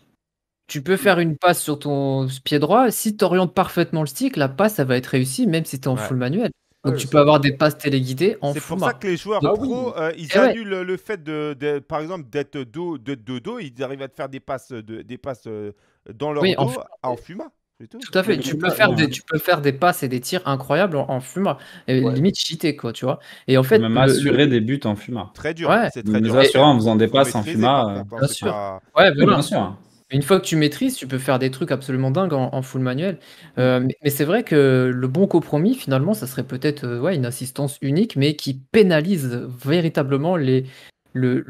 tu peux faire une passe sur ton pied droit. Si tu orientes parfaitement le stick, la passe, ça va être réussie, même si tu es en full manuel. Donc tu peux avoir des passes téléguidées en C'est pour ça que les joueurs pros, bah pro, euh, ils annulent le fait, de, par exemple, d'être dos, de, dos. Ils arrivent à te faire des passes, des passes euh, dans leur en, fuma. tout. à fait. Tu peux, faire des, tu peux faire des passes et des tirs incroyables en, fuma. Et Limite cheater, quoi, tu vois. Et en fait. Même assurer des buts en fuma. Très dur. C'est très dur. en faisant des passes en fuma. Bien sûr. Ouais, bien sûr. Une fois que tu maîtrises, tu peux faire des trucs absolument dingues en, full manuel. Euh, mais, c'est vrai que le bon compromis, finalement, ça serait peut-être euh, une assistance unique, mais qui pénalise véritablement les, le,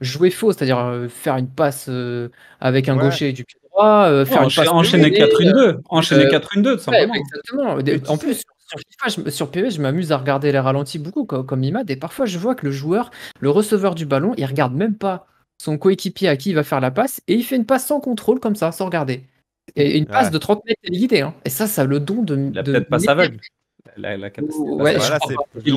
jouer faux, c'est-à-dire euh, faire une passe avec un gaucher du pied droit, faire une passe enchaîner 4 1 2 enchaîner 4 1 2 exactement. En plus, sur, PV, je m'amuse à regarder les ralentis beaucoup comme, IMAD, et parfois je vois que le joueur, le receveur du ballon, il regarde même pas son coéquipier à qui il va faire la passe, et il fait une passe sans contrôle comme ça, sans regarder. Et une passe de 30 mètres est Hein. Et ça, ça a le don de. La être passe aveugle. La, la capacité ouais,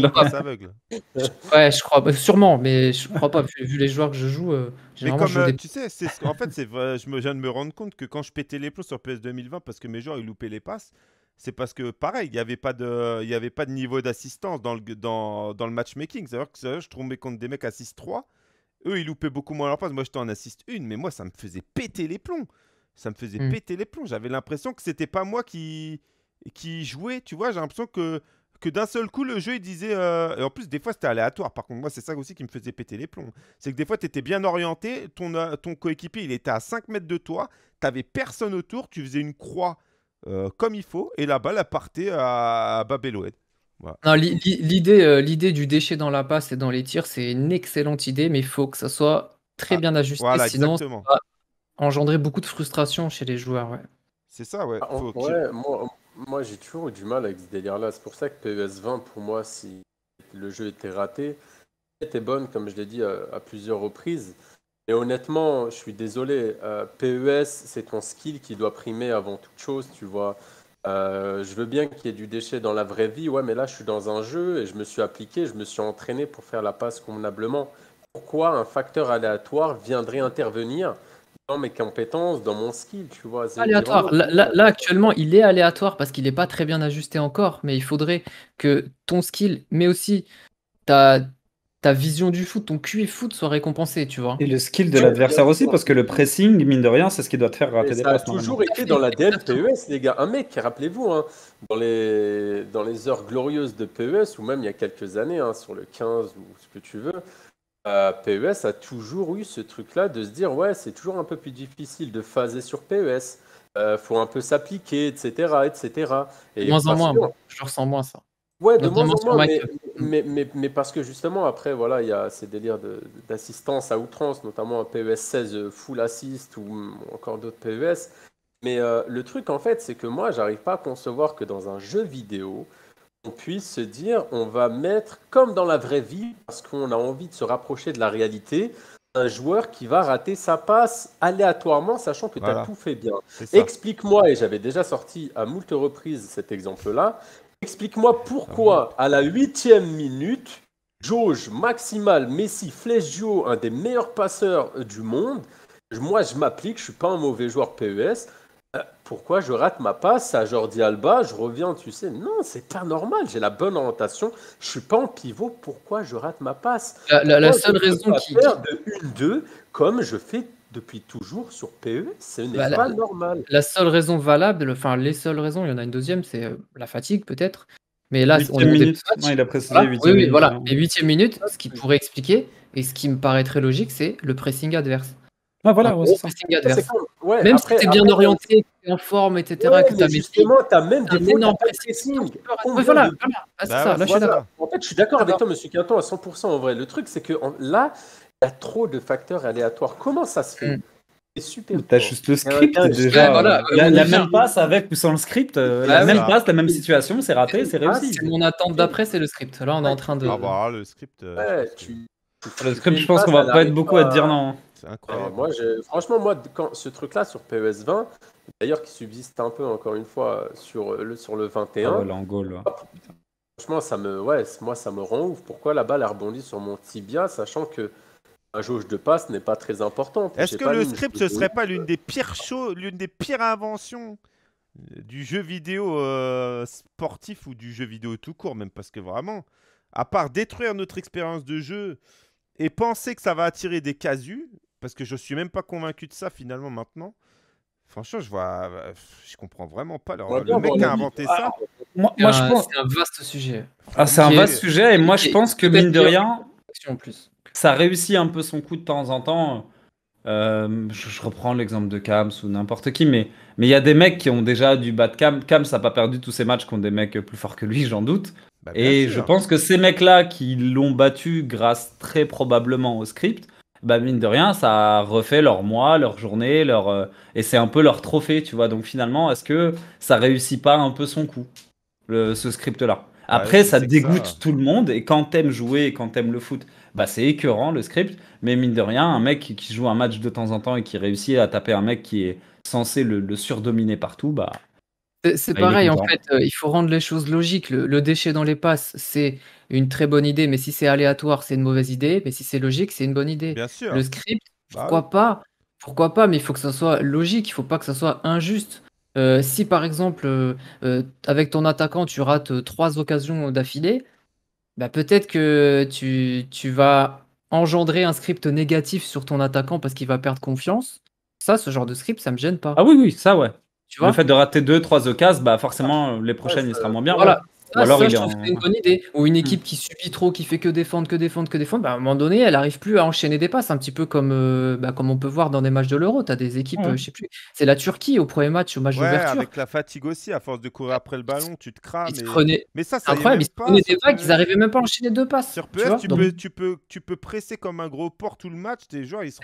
passe aveugle. ouais, je crois, sûrement, mais je crois pas. Vu, les joueurs que je joue, euh, mais comme je euh, tu sais, en fait, c'est je viens de me rendre compte que quand je pétais les plots sur PS 2020 parce que mes joueurs ils loupaient les passes, c'est parce que pareil, il n'y avait, pas de... avait pas de niveau d'assistance dans le, dans, le matchmaking. C'est-à-dire que je trouvais contre des mecs à 6-3 eux, ils loupaient beaucoup moins leur place. Moi, je t'en assiste une, mais moi, ça me faisait péter les plombs. Ça me faisait mm. péter les plombs. J'avais l'impression que c'était pas moi qui, qui jouais. Tu vois, j'ai l'impression que, que d'un seul coup, le jeu, il disait. Euh, et en plus, des fois, c'était aléatoire. Par contre, moi, c'est ça aussi qui me faisait péter les plombs. C'est que des fois, tu étais bien orienté. Ton, euh, ton coéquipier, il était à 5 mètres de toi. T'avais personne autour. Tu faisais une croix. Euh, comme il faut, et là balle, elle partait à, à L'idée euh, l'idée du déchet dans la passe et dans les tirs, c'est une excellente idée, mais il faut que ça soit très ah, bien ajusté, sinon ça va engendrer beaucoup de frustration chez les joueurs. C'est ça, ouais. Ah, moi, j'ai toujours eu du mal avec ce délire-là. C'est pour ça que PES 20, pour moi, si le jeu était raté, était bonne, comme je l'ai dit euh, à, plusieurs reprises. Et honnêtement, je suis désolé, euh, PES, c'est ton skill qui doit primer avant toute chose, tu vois. Euh, je veux bien qu'il y ait du déchet dans la vraie vie, ouais, mais là, je suis dans un jeu et je me suis appliqué, je me suis entraîné pour faire la passe convenablement. Pourquoi un facteur aléatoire viendrait intervenir dans mes compétences, dans mon skill, tu vois Aléatoire. Là, là, actuellement, il est aléatoire parce qu'il n'est pas très bien ajusté encore, mais il faudrait que ton skill, mais aussi ta, ta vision du foot, ton QI foot soit récompensé, tu vois. Et le skill de l'adversaire aussi, parce que le pressing, mine de rien, c'est ce qui doit te faire rater des Ça a toujours été dans la DL PES, les gars. Un mec, rappelez-vous, hein, dans, les, dans les heures glorieuses de PES, ou même il y a quelques années, hein, sur le 15 ou ce que tu veux, euh, PES a toujours eu ce truc-là de se dire ouais, c'est toujours un peu plus difficile de phaser sur PES. Euh, faut un peu s'appliquer, etc., etc. Et moins en moins, moi. je ressens moins ça. Ouais, de mm. mais, mais, mais, parce que justement, après, voilà, il y a ces délires d'assistance à outrance, notamment un PES 16 full assist ou encore d'autres PES. Mais euh, le truc, en fait, c'est que moi, j'arrive pas à concevoir que dans un jeu vidéo, on puisse se dire, on va mettre, comme dans la vraie vie, parce qu'on a envie de se rapprocher de la réalité, un joueur qui va rater sa passe aléatoirement, sachant que tu as tout fait bien. Explique-moi, et j'avais déjà sorti à moult reprises cet exemple-là, Explique-moi pourquoi, ah à la huitième minute, jauge Maximal, Messi, Flegio, un des meilleurs passeurs euh, du monde, moi je m'applique, je suis pas un mauvais joueur PES, euh, pourquoi je rate ma passe à Jordi Alba Je reviens, tu sais, non, c'est pas normal. J'ai la bonne orientation. Je suis pas en pivot. Pourquoi je rate ma passe La, seule raison qui. de 1-2 comme je fais depuis toujours sur PE, ce n'est pas normal. La seule raison valable, enfin les seules raisons, il y en a une deuxième, c'est euh, la fatigue peut-être. Mais là, on minute. Non, il a précisé oui, oui, voilà. Les hein. huitièmes minutes, ce qui pourrait expliquer et ce qui me paraîtrait logique, c'est le pressing adverse. Ah, voilà, pressing adverse. même après, si es bien orienté, en forme, etc. Ouais, que as même des mots pressing. pressing. voilà, ah, de... Bah, voilà. Ah, bah, ça, là, je suis d'accord avec toi, Monsieur Quinton, à 100% en vrai. Le truc, c'est que là, y a trop de facteurs aléatoires. Comment ça se fait hmm. C'est super. T'as juste le script déjà. la, même passe avec ou sans le script, euh, bah la même passe, la même situation, c'est raté, c'est ah, réussi. Mon attente d'après, c'est le script. Là, on est en train de. Ah bah, le script. Euh, le script, je pense qu'on va pas être beaucoup à te dire non. Euh, moi, franchement, moi, quand ce truc-là sur PES 20, d'ailleurs, qui subsiste un peu encore une fois sur le sur le 21. Ah franchement, ça me, ouais, moi, ça me rend ouf. Pourquoi la balle a rebondi sur mon tibia, sachant que la jauge de passe n'est pas très importante. Est-ce que le script, ce serait pas l'une des pires choses, l'une des pires inventions euh, du jeu vidéo euh, sportif ou du jeu vidéo tout court, même parce que vraiment, à part détruire notre expérience de jeu et penser que ça va attirer des casus, parce que je suis même pas convaincu de ça finalement maintenant. Franchement, je vois, euh, je comprends vraiment pas. le mec a inventé ça. Ah, ah, c'est un vaste sujet. Ah, c'est un vaste sujet, et moi, je pense que mine de rien. En plus ça réussit un peu son coup de temps en temps. Euh, je, reprends l'exemple de Kams ou n'importe qui, mais il y a des mecs qui ont déjà du bas de Cam. Cam, n'a pas perdu tous ses matchs contre des mecs plus forts que lui, j'en doute. Bah, et je pense que ces mecs-là qui l'ont battu grâce très probablement au script, bah mine de rien, ça refait leur mois, leur journée, leur euh, et c'est un peu leur trophée, tu vois. Donc finalement, est-ce que ça réussit pas un peu son coup, ce script-là bah, Après, ça dégoûte tout le monde. Et quand t'aimes jouer et quand t'aimes le foot, bah, c'est écœurant le script, mais mine de rien, un mec qui joue un match de temps en temps et qui réussit à taper un mec qui est censé le, surdominer partout, bah. C'est bah, pareil en fait, euh, il faut rendre les choses logiques. Le, déchet dans les passes, c'est une très bonne idée, mais si c'est aléatoire, c'est une mauvaise idée, mais si c'est logique, c'est une bonne idée. Bien sûr. Le script, bah pourquoi pas Pourquoi pas Mais il faut que ça soit logique, il faut pas que ça soit injuste. Euh, si par exemple, euh, avec ton attaquant, tu rates trois occasions d'affilée, bah peut-être que tu, vas engendrer un script négatif sur ton attaquant parce qu'il va perdre confiance. Ça, ce genre de script, ça me gêne pas. Ah oui, oui, ça, ouais. Tu vois le fait de rater 2, 3, occasions, bah forcément, les prochaines, il sera moins bien. Voilà, ou une Ou une équipe hmm. qui subit trop, qui fait que défendre, que défendre, que défendre, bah, à un moment donné, elle n'arrive plus à enchaîner des passes, un petit peu comme, euh, bah, comme on peut voir dans des matchs de l'Euro. Tu as des équipes, hmm. euh, je sais plus, c'est la Turquie au premier match, au match ouais, d'ouverture. Avec la fatigue aussi, à force de courir après le ballon, tu te crames. Ils Mais ça, c'est incroyable. Ils se ils n'arrivaient même pas à enchaîner deux passes. Sur PS, tu, peux, tu, peux, presser comme un gros port tout le match, tes joueurs, ils se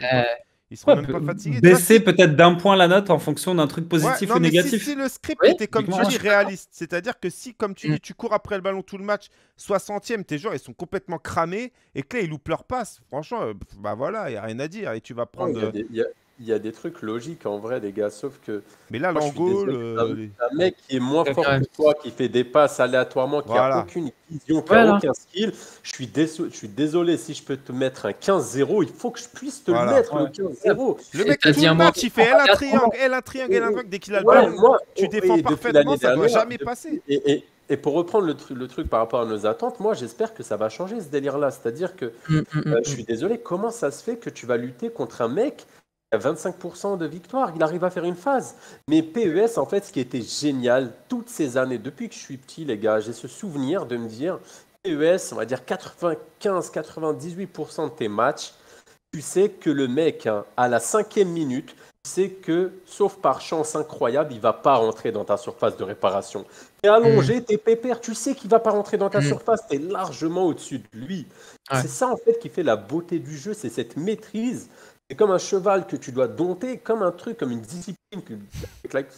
ils seront même pas fatigués. Baisser peut-être d'un point la note en fonction d'un truc positif ou mais négatif. Si, le script était comme tu dis réaliste, c'est-à-dire que si comme tu mm. dis tu cours après le ballon tout le match, 60e, tes joueurs ils sont complètement cramés et que là ils loupent leur passe, franchement, euh, bah voilà, il y a rien à dire et tu vas prendre. Euh, il y a des trucs logiques en vrai, les gars. Sauf que. Mais là, l'angle. Euh, un, mec qui est moins fort que toi, qui fait des passes aléatoirement, qui n'a aucune vision, qui n'a aucun skill. Je suis, désolé si je peux te mettre un 15-0. Il faut que je puisse te le mettre le 15-0. Le mec, tout le match, qui fait elle triangle, elle a triangle, elle a triangle. Dès qu'il a le ballon, tu défends parfaitement, ça ne doit jamais passer. Et, pour reprendre le, truc par rapport à nos attentes, moi j'espère que ça va changer ce délire-là. C'est-à-dire que mm, mm, mm, euh, je suis désolé, comment ça se fait que tu vas lutter contre un mec 25% de victoire, il arrive à faire une phase. Mais PES, en fait, ce qui était génial toutes ces années, depuis que je suis petit, les gars, j'ai ce souvenir de me dire, PES, on va dire 95-98% de tes matchs, tu sais que le mec, hein, à la cinquième minute, c'est que, sauf par chance incroyable, il va pas rentrer dans ta surface de réparation. Et allongé, mm. t'es pépère, tu sais qu'il va pas rentrer dans ta mm. surface, t'es largement au-dessus de lui. C'est ça en fait qui fait la beauté du jeu, c'est cette maîtrise c'est comme un cheval que tu dois dompter, comme un truc, comme une discipline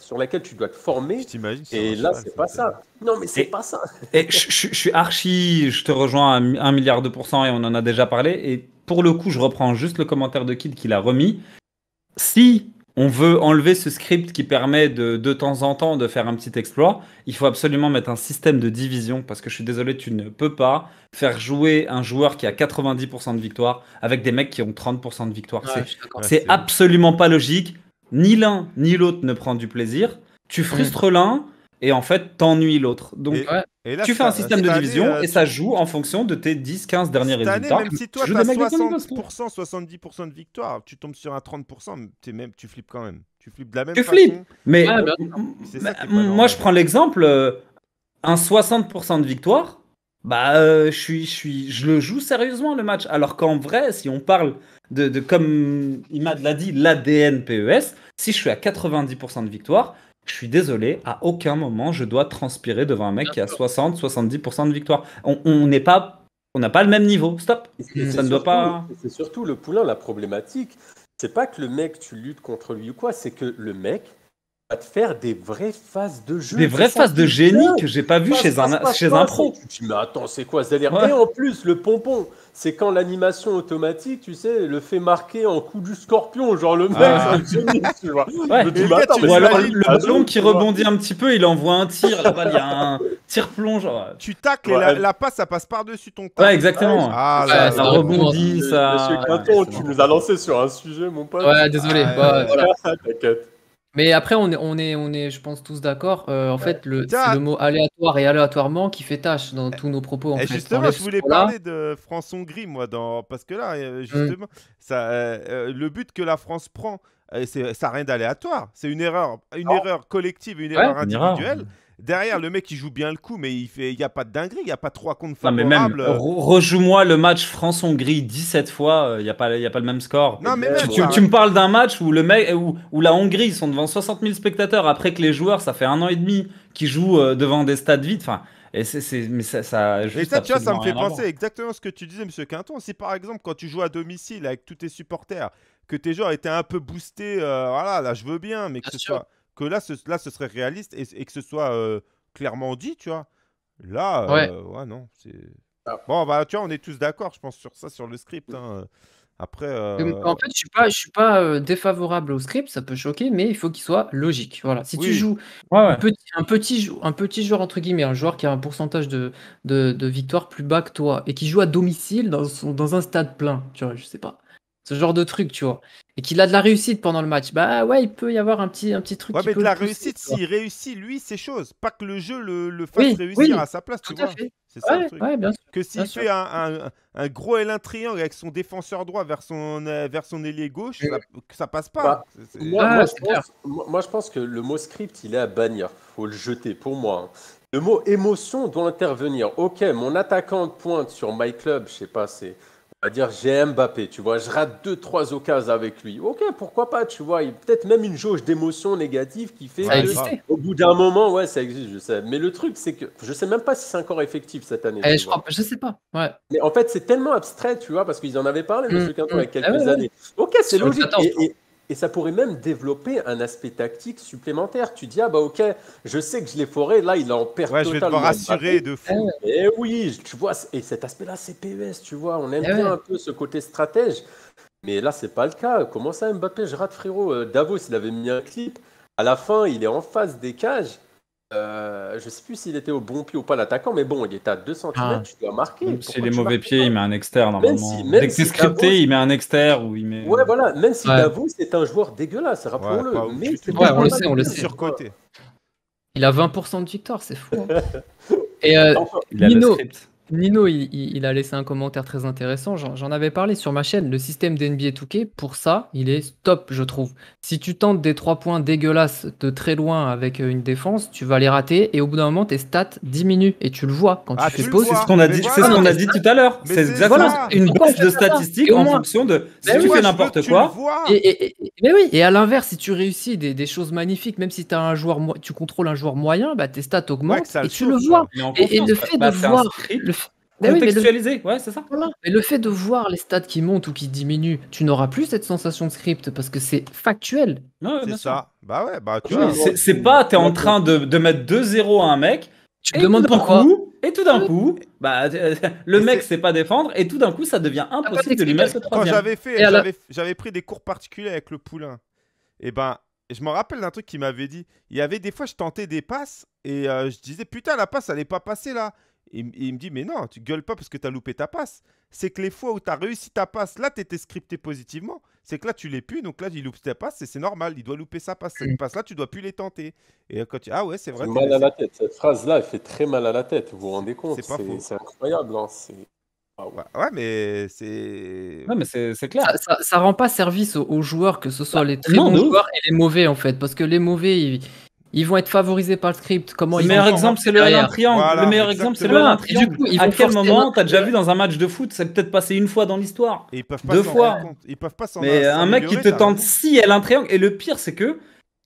sur laquelle tu dois te former. Et là, c'est pas ça. Non, mais c'est pas ça. et je, suis archi, je te rejoins à 1 milliard de pourcents et on en a déjà parlé. Et pour le coup, je reprends juste le commentaire de Kid qu'il a remis. Si on veut enlever ce script qui permet de, de temps en temps de faire un petit exploit, il faut absolument mettre un système de division parce que je suis désolé, tu ne peux pas faire jouer un joueur qui a 90% de victoire avec des mecs qui ont 30% de victoire. c'est absolument pas logique. Ni l'un ni l'autre ne prend du plaisir. Tu frustres l'un, et en fait t'ennuies l'autre. Donc tu fais un système de division euh, et ça joue en fonction de tes 10-15 derniers cette résultats. Année, même si toi as 60%, 70% de victoire, tu tombes sur un 30%, es même, tu flippes quand même. Tu flippes de la même tu façon. Flippes. Mais bah, moi je prends l'exemple, euh, un 60% de victoire, bah euh, je suis, je suis, je le joue sérieusement le match. Alors qu'en vrai, si on parle de, de comme Imad l'a dit, l'ADN PES, si je suis à 90% de victoire, je suis désolé, à aucun moment je dois transpirer devant un mec qui a 60-70% de victoire. On n'est pas. On n'a pas le même niveau. Stop. Ça ne doit pas. C'est surtout le poulain, la problématique. C'est pas que le mec, tu luttes contre lui ou quoi, c'est que le mec, de faire des vraies phases de jeu. Des vraies phases de génie que j'ai pas vu chez, un, chez un pro. Tu mais attends, c'est quoi Et en plus, le pompon, c'est quand l'animation automatique, tu sais, le fait marquer en coup du scorpion, genre le mec, ah. tu vois. le ballon qui rebondit un petit peu, il envoie un tir, là-bas, il y a un tir plonge. Tu tacles et la, passe, ça passe par-dessus ton corps. exactement. Ah ça, rebondit, ça. Monsieur Quinton, tu nous as lancé sur un sujet, mon pote. Ouais, désolé. Ah, bah, T'inquiète. Mais après, on est, on est, on est je pense, tous d'accord. Euh, en euh, fait, le, c'est le mot aléatoire et aléatoirement qui fait tâche dans tous nos propos. En et fait. justement, je voulais parler de France-Hongrie, moi, dans... parce que là, euh, hum. justement, ça, le but que la France prend, c'est, ça n'a rien d'aléatoire. C'est une erreur, une erreur collective, une erreur individuelle derrière, le mec, il joue bien le coup, mais il fait, il n'y a pas de dinguerie, il n'y a pas trois comptes favorables. Euh. rejoue-moi le match France-Hongrie 17 fois, il euh, n'y a, pas le même score. tu, me parles d'un match où, le mec, où, la Hongrie, ils sont devant 60 000 spectateurs, après que les joueurs, ça fait un an et demi, qui jouent euh, devant des stades vides. Enfin, et ça, ça ça, tu vois, ça me fait penser exactement ce que tu disais, Monsieur Quinton. Si par exemple, quand tu joues à domicile avec tous tes supporters, que tes joueurs étaient un peu boostés, voilà, là, je veux bien, mais que ce soit que là ce, là, ce serait réaliste et, que ce soit euh, clairement dit, tu vois. Là, ouais. Euh, non, ah. Bon, bah, tu vois, on est tous d'accord, je pense, sur ça, sur le script. Hein, euh. Après. En fait, je suis pas, suis pas défavorable au script, ça peut choquer, mais il faut qu'il soit logique. Voilà. Si tu joues Un, petit, un, un, petit, joueur, entre guillemets, un joueur qui a un pourcentage de, de, victoire plus bas que toi et qui joue à domicile dans, son, dans un stade plein, tu vois, je sais pas ce genre de truc, tu vois. Et qu'il a de la réussite pendant le match, bah ouais, il peut y avoir un petit, un petit truc. Ouais, mais de la réussite, s'il réussit, lui, c'est chose. Pas que le jeu le, le fasse réussir à sa place, tu vois. C'est ça le truc. Ouais, bien sûr, que s'il fait un, un, gros L1 triangle avec son défenseur droit vers son, euh, vers son ailier gauche, euh, ça, que ça passe pas. Bah, ah, moi, je pense, que le mot script, il est à bannir. faut le jeter pour moi. Hein. Le mot émotion doit intervenir. Ok, mon attaquant de pointe sur My Club, je sais pas, c'est à dire j'ai Mbappé, tu vois, je rate deux, trois occasions avec lui. Ok, pourquoi pas, tu vois, peut-être même une jauge d'émotions négatives qui fait que, au bout d'un moment, ouais, ça existe, je sais. Mais le truc, c'est que je sais même pas si c'est encore effectif cette année. Eh, je, ne sais pas, ouais. Mais en fait, c'est tellement abstrait, tu vois, parce qu'ils en avaient parlé, M. Hum, Quinton, hum. il y a quelques ah années. Ok, c'est logique. Et ça pourrait même développer un aspect tactique supplémentaire. Tu dis, ah bah ok, je sais que je l'ai foré, là il en perd ouais, Je vais te rassurer de fou. Et eh oui, tu vois, et cet aspect-là, c'est PES, tu vois, on aime eh bien un peu ce côté stratège. Mais là, c'est pas le cas. Comment ça, Mbappé, je rate frérot euh, Davos, il avait mis un clip. À la fin, il est en face des cages. Euh, je sais plus s'il était au bon pied ou pas l'attaquant, mais bon, il était à 2 cm, ah. tu dois marquer. S'il est mauvais pied, il met un externe normalement. Si, Dès que si scripté, il met un externe ou il met. Ouais, voilà, même si avoue c'est c'est un joueur dégueulasse, rappelons-le. Ouais, mais on le sait, on le sait. Surcoté. Il a 20% de victoire, c'est fou. Hein. Et euh, il a le script. Nino, il, a laissé un commentaire très intéressant. J'en avais parlé sur ma chaîne. Le système d'NBA 2K, pour ça, il est top, je trouve. Si tu tentes des trois points dégueulasses de très loin avec euh, une défense, tu vas les rater et au bout d'un moment, tes stats diminuent et tu le vois quand tu, ah, fais pause. C'est ce qu'on a dit, ce a dit tout à l'heure. C'est exactement une base de statistiques en fonction de si tu fais n'importe quoi. Et, mais oui, et à l'inverse, si tu réussis des, choses magnifiques, même si as un joueur, tu contrôles un joueur moyen, bah, tes stats augmentent et tu le vois. Et, le fait bah, de bah, voir ben ouais, c'est ça. Mais le fait de voir les stats qui montent ou qui diminuent, tu n'auras plus cette sensation de script parce que c'est factuel. c'est ça. Bah ouais, bah tu vois. C'est pas, t'es en train de, mettre 2-0 à un mec. Tu te demandes pourquoi. et tout d'un ah coup, bah, euh, le mec sait pas défendre, et tout d'un coup, ça devient ah, impossible de lui mettre le Quand j'avais fait, j'avais pris des cours particuliers avec le poulain. Et ben, je me rappelle d'un truc qu'il m'avait dit. Il y avait des fois, je tentais des passes et euh, je disais putain, la passe, elle n'est pas passée là. Et, il me dit, mais non, tu gueules pas parce que tu as loupé ta passe. C'est que les fois où tu as réussi ta passe, là, tu étais scripté positivement. C'est que là, tu l'es plus. Donc là, il loupe ta passe et c'est normal. Il doit louper sa passe. Cette mm. passe-là, tu dois plus les tenter. Et euh, quand tu... Ah ouais, c'est vrai. Mal à la tête. Cette phrase-là, elle fait très mal à la tête. Vous vous rendez compte C'est incroyable. Hein, ouais. mais c'est. mais c'est clair. Ça, rend pas service aux, joueurs, que ce soit bah, les très bons joueurs et les mauvais, en fait. Parce que les mauvais, ils, ils vont être favorisés par le script. Comment le meilleur exemple, c'est le triangle. le meilleur exemple, c'est le triangle. Du coup, à quel moment t'as déjà vu dans un match de foot C'est peut-être passé une fois dans l'histoire. Deux fois. Ils peuvent pas Mais un mec qui te tente si elle un triangle. Et le pire, c'est que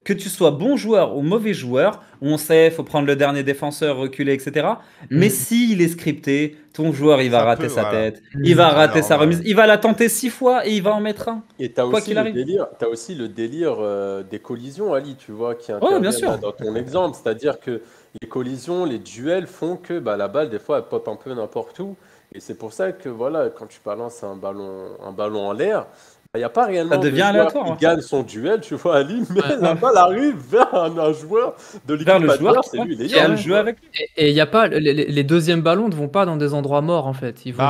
que tu sois bon joueur ou mauvais joueur, on sait, faut prendre le dernier défenseur, reculer, etc. Mm. Mais s'il est scripté, ton joueur, il va rater sa tête, mm. il va rater sa remise, il va la tenter six fois et il va en mettre un. Et t'as aussi, as aussi le délire euh, des collisions, Ali, tu vois, qui est bien sûr. dans ton exemple. C'est-à-dire que les collisions, les duels font que bah, la balle, des fois, elle pop un peu n'importe où. Et c'est pour ça que, voilà, quand tu balances un ballon, un ballon en l'air, il n'y a pas réellement de joueur qui hein, gagne son duel, tu vois, Ali, mais la balle arrive vers un, joueur de l'équipe c'est lui, il est avec lui. Et il a pas, les, deuxièmes ballons ne vont pas dans des endroits morts, en fait. Ils vont,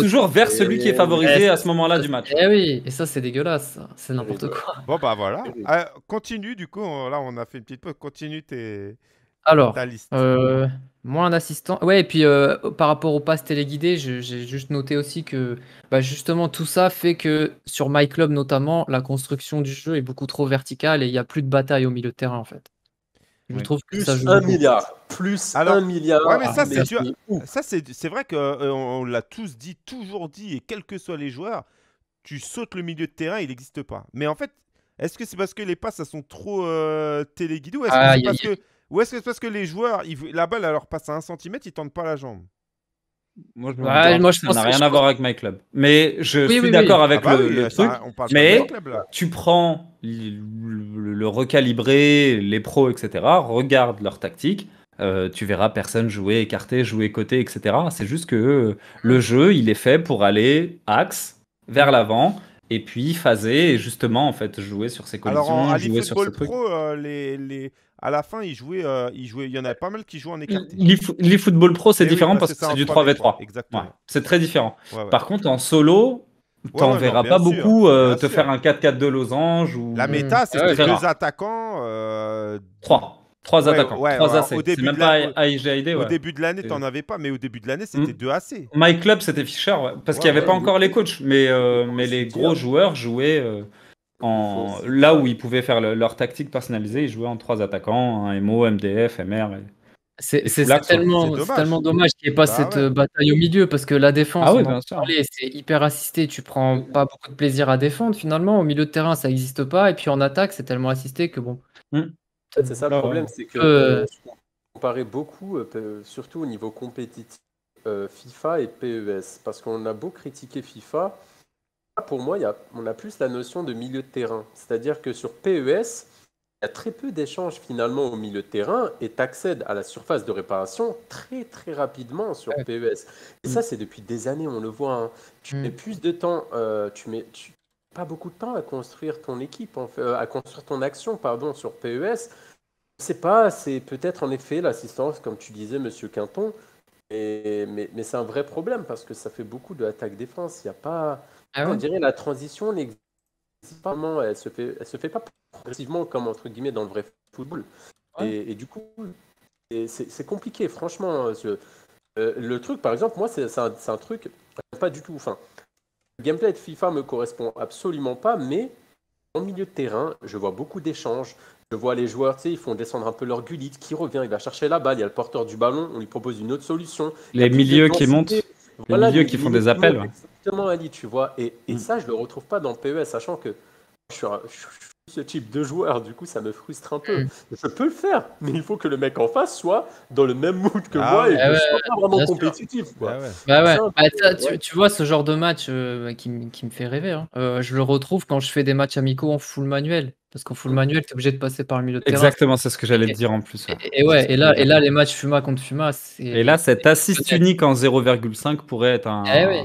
toujours, vers celui qui est favorisé à ce moment-là du match. Et eh oui, et ça, c'est dégueulasse, c'est n'importe quoi. Bon, bah voilà. Euh, continue, du coup, là, on a fait une petite pause. Continue tes... Alors, ta liste. Euh, Moins d'assistants. Ouais, et puis euh, par rapport aux passes téléguidées, j'ai juste noté aussi que bah, justement tout ça fait que sur MyClub notamment, la construction du jeu est beaucoup trop verticale et il n'y a plus de bataille au milieu de terrain en fait. Je trouve que ça un milliard, plus un milliard. mais ah, ça, c'est c'est vrai qu'on euh, on, l'a tous dit, toujours dit, et quels que soient les joueurs, tu sautes le milieu de terrain, il n'existe pas. Mais en fait, est-ce que c'est parce que les passes, elles sont trop euh, téléguidées ou est-ce que ah, c'est parce que ou est-ce que c'est parce que les joueurs, ils, la balle, elle leur passe à 1 cm, ils tentent pas la jambe moi, je, pense ça n'a rien à voir avec My Club. Mais je suis d'accord avec le, truc. mais tu prends le, recalibré, les pros, etc. Regarde leur tactique. Euh, tu verras personne jouer écarté, jouer côté, etc. C'est juste que le jeu, il est fait pour aller axe vers l'avant et puis phaser et justement en fait jouer sur ses collisions, jouer sur euh, les, les, à la fin, euh, il jouait il y en a pas mal qui jouent en écarté. Les football pro, c'est eh différent bah, parce que c'est du 3v3. Exactement. c'est très différent. Par contre, en solo, t'en verras pas beaucoup euh, te faire un 4-4 de losange. Ou... La méta, c'est deux attaquants. Euh... Trois. Trois attaquants. trois AC. Au même de pas AIGID. Au début de l'année, t'en avais pas, mais au début de l'année, c'était mm. deux AC. My Club, c'était Fischer, parce qu'il n'y avait pas encore les coachs, mais, euh, mais les gros joueurs jouaient là où ils pouvaient faire leur tactique personnalisée, ils jouaient en trois attaquants, hein, MO, MDF, MR. C'est tellement, dommage, qu'il n'y ait pas bah cette euh, bataille au milieu parce que la défense, ah c'est hyper assisté. Tu prends pas beaucoup de plaisir à défendre finalement. Au milieu de terrain, ça n'existe pas. Et puis en attaque, c'est tellement assisté que bon. Hmm. C'est ça le problème, euh, c'est que euh, beaucoup, surtout au niveau compétitif, FIFA et PES. Parce qu'on a beau critiquer FIFA, pour moi, on a plus la notion de milieu de terrain. C'est-à-dire que sur PES, il y a très peu d'échanges finalement au milieu de terrain et tu accèdes à la surface de réparation très très rapidement sur PES. E et ça, mm. c'est depuis des années, on le voit. Hein. Tu mm. mets plus de temps, euh, tu mets tu, pas beaucoup de temps à construire ton équipe, euh, à construire ton action, pardon, sur PES. C'est pas, c'est peut-être en effet l'assistance, comme tu disais, Monsieur Quinton, et, mais, c'est un vrai problème parce que ça fait beaucoup de attaque-défense. Il n'y a pas. Ah on dirait la transition n'existe pas vraiment, elle se fait, elle se fait pas progressivement comme entre guillemets dans le vrai football. Et, du coup, c'est compliqué, franchement. Hein, euh, le truc, par exemple, moi, c'est un, un, truc pas du tout. Enfin, le gameplay de FIFA me correspond absolument pas, mais en milieu de terrain, je vois beaucoup d'échanges. Je vois les joueurs, tu sais, ils font descendre un peu leur gulit, qui revient, il va chercher la balle, il y a le porteur du ballon, on lui propose une autre solution. Les milieux qui montent, les milieux qui font des appels tu vois. Et, mm. ça, je le retrouve pas dans le PES, sachant que je suis, ce type de joueur, du coup, ça me frustre un peu. Mm. Je peux le faire, mais il faut que le mec en face soit dans le même mood que ah moi et que je pas vraiment compétitif. Ah bah bah, tu, vois, ce genre de match euh, qui, me fait rêver, hein. euh, je le retrouve quand je fais des matchs amicaux en full manuel. Parce qu'en full manuel, tu obligé de passer par le milieu de terrain. Exactement, c'est ce que j'allais te dire en plus. Et, ouais, et là, et là, les matchs Fuma contre Fuma, Et là, cette assist unique en 0,5 pourrait être un, eh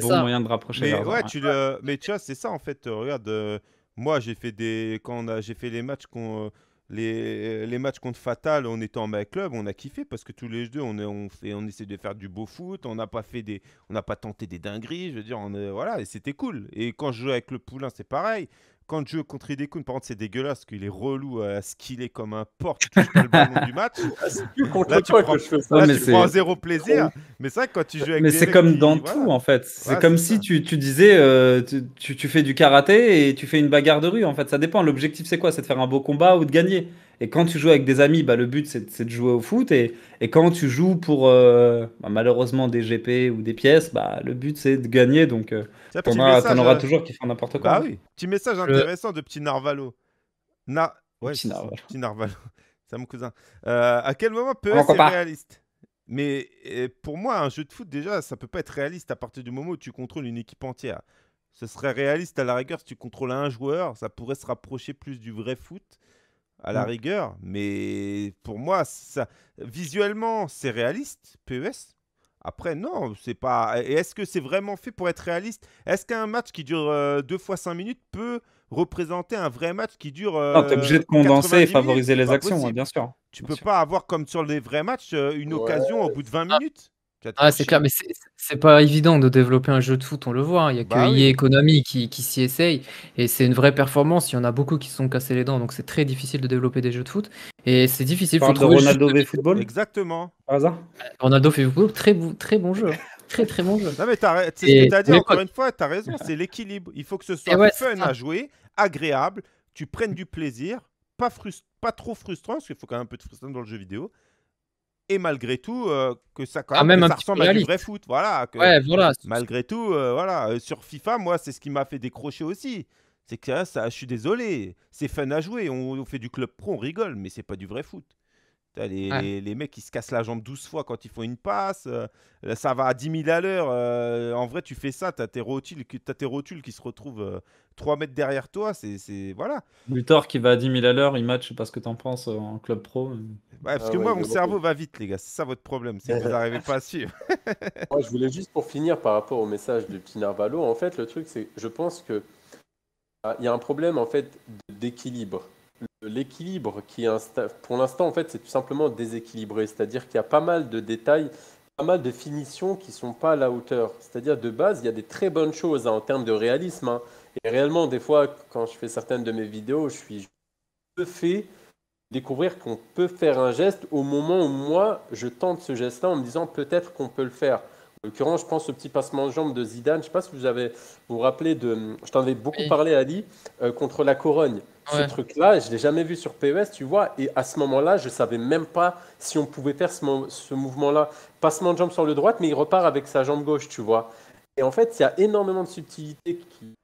bon moyen de rapprocher. Mais, ouais, tu mais tu vois, c'est ça en fait. Euh, regarde, euh, moi, j'ai fait des. Quand j'ai fait les matchs euh, Les, matchs contre Fatal, on était en back club, on a kiffé parce que tous les deux, on, on, fait, on essaie de faire du beau foot, on n'a pas fait des, on n'a pas tenté des dingueries, je veux dire, on, voilà, et c'était cool. Et quand je joue avec le poulain, c'est pareil quand joues contre Idekun, par contre, c'est dégueulasse qu'il est relou à est comme un porc, tout le du match. Ah, là, tu prends, que je zéro plaisir. Mais ça, quand tu joues avec Mais c'est comme dans tout, en fait. C'est comme si tu, disais, euh, tu, tu, fais du karaté et tu fais une bagarre de rue, en fait. Ça dépend. L'objectif, c'est quoi C'est de faire un beau combat ou de gagner. Et quand tu joues avec des amis, bah, le but c'est de jouer au foot. Et, et quand tu joues pour euh, bah, malheureusement des GP ou des pièces, bah, le but c'est de gagner. Donc euh, t'en auras euh, toujours qui font n'importe quoi. Bah oui, petit message intéressant de petit Narvalo. Na... petit, Narvalo. petit Narvalo. c'est mon cousin. Euh, à quel moment peut être réaliste Mais pour moi, un jeu de foot déjà, ça peut pas être réaliste à partir du moment où tu contrôles une équipe entière. Ce serait réaliste à la rigueur si tu contrôles un joueur, ça pourrait se rapprocher plus du vrai foot à la mm. rigueur, mais pour moi, ça, visuellement, c'est réaliste, PES. Après, non, c'est pas. est-ce que c'est vraiment fait pour être réaliste Est-ce qu'un match qui dure 2 euh, fois cinq minutes peut représenter un vrai match qui dure. t'es obligé de euh, condenser et favoriser les actions, hein, bien sûr. Tu peux pas avoir, comme sur les vrais matchs, euh, une occasion au bout de 20 ah. minutes. Ah, c'est clair, mais c'est pas évident de développer un jeu de foot, on le voit. Hein. Il y a que bah e qui, qui s'y essaye. Et c'est une vraie performance. Il y en a beaucoup qui se sont cassés les dents. Donc c'est très difficile de développer des jeux de foot. Et c'est difficile. de euh, Ronaldo v football Exactement. Par hasard Ronaldo football, très, très bon jeu. très très bon jeu. Non, mais c'est ce que tu as dit encore une fois. Tu as raison. C'est l'équilibre. Il faut que ce soit fun à jouer, agréable. Tu prennes du plaisir. Pas, pas trop frustrant, parce qu'il faut quand même un peu de frustration dans le jeu vidéo et malgré tout euh, que ça quand ah, même, ressemble à du vrai foot voilà malgré tout euh, voilà euh, sur FIFA moi c'est ce qui m'a fait décrocher aussi c'est que ça, je suis désolé c'est fun à jouer on, on, fait du club pro on rigole mais c'est pas du vrai foot les, les, mecs, qui se cassent la jambe 12 fois quand ils font une passe. Euh, ça va à 10 000 à l'heure. Euh, en vrai, tu fais ça, t'as tes rotules, as tes rotules qui se retrouvent 3 euh, mètres derrière toi. C'est voilà. Luthor qui va à 10 000 à l'heure, il match, je sais pas ce que t'en penses en club pro. parce ah que moi, mon cerveau va vite, les gars. C'est ça votre problème, si vous n'arrivez pas à suivre. moi, je voulais juste pour finir par rapport au message du petit Narvalo. En fait, le truc, c'est je pense que ah, il y a un problème en fait d'équilibre l'équilibre qui est pour l'instant en fait c'est tout simplement déséquilibré, c'est-à-dire qu'il y a pas mal de détails, pas mal de finitions qui sont pas à la hauteur. C'est-à-dire de base il y a des très bonnes choses hein, en termes de réalisme. Hein. Et réellement des fois quand je fais certaines de mes vidéos, je suis fait découvrir qu'on peut faire un geste au moment où moi je tente ce geste-là en me disant peut-être qu'on peut le faire. En l'occurrence, je pense au petit passement de jambe de Zidane. Je ne sais pas si vous avez, vous, rappelez de. Je t'en avais beaucoup parlé, Ali, euh, contre la couronne ce truc-là, je l'ai jamais vu sur PES, tu vois. Et à ce moment-là, je savais même pas si on pouvait faire ce, ce mouvement-là. Passement de jambe sur le droite, mais il repart avec sa jambe gauche, tu vois. Et en fait, il y a énormément de subtilités qui sont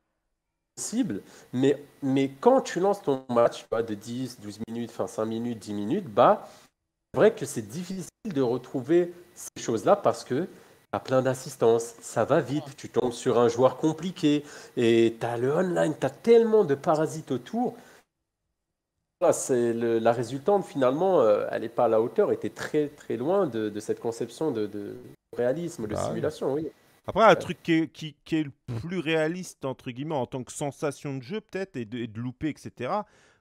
mais, mais quand tu lances ton match de 10, 12 minutes, enfin 5 minutes, 10 minutes, bah, c'est vrai que c'est difficile de retrouver ces choses-là parce que à plein d'assistance, ça va vite, tu tombes sur un joueur compliqué et tu as le online, tu as tellement de parasites autour c'est la résultante finalement, euh, elle n'est pas à la hauteur, était très très loin de, cette conception de, réalisme, de bah simulation, oui. Après, un euh. truc qui est, le plus réaliste, entre guillemets, en tant que sensation de jeu, peut-être, et, de, louper, etc.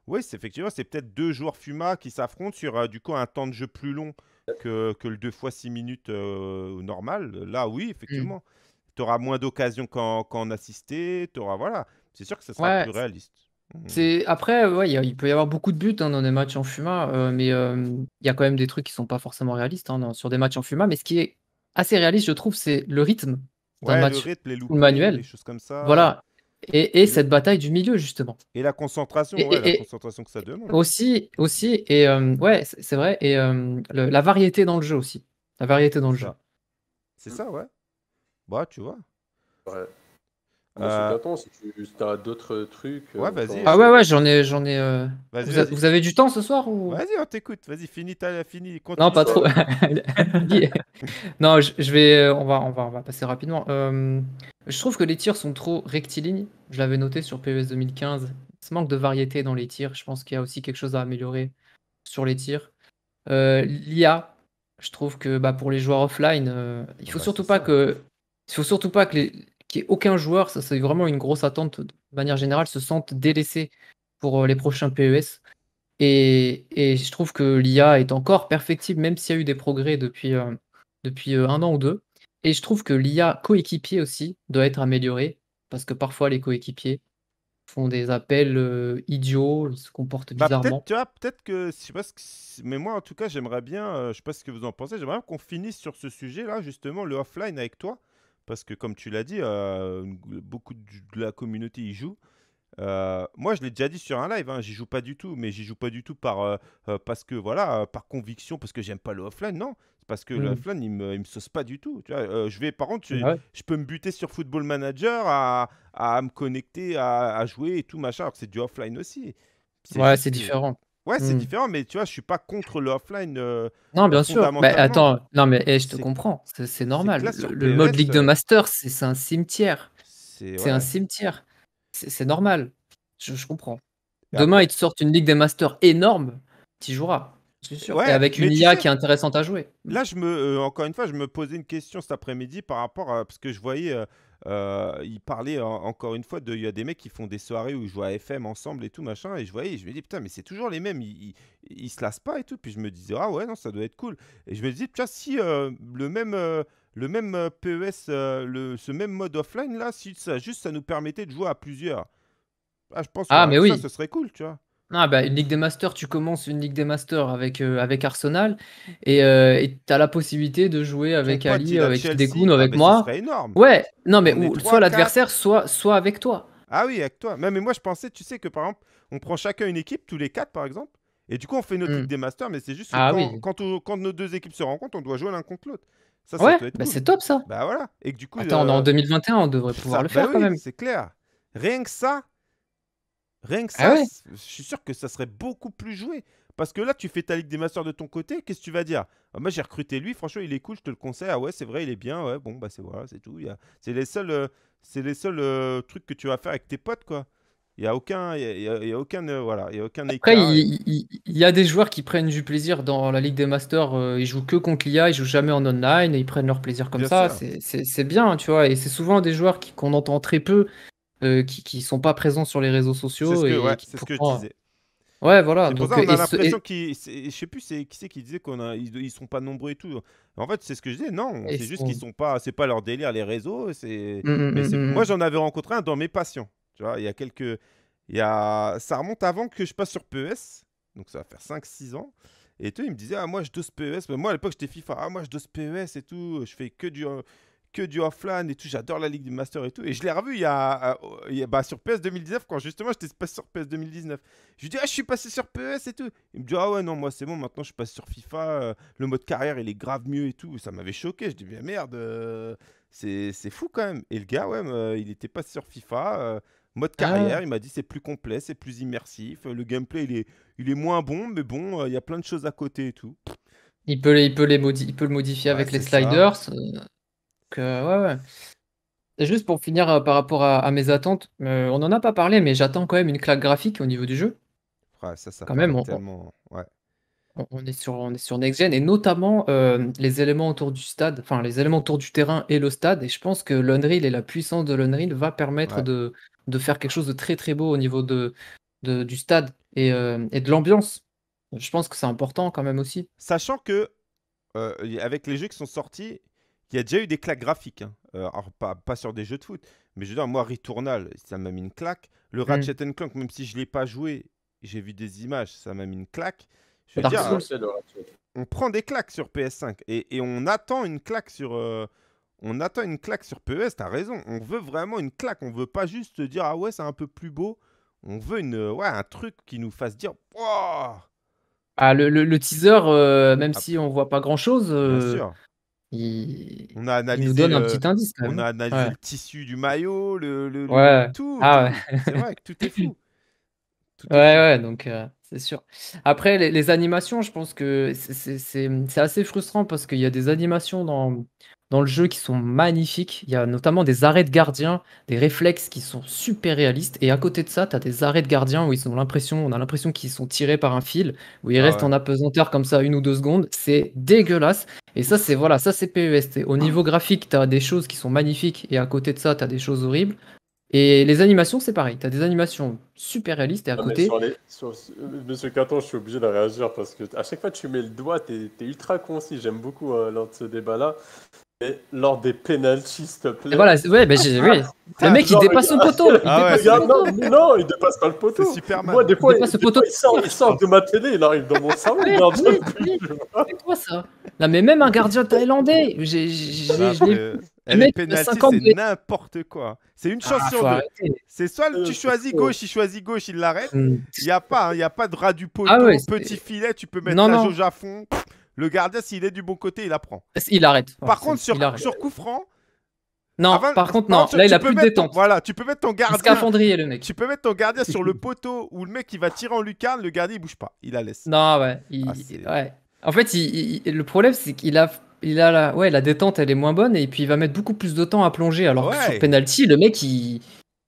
Oui, c'est effectivement, c'est peut-être deux joueurs FUMA qui s'affrontent sur, euh, du coup, un temps de jeu plus long que, le 2 fois 6 minutes normal. Là, oui, effectivement. Mm. Tu auras moins d'occasions qu'en assisté voilà. C'est sûr que ça sera plus réaliste. Mhm. après, il peut y avoir beaucoup de buts hein, dans des matchs en Fuma, euh, mais euh, il y a quand même des trucs qui sont pas forcément réalistes hein, sur des matchs en Fuma. Mais ce qui est assez réaliste, je trouve, c'est le rythme d'un match le manuel, comme ça. Voilà. Et, cette bataille du milieu justement. Et la concentration, la concentration que ça demande. Aussi, aussi, et euh, ouais, c'est vrai, et la variété dans le jeu aussi, la variété dans le jeu. C'est ça, ouais. Bah, tu vois. Ouais. Attends, euh, si tu as d'autres trucs. Euh, ouais, vas-y. Ah ouais, ouais, j'en ai. J'en ai euh, vous, avez du temps ce soir ou... Vas-y, on t'écoute. Vas-y, finis. fini non, pas trop. non, je, vais. On va, on, va, va passer rapidement. je trouve que les tirs sont trop rectilignes. Je l'avais noté sur PES 2015. Ce manque de variété dans les tirs. Je pense qu'il y a aussi quelque chose à améliorer sur les tirs. L'IA, je trouve que bah, pour les joueurs offline, il faut surtout pas que. Il faut surtout pas que les, aucun joueur, ça c'est vraiment une grosse attente de manière générale, se sente délaissé pour euh, les prochains PES. Et, je trouve que l'IA est encore perfectible, même s'il y a eu des progrès depuis, euh, depuis euh, un an ou deux. Et je trouve que l'IA coéquipier aussi doit être améliorée, parce que parfois les coéquipiers font des appels idiots, se comportent bah, bizarrement. Peut-être, que, mais moi en tout cas, j'aimerais bien, je sais pas ce que vous en pensez, j'aimerais bien qu'on finisse sur ce sujet-là, justement, le offline avec toi, parce que, comme tu l'as dit, euh, beaucoup de la communauté y joue. Euh, moi, je l'ai déjà dit sur un live, hein, j'y joue pas du tout, mais j'y joue pas du tout par, euh, parce que, voilà, par conviction, parce que j'aime pas le offline, non. C'est parce que le mmh. offline, il me, il me sauce pas du tout. Tu vois, je vais, par contre, ah je, peux me buter sur Football Manager à, à me connecter, à, à, jouer et tout, machin, alors que c'est du offline aussi. Ouais, c'est différent. Ouais, c'est hmm. différent, mais tu vois, je suis pas contre le offline. Euh, non, bien sûr. Mais attends, non, mais eh, je te comprends, c'est normal. le, mode e League de euh. Masters, c'est un cimetière. C'est un cimetière. C'est normal. Je, comprends. Demain, ils te sortent une Ligue des Masters énorme, tu joueras. Sûr. Et avec une IA qui est intéressante à jouer. Là, je me, euh, encore une fois, je me posais une question cet après-midi par rapport à. Parce que je voyais. Euh, il parlait encore une fois de. Il y a des mecs qui font des soirées où ils jouent à FM ensemble et tout machin. Et je voyais, je me dis putain, mais c'est toujours les mêmes. Ils, se lassent pas et tout. Puis je me disais ah ouais non ça doit être cool. Et je me disais putain si euh, le même euh, le même PES, le, ce même mode offline là, si ça juste ça nous permettait de jouer à plusieurs. Ah, je pense que ah, mais ça, oui. ce serait cool, tu vois. Ah, bah, une Ligue des Masters, tu commences une Ligue des Masters avec, euh, avec Arsenal mm. et euh, tu as la possibilité de jouer avec Ali, euh, avec Degoun, avec ah, moi. énorme. Ouais, non mais soit l'adversaire, soit, soit avec toi. Ah oui, avec toi. Mais, mais moi je pensais, tu sais que par exemple, on prend chacun une équipe, tous les quatre par exemple, et du coup on fait notre mm. Ligue des Masters, mais c'est juste que ah quand, quand, nos deux équipes se rencontrent, on doit jouer l'un contre l'autre. ouais, bah, c'est top ça. Bah voilà. Et du coup, Attends, en 2021, on devrait pouvoir le bah faire quand même. C'est clair. Rien que ça, Rien que ah ça, je suis sûr que ça serait beaucoup plus joué. Parce que là, tu fais ta Ligue des Masters de ton côté, qu'est-ce que tu vas dire ah, Moi, j'ai recruté lui, franchement, il est cool, je te le conseille. Ah ouais, c'est vrai, il est bien, ouais, bon, bah c'est voilà, c'est tout. A... C'est les seuls, euh, c'est les seuls euh, trucs que tu vas faire avec tes potes, quoi. Il n'y a aucun, il y a, aucun, euh, voilà, y a aucun Après, il y, a des joueurs qui prennent du plaisir dans la Ligue des Masters. ils jouent que contre l'IA, ils jouent jamais en online et ils prennent leur plaisir comme ça. C'est bien, tu vois. Et c'est souvent des joueurs qu'on entend très peu euh, qui, ne sont pas présents sur les réseaux sociaux. C'est ce, que je disais. Euh, ouais, voilà. Donc, ça, on a euh, l'impression Je sais plus qui c'est qui disait qu'on a... Ils, sont pas nombreux et tout. En fait, c'est ce que je disais. Non, c'est juste qu'ils sont pas. C'est pas leur délire les réseaux. C'est. Mmh, mmh, mmh, moi, j'en avais rencontré un dans mes patients. Tu vois, il y a quelques. Il y a... Ça remonte avant que je passe sur PES. Donc ça va faire 5-6 ans. Et toi, il me disait, ah, moi, je dose PES. moi, à l'époque, j'étais FIFA. Ah, moi, je dose PES et tout. Je fais que du que du offline et tout. J'adore la Ligue du master et tout. Et je l'ai revu il y a, euh, bah, sur PS 2019 quand justement j'étais passé sur PS 2019. Je lui dis, ah, je suis passé sur PS e et tout. Il me dit, ah ouais, non, moi c'est bon, maintenant je passe sur FIFA. Euh, le mode carrière, il est grave mieux et tout. Ça m'avait choqué. Je dis, mais merde, euh, c'est fou quand même. Et le gars, ouais, il était passé sur FIFA. Mode ah. carrière, il m'a dit c'est plus complet, c'est plus immersif, le gameplay il est, il est moins bon, mais bon, il y a plein de choses à côté et tout. Il peut, il peut, le modifier avec les sliders. Euh, ouais, Juste pour finir euh, par rapport à, mes attentes, euh, on n'en a pas parlé, mais j'attends quand même une claque graphique au niveau du jeu. ça, ça quand même, on, est sur, on est sur Next Gen et notamment les éléments autour du stade, enfin les éléments autour du terrain et le stade. Et je pense que l'Unreal et la puissance de l'Unreal va permettre de, de, faire quelque chose de très très beau au niveau de, du stade et, de l'ambiance. Je pense que c'est important quand même aussi. Sachant que avec les jeux qui sont sortis, il y a déjà eu des claques graphiques. Hein. Euh, pas, sur des jeux de foot. Mais je veux dire, moi, Returnal, ça m'a mis une claque. Le hmm. Ratchet Clank, même si je ne l'ai pas joué, j'ai vu des images, ça m'a mis une claque. on prend des claques sur PS5 et, on attend une claque sur. Euh, on attend une claque sur PES, t'as raison. On veut vraiment une claque. On ne veut pas juste dire ah ouais, c'est un peu plus beau. On veut euh, un truc qui nous fasse dire ah, le, teaser, même ah. si on voit pas grand chose, il... On a nous donne un euh, petit indice. On a hein. analysé le tissu du maillot, le, le, tout. Ah c'est vrai que tout est fou. ouais, ouais, donc euh, c'est sûr. Après, les, les, animations, je pense que c'est assez frustrant parce qu'il y a des animations dans, dans le jeu qui sont magnifiques. Il y a notamment des arrêts de gardien, des réflexes qui sont super réalistes. Et à côté de ça, tu as des arrêts de gardien où ils ont l'impression, on a l'impression qu'ils sont tirés par un fil, où ils ah restent en apesanteur comme ça une ou deux secondes. C'est dégueulasse. Et ça, c'est voilà, ça c'est PEST. Au ah. niveau graphique, tu as des choses qui sont magnifiques et à côté de ça, tu as des choses horribles. Et les animations, c'est pareil. Tu as des animations super réalistes et à ah, côté. Euh, monsieur Caton, je suis obligé de réagir parce que à chaque fois que tu mets le doigt, tu es, ultra concis. J'aime beaucoup hein, lors de ce débat-là. Et lors des penalties, s'il te plaît. voilà, ouais, ben, oui. Ah, le mec il dépasse son poteau. Non, ah non, il dépasse pas le poteau. C'est Moi, des fois, il, poteau. il, sort, de ma télé, il arrive dans mon salon. c'est quoi ça Non, mais même un gardien thaïlandais, j'ai, mais c'est n'importe quoi. C'est une ah, chance sur deux. C'est soit euh, tu choisis gauche, il choisit gauche, il l'arrête. Hmm. Il n'y a, pas, y a pas de ras du poteau, ah petit filet, tu peux mettre non, la à fond. Le gardien, s'il est du bon côté, il apprend. Il arrête. Par contre, sur, sur coup franc, non, par contre, non. là, il a plus de détente. voilà, tu peux mettre ton gardien. le mec. Tu peux mettre ton gardien sur le poteau où le mec, il va tirer en lucarne. Le gardien, il bouge pas. Il la laisse. Non, ouais. Ah, ouais. En fait, le problème, c'est qu'il a a la, ouais, la détente, elle est moins bonne et puis il va mettre beaucoup plus de temps à plonger. Alors que sur penalty, le mec, il,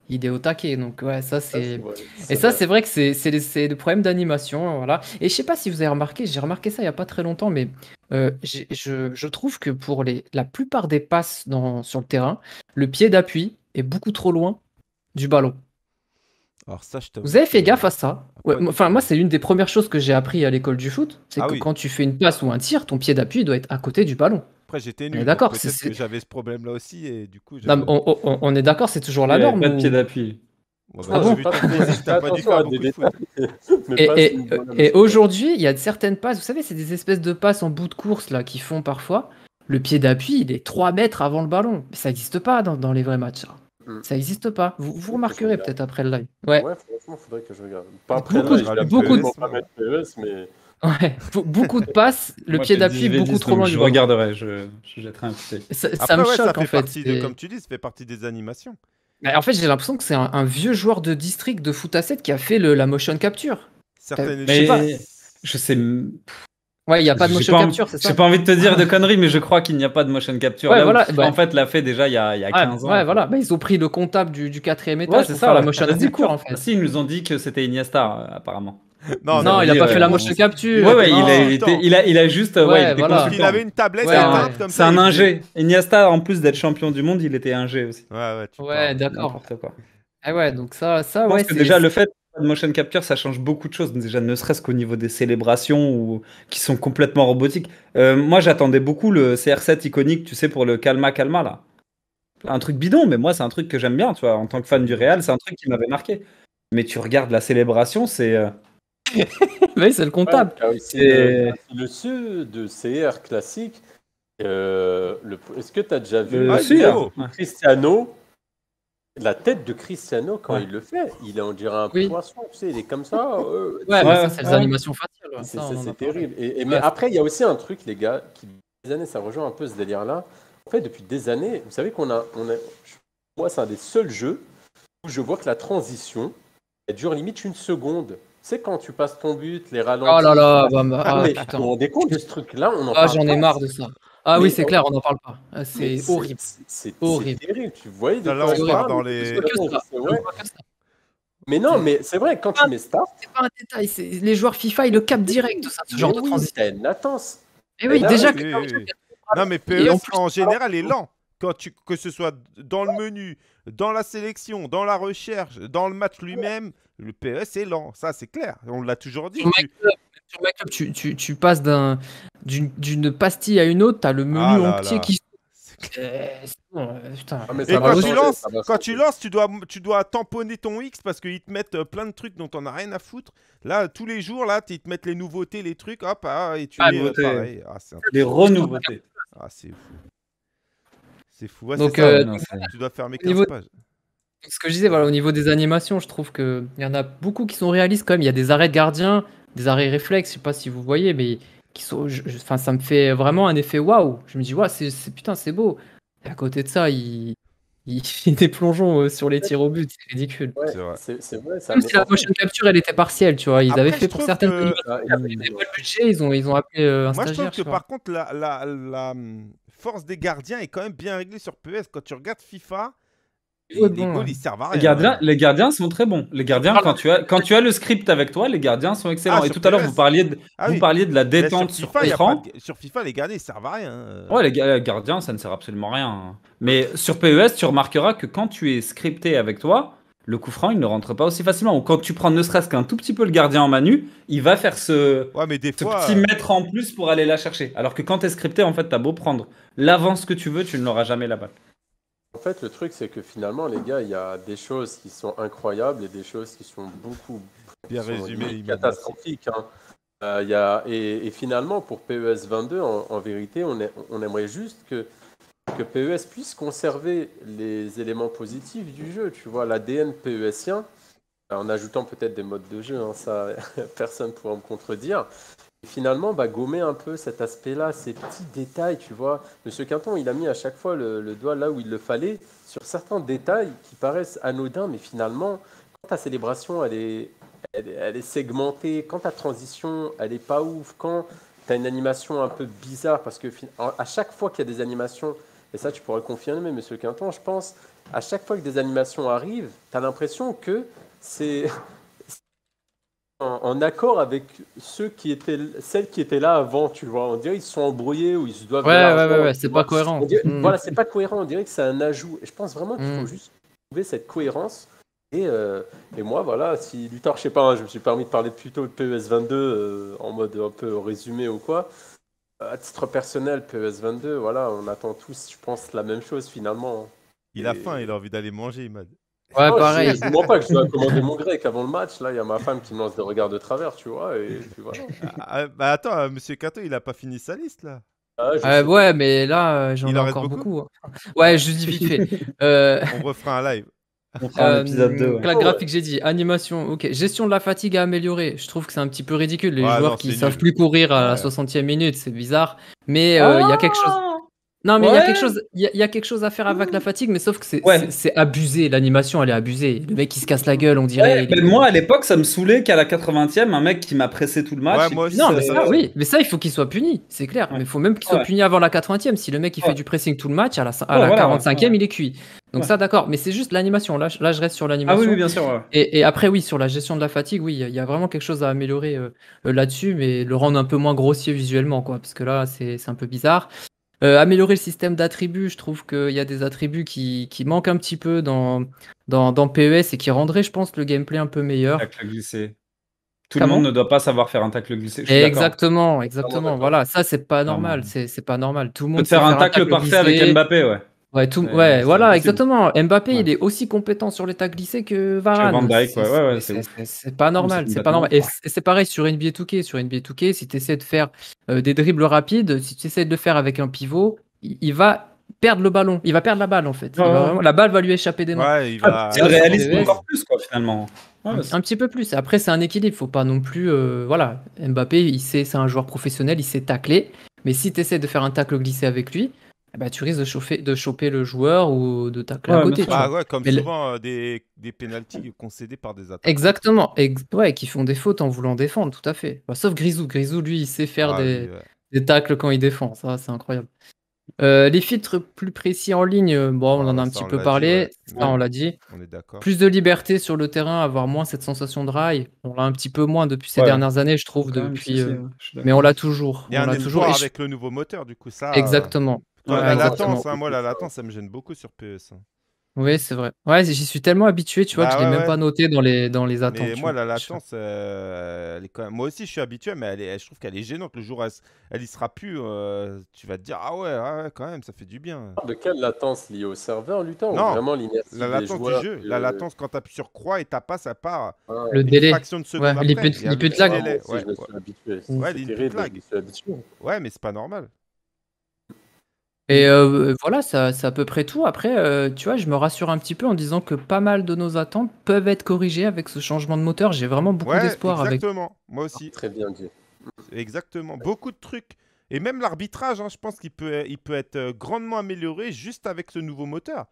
il est au taquet. Donc ouais, ça c'est. et ça c'est vrai que c'est c'est le problème d'animation, voilà. Et je sais pas si vous avez remarqué, j'ai remarqué ça il y a pas très longtemps, mais euh, je, trouve que pour les la plupart des passes dans sur le terrain, le pied d'appui est beaucoup trop loin du ballon. Vous avez fait gaffe à ça Enfin, moi, c'est une des premières choses que j'ai appris à l'école du foot, c'est ah que quand tu fais une passe ou un tir, ton pied d'appui doit être à côté du ballon. Après, j'étais nul. D'accord, j'avais ce problème-là aussi du coup. on, est d'accord, c'est toujours la norme. Pas pied d'appui. et, aujourd'hui, il y a certaines passes, vous savez, c'est des espèces de passes en bout de course là qui font parfois. Le pied d'appui, il est 3 mètres avant le ballon. Ça n'existe pas dans, les vrais matchs. Hein. Mm. Ça n'existe pas. Vous, vous remarquerez peut-être après le live. Ouais. franchement franchement, faudrait que je regarde. Pas après beaucoup, le live, beaucoup de... PES, mais... beaucoup de passes, le pied d'appui beaucoup trop loin. Je du regarderai, je, je, jetterai un petit. Ça, ça me choque en fait. comme tu dis, ça fait partie des animations. en fait, j'ai l'impression que c'est un, vieux joueur de district de foot à 7 qui a fait la motion capture. Certaines... Mais... Je sais pas. Je sais. Ouais, il n'y a pas de motion capture, c'est ça J'ai pas envie de te dire de conneries, mais je crois qu'il n'y a pas de motion capture. Bah- en fait, l'a fait déjà il y a, y a 15 ans. Ouais, voilà. Bah, ils ont pris le comptable du, du quatrième étage ouais, pour ça, la motion capture, en ah, fait. Si, ils nous ont dit que c'était Iniesta, euh, apparemment. Non, non, il n'a pas fait la euh, motion capture. Ouais, ouais, il, a il, a, juste. Ouais, il, voilà. avait une tablette éteinte C'est un ingé. Iniesta, en plus d'être champion du monde, il était ingé aussi. Ouais, ouais, ouais d'accord. N'importe quoi. Ah ouais, donc ça, ça ouais. déjà, le fait motion capture, ça change beaucoup de choses, déjà ne serait-ce qu'au niveau des célébrations ou, qui sont complètement robotiques. Euh, moi, j'attendais beaucoup le CR7 iconique, tu sais, pour le Calma Calma, là. Un truc bidon, mais moi, c'est un truc que j'aime bien, tu vois. En tant que fan du Real, c'est un truc qui m'avait marqué. Mais tu regardes la célébration, c'est. mais euh, c'est le comptable. c'est le, de CR classique. Euh, le... Est-ce que tu as déjà vu ah, Cristiano la tête de Cristiano, quand il le fait, il est, on dirait un peu poisson, tu sais, il est comme ça. Euh, ouais, mais c'est les animations faciles. C'est terrible. Et, mais après, il y a aussi un truc, les gars, qui, des années, ça rejoint un peu ce délire-là. En fait, depuis des années, vous savez qu'on a, on a. Moi, c'est un des seuls jeux où je vois que la transition, elle dure limite une seconde. C'est quand tu passes ton but, les ralentis. Oh là là, bah, bah, ah, ah, putain. Vous vous rendez compte de ce truc-là Ah, j'en ai marre de ça. Ah oui, c'est clair, on n'en parle pas. Ah, c'est horrible. C'est horrible. terrible, Tu voyais des dans les. Mais non, mais c'est vrai, quand tu mets Star. C'est pas un détail, les joueurs FIFA, ils le capent direct, ça, ce genre de transition. une latence. Eh mais oui, déjà. que... Non, mais PES, en, général, est lent. Quand tu... Que ce soit dans le menu, dans la sélection, dans la recherche, dans le match lui-même, le PES est lent. Ça, c'est clair. On l'a toujours dit. Sur tu... tu, tu, passes d'un d'une pastille à une autre, t'as le menu entier qui. putain. Et quand, tu lances, tu dois, tu dois tamponner ton X parce qu'ils te mettent euh, plein de trucs dont on a rien à foutre. Là, tous les jours, là, ils te mettent les nouveautés, les trucs, hop, ah, et tu ah, les euh, ah, Les renouveautés. Ah, c'est fou. C'est fou. Donc, ça, euh, tu dois fermer 15 pages. Ce que je disais, voilà, au niveau des animations, je trouve qu'il y en a beaucoup qui sont réalistes quand même. Il y a des arrêts de gardien, des arrêts réflexes, je sais pas si vous voyez, mais qui sont, ça me fait vraiment un effet waouh. Je me dis, waouh, c'est, putain, c'est beau. Et à côté de ça, il, fait des plongeons euh, sur les tirs au but, c'est ridicule. Ouais, c'est vrai. Même si la prochaine capture, elle était partielle, tu vois. Ils avaient fait pour certaines. Que... Ils n'avaient pas le budget, ils ont, ils ont appelé euh, un Moi, je trouve que par contre, la, la, hum, force des gardiens est quand même bien réglée sur PES, Quand tu regardes FIFA, les, gardiens, sont très bons. Les gardiens, quand, tu as, quand tu as le script avec toi, les gardiens sont excellents. Ah, Et tout à l'heure, vous parliez de, ah vous parliez de la détente sur, FIFA, sur FIFA, les gardiens, ils servent à rien. Euh. Ouais, les, gardiens, ça ne sert absolument à rien. Mais sur PES, tu remarqueras que quand tu es scripté avec toi, le coup franc, il ne rentre pas aussi facilement. Ou quand tu prends ne serait-ce qu'un tout petit peu le gardien en manu, il va faire ce, mais petit euh, mètre en plus pour aller la chercher. Alors que quand tu es scripté, en fait, tu as beau prendre l'avance que tu veux, tu ne l'auras jamais la balle. En fait, le truc, c'est que finalement, les gars, il y a des choses qui sont incroyables et des choses qui sont beaucoup Bien catastrophiques. Hein. Euh, y a, et, finalement, pour PES 22, en, vérité, on, on, aimerait juste que, que PES puisse conserver les éléments positifs du jeu, tu vois, l'ADN PESien, en ajoutant peut-être des modes de jeu, hein, ça, personne ne pourra me contredire. Finalement, bah, gommer un peu cet aspect-là, ces petits détails, tu vois. Monsieur Quinton, il a mis à chaque fois le, doigt là où il le fallait, sur certains détails qui paraissent anodins, mais finalement, quand ta célébration, elle est, elle, est segmentée, quand ta transition, elle est pas ouf, quand tu as une animation un peu bizarre, parce que à chaque fois qu'il y a des animations, et ça tu pourrais confirmer, monsieur Quinton, je pense, à chaque fois que des animations arrivent, tu as l'impression que c'est en, accord avec ceux qui étaient, celles qui étaient là avant, tu vois. On dirait qu'ils sont embrouillés ou ils se doivent. Ouais, ouais, ouais, ouais c'est pas cohérent. Mm. Voilà, c'est pas cohérent. On dirait que c'est un ajout. Et je pense vraiment qu'il faut mm. juste trouver cette cohérence. Et, euh, et, moi, voilà, si Luthor, je sais pas, hein, je me suis permis de parler plutôt de PES 22 euh, en mode un peu résumé ou quoi. À titre personnel, PES 22, voilà, on attend tous, je pense, la même chose finalement. Hein. Il a faim, il a envie d'aller manger, il Imad. Ouais, pareil. Je ne pas que je dois commander mon grec avant le match. Là, il y a ma femme qui me lance des regards de travers, tu vois. Et, tu vois. Ah, ah, bah attends, euh, monsieur Kato, il n'a pas fini sa liste là. Ah, euh, ouais, mais là, euh, j'en ai encore beaucoup. Hein. Ouais, je dis vite fait. On refera un live. On graphique, j'ai dit. Animation, ok. Gestion de la fatigue à améliorer. Je trouve que c'est un petit peu ridicule. Les joueurs qui qui savent plus courir à la 60e minute, c'est bizarre. Mais il y a quelque chose. Non, mais il y, a quelque chose, y a quelque chose à faire avec la mmh. fatigue, mais sauf que c'est ouais. abusé. L'animation, elle est abusée. Le mec, il se casse la gueule, on dirait. moi, à l'époque, ça me saoulait qu'à la 80e, un mec qui m'a pressé tout le match. non, euh, mais ça, oui. mais ça, il faut qu'il soit puni, c'est clair. Mais il faut même qu'il soit puni avant la 80e. Si le mec, il fait du pressing tout le match, à la, 45e, il est cuit. Donc, ça, d'accord. Mais c'est juste l'animation. Là, je reste sur l'animation. Ah oui, bien sûr. Et, après, oui, sur la gestion de la fatigue, oui, il y a vraiment quelque chose à améliorer euh, euh, là-dessus, mais le rendre un peu moins grossier visuellement, quoi. Parce que là, c'est un peu bizarre. Euh, améliorer le système d'attributs, je trouve qu'il y a des attributs qui, qui, manquent un petit peu dans, dans, dans PES et qui rendraient, je pense, le gameplay un peu meilleur. glissé. Tout le monde ne doit pas savoir faire un tacle glissé. exactement, exactement. Voilà, ça c'est pas normal, c'est pas normal. Tout le monde peut faire un tacle, parfait avec Mbappé, ouais. Ouais, voilà, exactement. Mbappé, il est aussi compétent sur les glissé glissés que Varane. C'est pas normal, c'est pas normal. Et c'est pareil sur NBA 2 Sur NBA 2 si tu essaies de faire euh, des dribbles rapides, si tu essaies de le faire avec un pivot, il, va perdre le ballon. Il va perdre la balle en fait. la balle va lui échapper des mains. Il ah, va... encore plus finalement. un, petit peu plus. Après, c'est un équilibre. Faut pas non plus. Euh, voilà, Mbappé, il sait, c'est un joueur professionnel, il sait tacler. Mais si tu essaies de faire un tacle glissé avec lui, bah, tu risques de, de choper le joueur ou de tacler à côté. Ah comme souvent euh, des, des pénalties concédés par des attaques. Exactement, et qui font des fautes en voulant défendre, tout à fait. Bah, sauf Grisou, Grisou, lui, il sait faire ah, des, des, tacles quand il défend, ça c'est incroyable. Euh, les filtres plus précis en ligne, bon, on ah, en a bah, un petit peu parlé, on l'a dit. On est d'accord. Plus de liberté sur le terrain, avoir moins cette sensation de rail. On l'a un petit peu moins depuis ces dernières années, je trouve, depuis. Euh, mais on l'a toujours. on un toujours. avec le nouveau moteur, du coup ça. Exactement la latence, hein, moi, la latence, ça me gêne beaucoup sur PS. E hein. Oui, c'est vrai. Ouais, j'y suis tellement habitué, tu vois, bah que je même pas noté dans les, dans les attentes. moi, la latence, euh, elle est quand même... moi aussi, je suis habitué, mais elle je trouve qu'elle est gênante. Le jour où elle, y sera plus, euh, tu vas te dire, ah, ah ouais, quand même, ça fait du bien. De quelle latence liée au serveur, luttant Non, vraiment la latence du jeu. La latence quand tu appuies sur croix et n'as pas ça part. Ah, le délai. Fraction de seconde ouais, après, les lag. lag. Ouais, mais c'est pas normal. Et mm. euh, voilà, c'est à peu près tout. Après, euh, tu vois, je me rassure un petit peu en disant que pas mal de nos attentes peuvent être corrigées avec ce changement de moteur. J'ai vraiment beaucoup d'espoir avec exactement. Moi aussi. Très bien dit. Exactement. Beaucoup de trucs. Et même l'arbitrage, hein, je pense qu'il peut, il peut être euh, grandement amélioré juste avec ce nouveau moteur.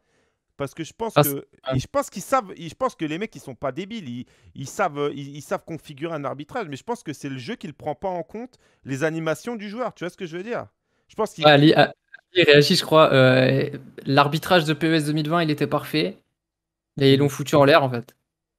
Parce que je pense que, je pense qu'ils savent, je pense que les mecs ils sont pas débiles, ils, savent, ils, savent configurer un arbitrage, mais je pense que c'est le jeu qui ne prend pas en compte les animations du joueur. Tu vois ce que je veux dire Je pense qu'il, il réagit, je crois. Euh, l'arbitrage de PES 2020, il était parfait. Et ils l'ont foutu en l'air, en fait.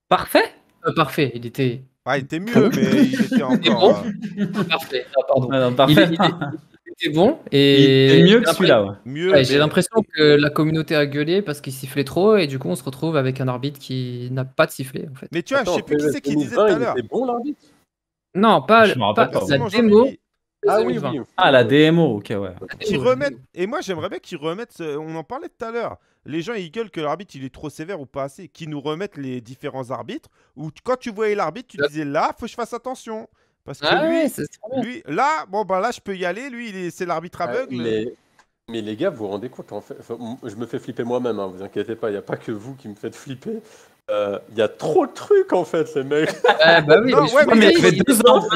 Parfait euh, Parfait, il était. Ah, il était mieux, mais il était encore. Euh, ah, ah, il bon. parfait. pardon. parfait. Il, était bon. Et il était mieux que celui-là. Ouais. J'ai l'impression que la communauté a gueulé parce qu'il sifflait trop et du coup, on se retrouve avec un arbitre qui n'a pas de sifflet, en fait. Mais tu vois, je je sais plus qui e c'est qui disait tout à l'heure. bon, l'arbitre non, pas, pas, pas démo. Ah oui, ah, la DMO, ok, ouais. Et moi, j'aimerais bien qu'ils remettent. Euh, on en parlait tout à l'heure. Les gens, ils gueulent que l'arbitre, il est trop sévère ou pas assez. Qu'ils nous remettent les différents arbitres. Ou quand tu voyais l'arbitre, tu disais là, faut que je fasse attention. Parce que ah lui, lui, là, bon, bah là, je peux y aller. Lui, c'est l'arbitre ah, aveugle. Mais... les gars, vous vous rendez compte en fait, Je me fais flipper moi-même, hein, vous inquiétez pas, il n'y a pas que vous qui me faites flipper. Euh, il y a trop de trucs en fait, les mecs. Hein. il,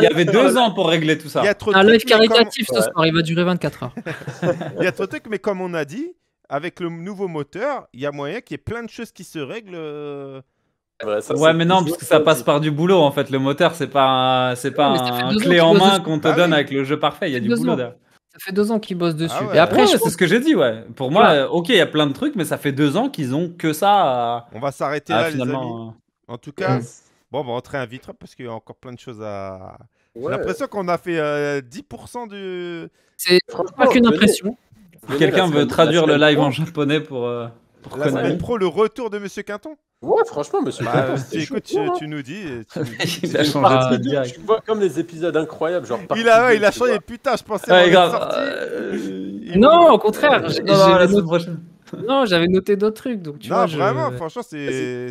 y avait deux ans, pour régler tout ça. un live caritatif ce soir, il va durer 24 heures. il y a trop de trucs, mais comme on a dit, avec le nouveau moteur, il y a moyen qu'il y ait plein de choses qui se règlent. Euh. ouais, mais non, parce que ça passe par du boulot en fait. Le moteur, c'est pas un, c'est pas clé en main qu'on te bah donne avec le jeu parfait. Il y a du boulot derrière. Ça fait deux ans qu'ils bossent ah dessus. Et après, c'est ce que j'ai dit, ouais. Pour moi, euh, ok, il y a plein de trucs, mais ça fait deux ans qu'ils ont que ça. On va s'arrêter là, finalement... Euh, en tout cas, bon, bah, on va rentrer un vitre parce qu'il y a encore plein de choses à. J'ai l'impression qu'on a fait 10% euh, du. C'est pas oh, qu'une impression. Quelqu'un veut traduire le live en japonais pour la semaine Pro, le retour de Monsieur Quinton Ouais, franchement, Monsieur bah, Quinton. Si écoute, tu, hein. nous dis. Tu nous dis. il a changé direct. Tu vois comme les épisodes incroyables. Genre il a, il a changé, putain, je pensais. Ouais, grave. Euh... Non, au contraire. Non, non, la semaine prochaine. non, j'avais noté d'autres trucs. Donc, tu non, vraiment, franchement, c'est.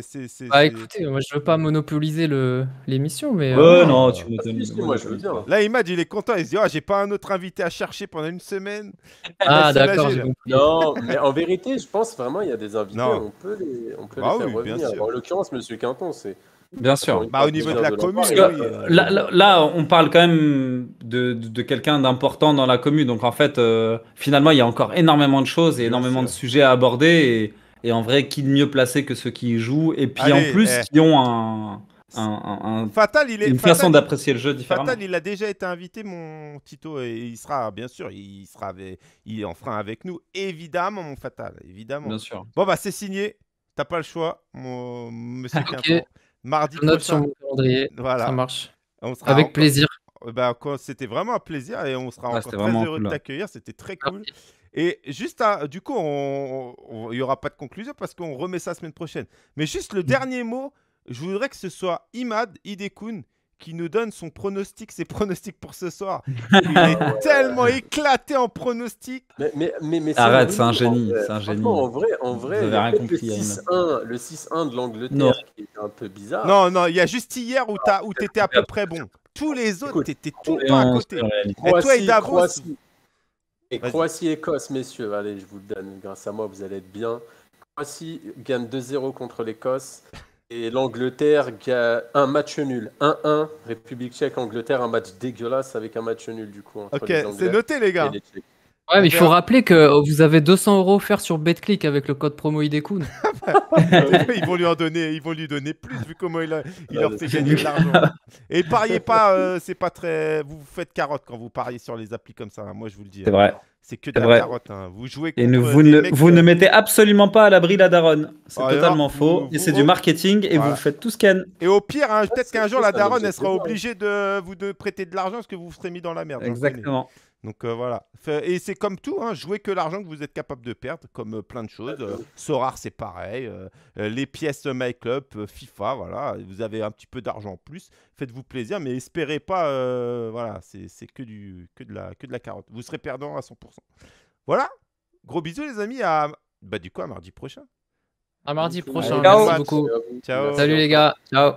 Bah écoutez, moi je veux pas monopoliser l'émission, mais. Euh, ouais, non, tu me Là, Imad, il est content. Il se dit oh, j'ai pas un autre invité à chercher pendant une semaine. Ah, d'accord. Non, mais en vérité, je pense vraiment, il y a des invités, on peut les, on peut bah les faire revenir. En l'occurrence, monsieur Quinton, c'est. Bien sûr. Bah, au niveau de la commune. Que, euh, là, on parle quand même de, quelqu'un d'important dans la commune. Donc, en fait, euh, finalement, il y a encore énormément de choses et énormément de sujets à aborder. Et, en vrai, qui de mieux placé que ceux qui y jouent Et puis, en plus, eh. qui ont un. Fatal, il est, une façon d'apprécier le jeu différemment. Fatal, il a déjà été invité, mon Tito, et il sera, bien sûr, il sera, il en fera avec nous, évidemment, mon Fatal, évidemment. Bien sûr. Bon, bah, c'est signé, t'as pas le choix, mon monsieur okay mardi sur mon calendrier. Voilà. Ça marche. On sera Avec plaisir. Bah, c'était vraiment un plaisir et on sera ah, encore très heureux de t'accueillir. C'était très cool. Et juste à, du coup, il n'y aura pas de conclusion parce qu'on remet ça la semaine prochaine. Mais juste le mm. dernier mot, je voudrais que ce soit Imad Idekun qui nous donne son pronostic, ses pronostics pour ce soir. Il est tellement éclaté en pronostic. Mais, mais, mais, Arrête, c'est un génie. C'est un génie. En vrai, en vrai le 6-1 de l'Angleterre qui est un peu bizarre. Non, non, il y a juste hier où, as où ah, tu étais à peu près bon. Tous les autres, tu étais tout temps à côté. Et toi et Davos. Croatie. Et Croatie-Écosse, messieurs, allez, je vous le donne. Grâce à moi, vous allez être bien. Croatie gagne 2-0 contre l'Écosse. Et l'Angleterre a un match nul. 1-1, République tchèque, Angleterre, un match dégueulasse avec un match nul du coup. Entre ok, c'est noté les gars. Ouais, mais il faut rappeler que euh, vous avez 200 euros faire sur BetClick avec le code promo IDECOON. ils vont lui en donner, ils vont lui donner plus vu comment il, a, il ah, leur fait gagner de l'argent. Et pariez pas, euh, c'est pas très. Vous faites carotte quand vous pariez sur les applis comme ça. Hein, moi, je vous le dis. C'est hein. vrai. C'est que de la carotte. Hein. Vous jouez. Et vous, ne, vous ne mettez absolument pas à l'abri la daronne. C'est totalement faux. et c'est du marketing et vous faites tout ce a. Et au pire, peut-être qu'un jour la daronne, elle sera obligée de vous de prêter de l'argent parce que vous vous serez mis dans la merde. Exactement. Donc euh, voilà. Et c'est comme tout, hein, jouez que l'argent que vous êtes capable de perdre, comme euh, plein de choses. Euh, Sorar, c'est pareil. les pièces MyClub, FIFA, voilà. Vous avez un petit peu d'argent en plus. Faites-vous plaisir, mais espérez pas. voilà, c'est que, que, de la, que de la carotte. Vous serez perdant à 100%. Voilà. Gros bisous, les amis. À... Bah, du coup, à mardi prochain. À mardi prochain. Ciao. Salut, les gars. Ciao.